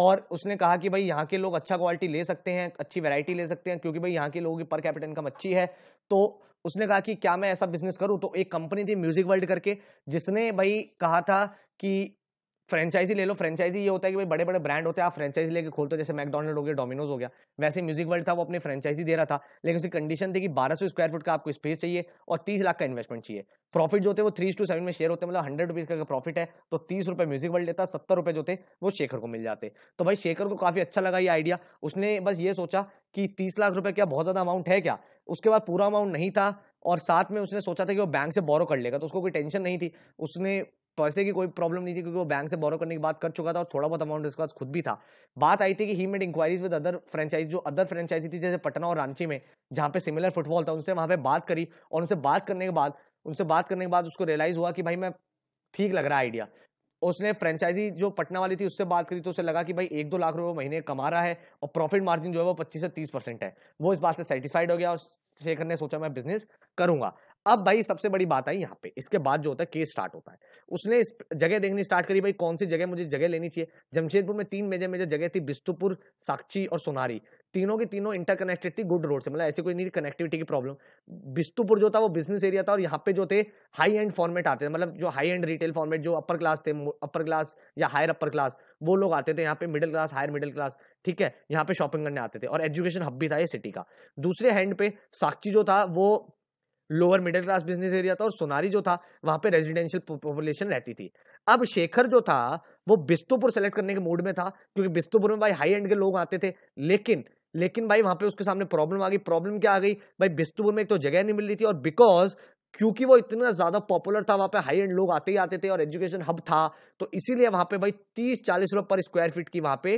और उसने कहा कि भाई यहाँ के लोग अच्छा क्वालिटी ले सकते हैं अच्छी वैरायटी ले सकते हैं क्योंकि भाई यहाँ के लोगों की पर कैपिटल इनकम अच्छी है तो उसने कहा कि क्या मैं ऐसा बिजनेस करूं तो एक कंपनी थी म्यूजिक वर्ल्ड करके जिसने भाई कहा था कि फ्रेंचाइजी ले लो फ्रेंचाइजी ये होता है कि भाई बड़े बड़े ब्रांड होते हैं आप फ्रेंचाइजी लेके खोलते हो जैसे मैकडोनल्ड हो गया डोमिनोज हो गया वैसे म्यूजिक वर्ल्ड था वो अपनी फ्रेंचाइजी दे रहा था लेकिन उसकी कंडीशन थी कि 1200 स्क्वायर फुट का आपको स्पेस चाहिए और 30 लाख का इन्वेस्टमेंट चाहिए प्रॉफिट जो थे वो थ्री टू सेवन में शेयर होते मतलब हंड्रेड रुपीज का प्रॉफिट है तो तीस रुपये म्यूजिक वर्ल्ड लेता सत्तर रुपये जो थे वो शेखर को मिल जाते तो भाई शेखर को काफी अच्छा लगा ये आइडिया उसने बस ये सोचा कि तीस लाख रुपये क्या बहुत ज्यादा अमाउंट है क्या उसके बाद पूरा अमाउंट नहीं था और साथ में उसने सोचा था कि वो बैंक से बोरो कर लेगा तो उसको कोई टेंशन नहीं थी उसने पैसे की कोई प्रॉब्लम नहीं थी क्योंकि वो बैंक से बोरो करने की बात कर चुका था और थोड़ा बहुत अमाउंट उसके बाद खुद भी था बात आई थी कि he made inquiries with other franchise जो अदर फ्रेंचाइजी थी जैसे पटना और रांची में जहाँ पे सिमिलर फुटबॉल था उनसे वहाँ पे बात करी और उनसे बात करने के बाद उनसे बात करने के बाद उसको रियलाइज हुआ कि भाई मैं ठीक लग रहा है आइडिया उसने फ्रेंचाइजी जो पटना वाली थी उससे बात करी तो उसे लगा कि भाई एक दो लाख रुपए महीने कमा रहा है और प्रॉफिट मार्जिन जो है वो 25 से 30 परसेंट है वो इस बात से सेटिस्फाइड हो गया और शेखर ने सोचा मैं बिजनेस करूंगा अब भाई सबसे बड़ी बात आई यहाँ पे इसके बाद जो होता है केस स्टार्ट होता है उसने इस जगह देखनी स्टार्ट करी भाई कौन सी जगह मुझे जगह लेनी चाहिए जमशेदपुर में तीन मेजर मेजर जगह थी बिस्तुपुर साक्षी और सोनारी तीनों की तीनों इंटरकनेक्टेड थी गुड रोड से मतलब ऐसी कोई नहीं कनेक्टिविटी की प्रॉब्लम बिस्तुपुर जो था वो बिजनेस एरिया था और यहाँ पे जो थे हाई एंड फॉर्मेट आते थे मतलब जो हाई एंड रिटेल फॉर्मेट जो अपर क्लास थे अपर क्लास या हायर अपर क्लास वो लोग आते थे यहाँ पे middle class higher middle class ठीक है यहाँ पे शॉपिंग करने आते थे और एजुकेशन हब भी था ये सिटी का दूसरे हैंड पे साक्षी जो था वो lower middle class business area था और सोनारी जो था वहां पे रेजिडेंशियल पॉपुलेशन रहती थी अब शेखर जो था वो बिस्तुपुर सेलेक्ट करने के मूड में था क्योंकि बिस्तुपुर में भाई हाई एंड के लोग आते थे लेकिन लेकिन भाई वहां पे उसके सामने प्रॉब्लम आ गई प्रॉब्लम क्या आ गई भाई बिस्तुपुर में एक तो जगह नहीं मिल रही थी और बिकॉज क्योंकि वो इतना ज्यादा पॉपुलर था वहां पे हाई एंड लोग आते ही आते थे और एजुकेशन हब था तो इसीलिए वहां पे भाई तीस चालीस रुपए पर स्क्वायर फीट की वहां पे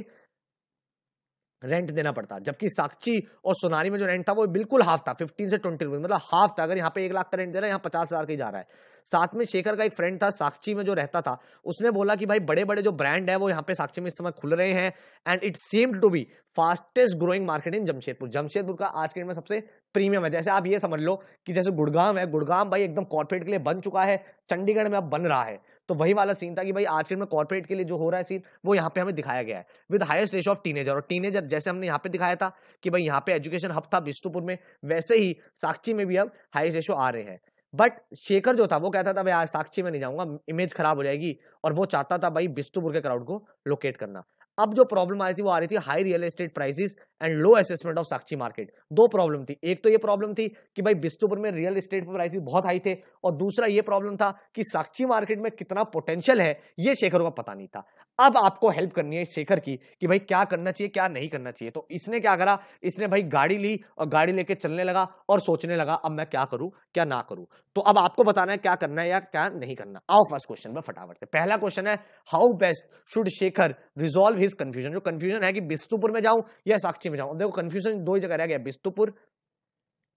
रेंट देना पड़ता जबकि साक्षी और सोनारी में जो रेंट था वो बिल्कुल हाफ था फिफ्टीन से ट्वेंटी रुपीज मतलब हाफ था अगर यहाँ पे एक लाख का रेंट दे रहा है यहाँ पचास हजार का ही जा रहा है साथ में शेखर का एक फ्रेंड था साक्षी में जो रहता था उसने बोला कि भाई बड़े बड़े जो ब्रांड है वो यहाँ पे साक्षी में इस समय खुल रहे हैं and it seem to be fastest growing market in Jamshedpur Jamshedpur का आज के में सबसे प्रीमियम है जैसे आप ये समझ लो कि जैसे गुड़गांव है गुड़गांव भाई एकदम कॉर्पोरेट के लिए बन चुका है चंडीगढ़ में अब बन रहा है तो वही वाला सीन था कि भाई आज के में कॉर्पोरेट के लिए जो हो रहा है सीन वो यहाँ पे हमें दिखाया गया है with highest ratio of teenager और टीनेजर जैसे हमने यहाँ पे दिखाया था कि भाई यहाँ पे एजुकेशन हब था बिष्णुपुर में वैसे ही साक्षी में भी अब हाइस्ट रेशो आ रहे हैं बट शेखर जो था वो कहता था भाई यार साक्षी में नहीं जाऊंगा इमेज खराब हो जाएगी और वो चाहता था भाई बिस्तुपुर के क्राउड को लोकेट करना अब जो प्रॉब्लम आ रही थी वो आ रही थी high real estate prices and low assessment of Sakchi market दो प्रॉब्लम थी एक तो ये प्रॉब्लम थी कि भाई बिस्तुपुर में रियल एस्टेट प्राइसेस बहुत हाई थे और दूसरा ये प्रॉब्लम था कि साक्षी मार्केट में कितना पोटेंशियल है ये शेखर को पता नहीं था अब आपको हेल्प करनी है शेखर की कि भाई क्या करना चाहिए क्या नहीं करना चाहिए तो इसने क्या करा इसने भाई गाड़ी ली और गाड़ी लेके चलने लगा और सोचने लगा अब मैं क्या करूं क्या ना करूं तो अब आपको बताना है क्या करना है या क्या नहीं करना आओ फर्स्ट क्वेश्चन पर फटाफट से पहला क्वेश्चन है how best should Shekhar resolve his confusion जो कंफ्यूजन है कि बिस्तुपुर में जाऊं या साक्षी में जाऊं देखो कंफ्यूजन दो जगह रह गया बिस्तुपुर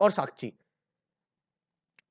और साक्षी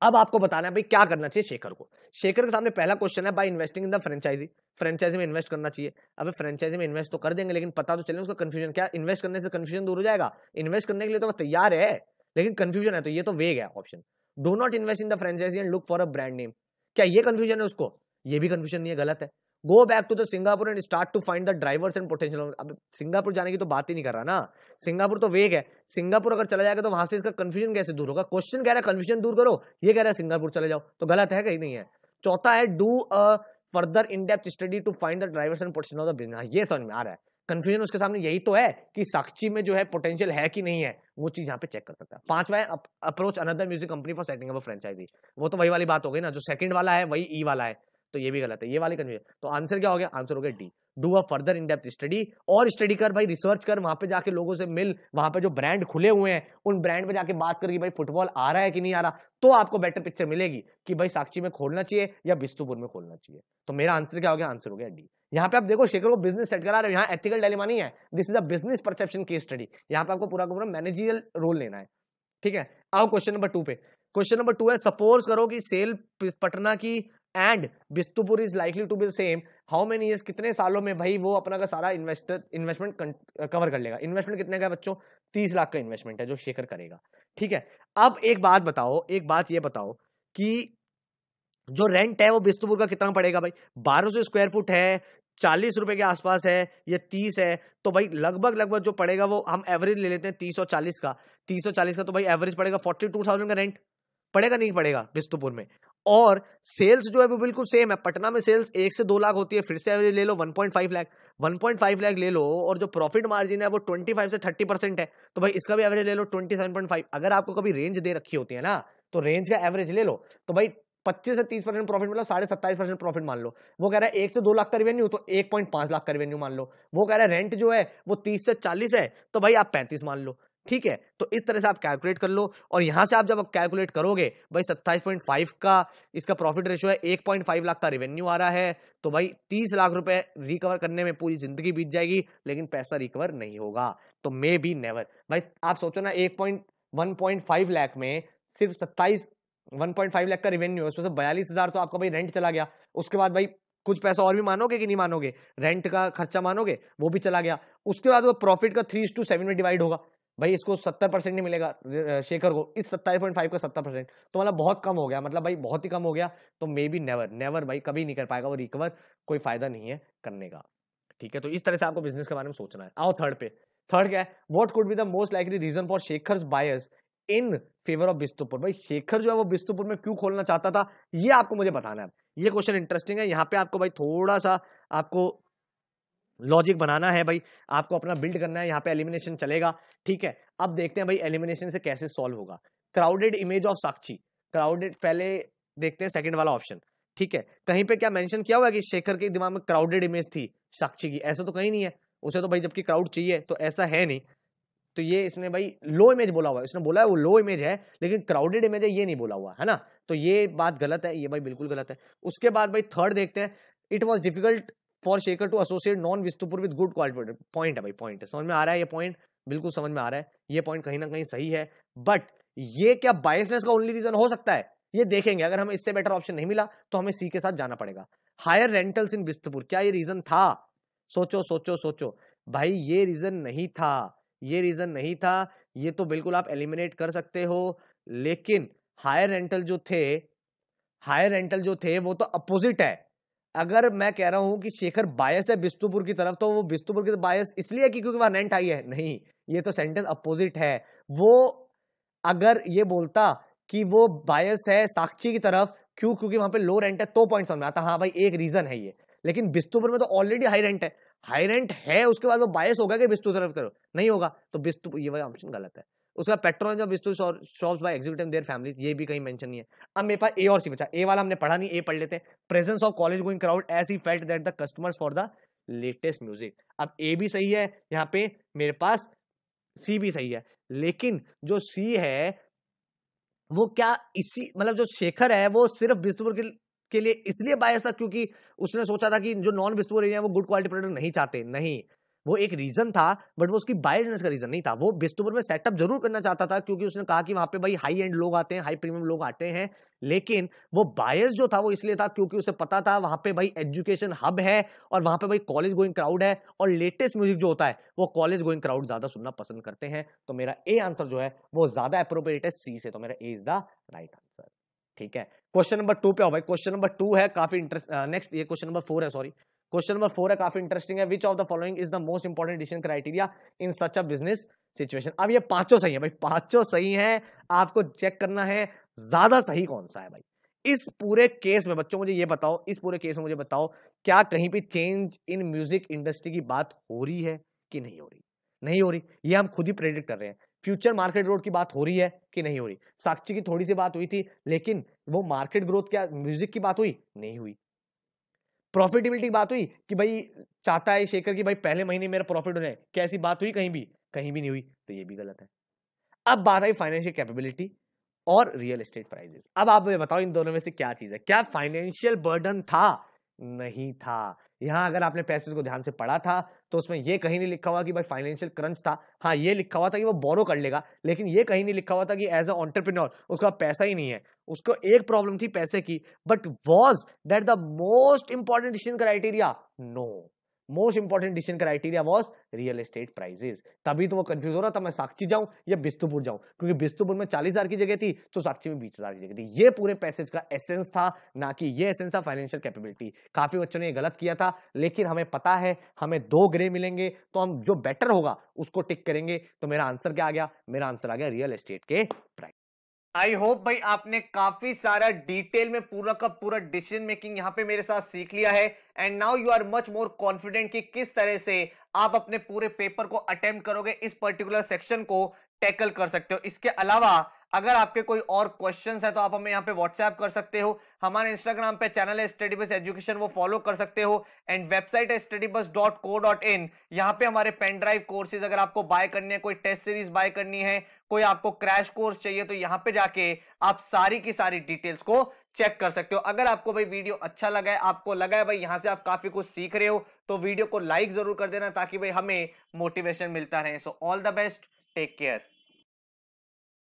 अब आपको बताना है भाई क्या करना चाहिए शेखर को शेखर के सामने पहला क्वेश्चन है by investing in the franchisee franchisee में इन्वेस्ट करना चाहिए अब फ्रेंचाइजी में इन्वेस्ट तो कर देंगे लेकिन पता तो चले उसका कंफ्यूजन क्या इन्वेस्ट करने से कंफ्यूजन दूर हो जाएगा इन्वेस्ट करने के लिए तो तैयार है लेकिन कंफ्यूजन है तो ये तो वेग है option do not invest in the franchisee and look for a brand name क्या ये कंफ्यूजन है उसको ये भी कंफ्यूजन नहीं है गलत है go back to the Singapore and start to find the drivers and potential अब सिंगापुर जाने की तो बात ही नहीं कर रहा ना सिंगापुर तो वेग है सिंगापुर अगर चला जाएगा तो वहां से इसका कंफ्यूजन कैसे दूर होगा क्वेश्चन कह रहा है कंफ्यूजन दूर करो ये कह रहा है सिंगापुर चले जाओ तो गलत है कहीं नहीं है चौथा है do a further in depth study to find the drivers and portion of the business ये समझ में आ रहा है कंफ्यूजन उसके सामने यही तो है कि साक्षी में जो है पोटेंशियल है कि नहीं है वो चीज यहाँ पे चेक कर सकता है पांचवा है approach another music company for setting up franchisee वो तो वही वाली बात हो गई ना जो सेकंड वाला है वही ई e वाला है तो ये भी गलत है ये वाली कन्फ्यूजन तो आंसर क्या हो गया आंसर हो गया D do a further in depth study और स्टडी कर भाई रिसर्च कर वहां पे जाके लोगों से मिल वहां पे जो ब्रांड खुले हुए हैं उन ब्रांड पे जाके बात कर भाई फुटबॉल आ रहा है कि नहीं आ रहा तो आपको बेटर पिक्चर मिलेगी कि भाई साक्षी में खोलना चाहिए या बिस्तुपुर में खोलना चाहिए तो मेरा आंसर क्या हो गया आंसर हो गया डी यहाँ पे आप देखो शेखर को बिजनेस सेट करा रहे हो यहाँ एथिकल डेलीमा नहीं है this is a business perception की स्टडी यहाँ पे आपको पूरा पूरा मैनेजरियल रोल लेना है ठीक है आओ क्वेश्चन नंबर टू पे क्वेश्चन नंबर टू है सपोज करो कि सेल पटना की and Bistupur is likely to be same how many years कितने सालों में भाई वो अपना का सारा इन्वेस्टर इन्वेस्टमेंट कवर कर लेगा इन्वेस्टमेंट कितने का बच्चों तीस लाख का इन्वेस्टमेंट है जो शेखर करेगा ठीक है अब एक बात बताओ एक बात ये बताओ कि जो रेंट है वो बिस्तुपुर का कितना पड़ेगा भाई बारह सौ स्क्वायर फुट है चालीस रुपए के आसपास है या तीस है तो भाई लगभग लगभग जो पड़ेगा वो हम एवरेज ले लेते हैं तीस सौ चालीस का तीस सौ चालीस का तो भाई एवरेज पड़ेगा फोर्टी टू थाउजेंड का रेंट पड़ेगा नहीं पड़ेगा बिस्तुपुर में और सेल्स जो है वो बिल्कुल सेम है पटना में सेल्स एक से दो लाख होती है फिर से एवरेज ले लो 1.5 लाख 1.5 लाख ले लो और जो प्रॉफिट मार्जिन है वो 25 से 30 परसेंट है तो भाई इसका भी एवरेज ले लो 27.5 अगर आपको कभी रेंज दे रखी होती है ना तो रेंज का एवरेज ले लो तो भाई पच्चीस से तीस परसेंट प्रॉफिट मतलब साढ़े सत्ताईस परसेंट प्रॉफिट मान लो वो कह रहा है एक से दो लाख का रेवेन्यू तो एक पॉइंट पांच लाख का रेवेन्यू मान लो वो कह रहा है रेंट जो है वो तीस से चालीस है तो भाई आप पैंतीस मान लो ठीक है तो इस तरह से आप कैलकुलेट कर लो और यहां से आप जब आप कैलकुलेट करोगे भाई 27.5 का इसका प्रॉफिट रेशियो है 1.5 लाख का रेवेन्यू आ रहा है तो भाई 30 लाख रुपए रिकवर करने में पूरी जिंदगी बीत जाएगी लेकिन पैसा रिकवर नहीं होगा तो मे बी नेवर भाई आप सोचो ना एक पॉइंट लाख में सिर्फ सत्ताईस वन लाख का रेवेन्यू है उसमें से बयालीस तो आपका भाई रेंट चला गया उसके बाद भाई कुछ पैसा और भी मानोगे कि नहीं मानोगे रेंट का खर्चा मानोगे वो भी चला गया उसके बाद वो प्रॉफिट का थ्री टू सेवन में डिवाइड होगा भाई इसको सत्तर परसेंट नहीं मिलेगा शेखर को इस सत्ताईस पॉइंट फाइव का सत्तर परसेंट तो मतलब बहुत कम हो गया मतलब भाई बहुत ही कम हो गया तो मे बी नेवर नेवर भाई कभी नहीं कर पाएगा वो रिकवर कोई फायदा नहीं है करने का ठीक है तो इस तरह से आपको बिजनेस के बारे में सोचना है आओ थर्ड पे थर्ड क्या है what could be the most likely reason for Shekhar bias in favour of Bistupur भाई शेखर जो है वो बिस्तुपुर में क्यों खोलना चाहता था ये आपको मुझे बताना है ये क्वेश्चन इंटरेस्टिंग है यहाँ पे आपको भाई थोड़ा सा आपको लॉजिक बनाना है भाई आपको अपना बिल्ड करना है यहाँ पे एलिमिनेशन चलेगा ठीक है अब देखते हैं भाई एलिमिनेशन से कैसे सॉल्व होगा crowded image of Sakchi crowded पहले देखते हैं सेकंड वाला ऑप्शन ठीक है कहीं पे क्या मेंशन किया हुआ है कि शेखर के दिमाग में क्राउडेड इमेज थी साक्षी की ऐसा तो कहीं नहीं है उसे तो भाई जबकि क्राउड चाहिए तो ऐसा है नहीं तो ये इसने भाई लो इमेज बोला हुआ है इसने बोला है वो लो इमेज है लेकिन क्राउडेड इमेज है ये नहीं बोला हुआ है ना तो ये बात गलत है ये भाई बिल्कुल गलत है उसके बाद भाई थर्ड देखते हैं it was difficult for Shekhar to associate non Bistupur with good quality point है भाई पॉइंट है समझ में आ रहा है ये पॉइंट बिल्कुल समझ में आ रहा है ये पॉइंट कहीं ना कहीं सही है बट ये क्या बायसनेस का ओनली रीजन हो सकता है ये देखेंगे अगर हमें इससे बेटर ऑप्शन नहीं मिला तो हमें सी के साथ जाना पड़ेगा हायर रेंटल्स इन बिस्तपुर क्या ये रीजन था सोचो सोचो सोचो भाई ये रीजन नहीं था ये रीजन नहीं था ये तो बिल्कुल आप एलिमिनेट कर सकते हो लेकिन हायर रेंटल जो थे हायर रेंटल जो थे वो तो अपोजिट है अगर मैं कह रहा हूं कि शेखर बायस है बिस्तुपुर की तरफ तो वो बिस्तुपुर की बायस इसलिए कि क्योंकि वहां नेंट आई है नहीं ये तो सेंटेंस अपोजिट है वो अगर ये बोलता कि वो बायस है साक्षी की तरफ क्यों क्योंकि वहां पे लो रेंट है तो पॉइंट समझ में आता हाँ भाई एक रीजन है ये लेकिन बिस्तुपुर में तो ऑलरेडी हाई रेंट है हाई रेंट है उसके बाद वो बायस होगा कि बिस्तु तरफ करो नहीं होगा तो बिस्तु ये वाला ऑप्शन गलत है उसका पेट्रोल जब विस्तु shops by executive their family ये भी कहीं मेंशन नहीं है अब मेरे पास ए और सी बचा ए वाला हमने पढ़ा नहीं ए पढ़ लेते हैं presence of college going crowd as he felt that the customers for the latest music अब ए भी सही है यहाँ पे मेरे पास सी भी सही है लेकिन जो सी है वो क्या इसी मतलब जो शेखर है वो सिर्फ बिस्तुपुर के के लिए इसलिए बायस था क्योंकि उसने सोचा था कि जो नॉन बिस्तुपुर एरिया है वो गुड क्वालिटी प्रोडक्ट नहीं चाहते नहीं वो एक रीजन था बट वो उसकी बायजनेस का रीजन नहीं था वो बिस्तुपुर में सेटअप जरूर करना चाहता था क्योंकि उसने कहा कि वहां पे भाई हाई एंड लोग आते हैं हाई प्रीमियम लोग आते हैं लेकिन वो बायस जो था वो इसलिए था क्योंकि उसे पता था वहां पे भाई एजुकेशन हब है और वहां पे भाई कॉलेज गोइंग क्राउड है और लेटेस्ट म्यूजिक जो होता है वो कॉलेज गोइंग क्राउड ज्यादा सुनना पसंद करते हैं तो मेरा ए आंसर जो है वो ज्यादा अप्रोप्रिएट है सी से तो मेरा A is the right answer ठीक है क्वेश्चन नंबर टू पे हो भाई क्वेश्चन नंबर टू है काफी इंटरेस्ट नेक्स्ट ये क्वेश्चन नंबर फोर है सॉरी क्वेश्चन नंबर फोर है काफी इंटरेस्टिंग है which of the following is the most important decision criteria in such a business situation अब ये पांचों सही है भाई पांचों सही है आपको चेक करना है ज्यादा सही कौन सा है भाई इस पूरे केस में बच्चों मुझे ये बताओ इस पूरे केस में मुझे बताओ क्या कहीं पे चेंज इन म्यूजिक इंडस्ट्री की बात हो रही है कि नहीं हो रही नहीं हो रही ये हम खुद ही प्रेडिक्ट कर रहे हैं फ्यूचर मार्केट ग्रोथ की बात हो रही है कि नहीं हो रही साक्षी की थोड़ी सी बात हुई थी लेकिन वो मार्केट ग्रोथ क्या म्यूजिक की बात हुई नहीं हुई प्रॉफिटेबिलिटी बात हुई कि भाई चाहता है शेखर की भाई पहले महीने मेरा प्रॉफिट हो जाए क्या ऐसी बात हुई कहीं भी कहीं भी नहीं हुई तो ये भी गलत है अब बात आई फाइनेंशियल कैपेबिलिटी और रियल एस्टेट प्राइजेस अब आप बताओ इन दोनों में से क्या चीज है क्या फाइनेंशियल बर्डन था नहीं था यहां अगर आपने पैसे को ध्यान से पढ़ा था तो उसमें ये कहीं नहीं लिखा हुआ कि भाई फाइनेंशियल क्रंच था हाँ ये लिखा हुआ था कि वो बोरो कर लेगा लेकिन ये कहीं नहीं लिखा हुआ था कि एज अ ऑन्टरप्रिन्योर उसका पैसा ही नहीं है उसको एक प्रॉब्लम थी पैसे की but was that the most important decision criteria no most important decision criteria was real estate prices तभी तो वो कंफ्यूज हो रहा था मैं साक्षी जाऊं या बिस्तुपुर जाऊं क्योंकि बिस्तुपुर में चालीस हजार की जगह थी तो साक्षी में बीस हजार की जगह थी ये पूरे पैसेज का एसेंस था ना कि ये एसेंस था फाइनेंशियल कैपेबिलिटी काफी बच्चों ने यह गलत किया था लेकिन हमें पता है हमें दो ग्रे मिलेंगे तो हम जो बेटर होगा उसको टिक करेंगे तो मेरा आंसर क्या आ गया मेरा आंसर आ गया रियल एस्टेट के प्राइस आई होप भाई आपने काफी सारा डिटेल में पूरा का पूरा डिसीजन मेकिंग यहाँ पे मेरे साथ सीख लिया है and now you are much more confident कि किस तरह से आप अपने पूरे पेपर को अटेम्प्ट करोगे इस पर्टिकुलर सेक्शन को टैकल कर सकते हो इसके अलावा अगर आपके कोई और क्वेश्चन है तो आप हमें यहाँ पे व्हाट्सएप कर सकते हो हमारे इंस्टाग्राम पे चैनल है स्टडी बस एजुकेशन वो फॉलो कर सकते हो एंड वेबसाइट है study bus dot co dot in यहाँ पे हमारे पेन ड्राइव कोर्सेज अगर आपको बाय करनी है कोई टेस्ट सीरीज बाय करनी है कोई आपको क्रैश कोर्स चाहिए तो यहां पे जाके आप सारी की सारी डिटेल्स को चेक कर सकते हो अगर आपको भाई वीडियो अच्छा लगा है आपको लगा है भाई यहां से आप काफी कुछ सीख रहे हो तो वीडियो को लाइक जरूर कर देना ताकि भाई हमें मोटिवेशन मिलता रहे so all the best take care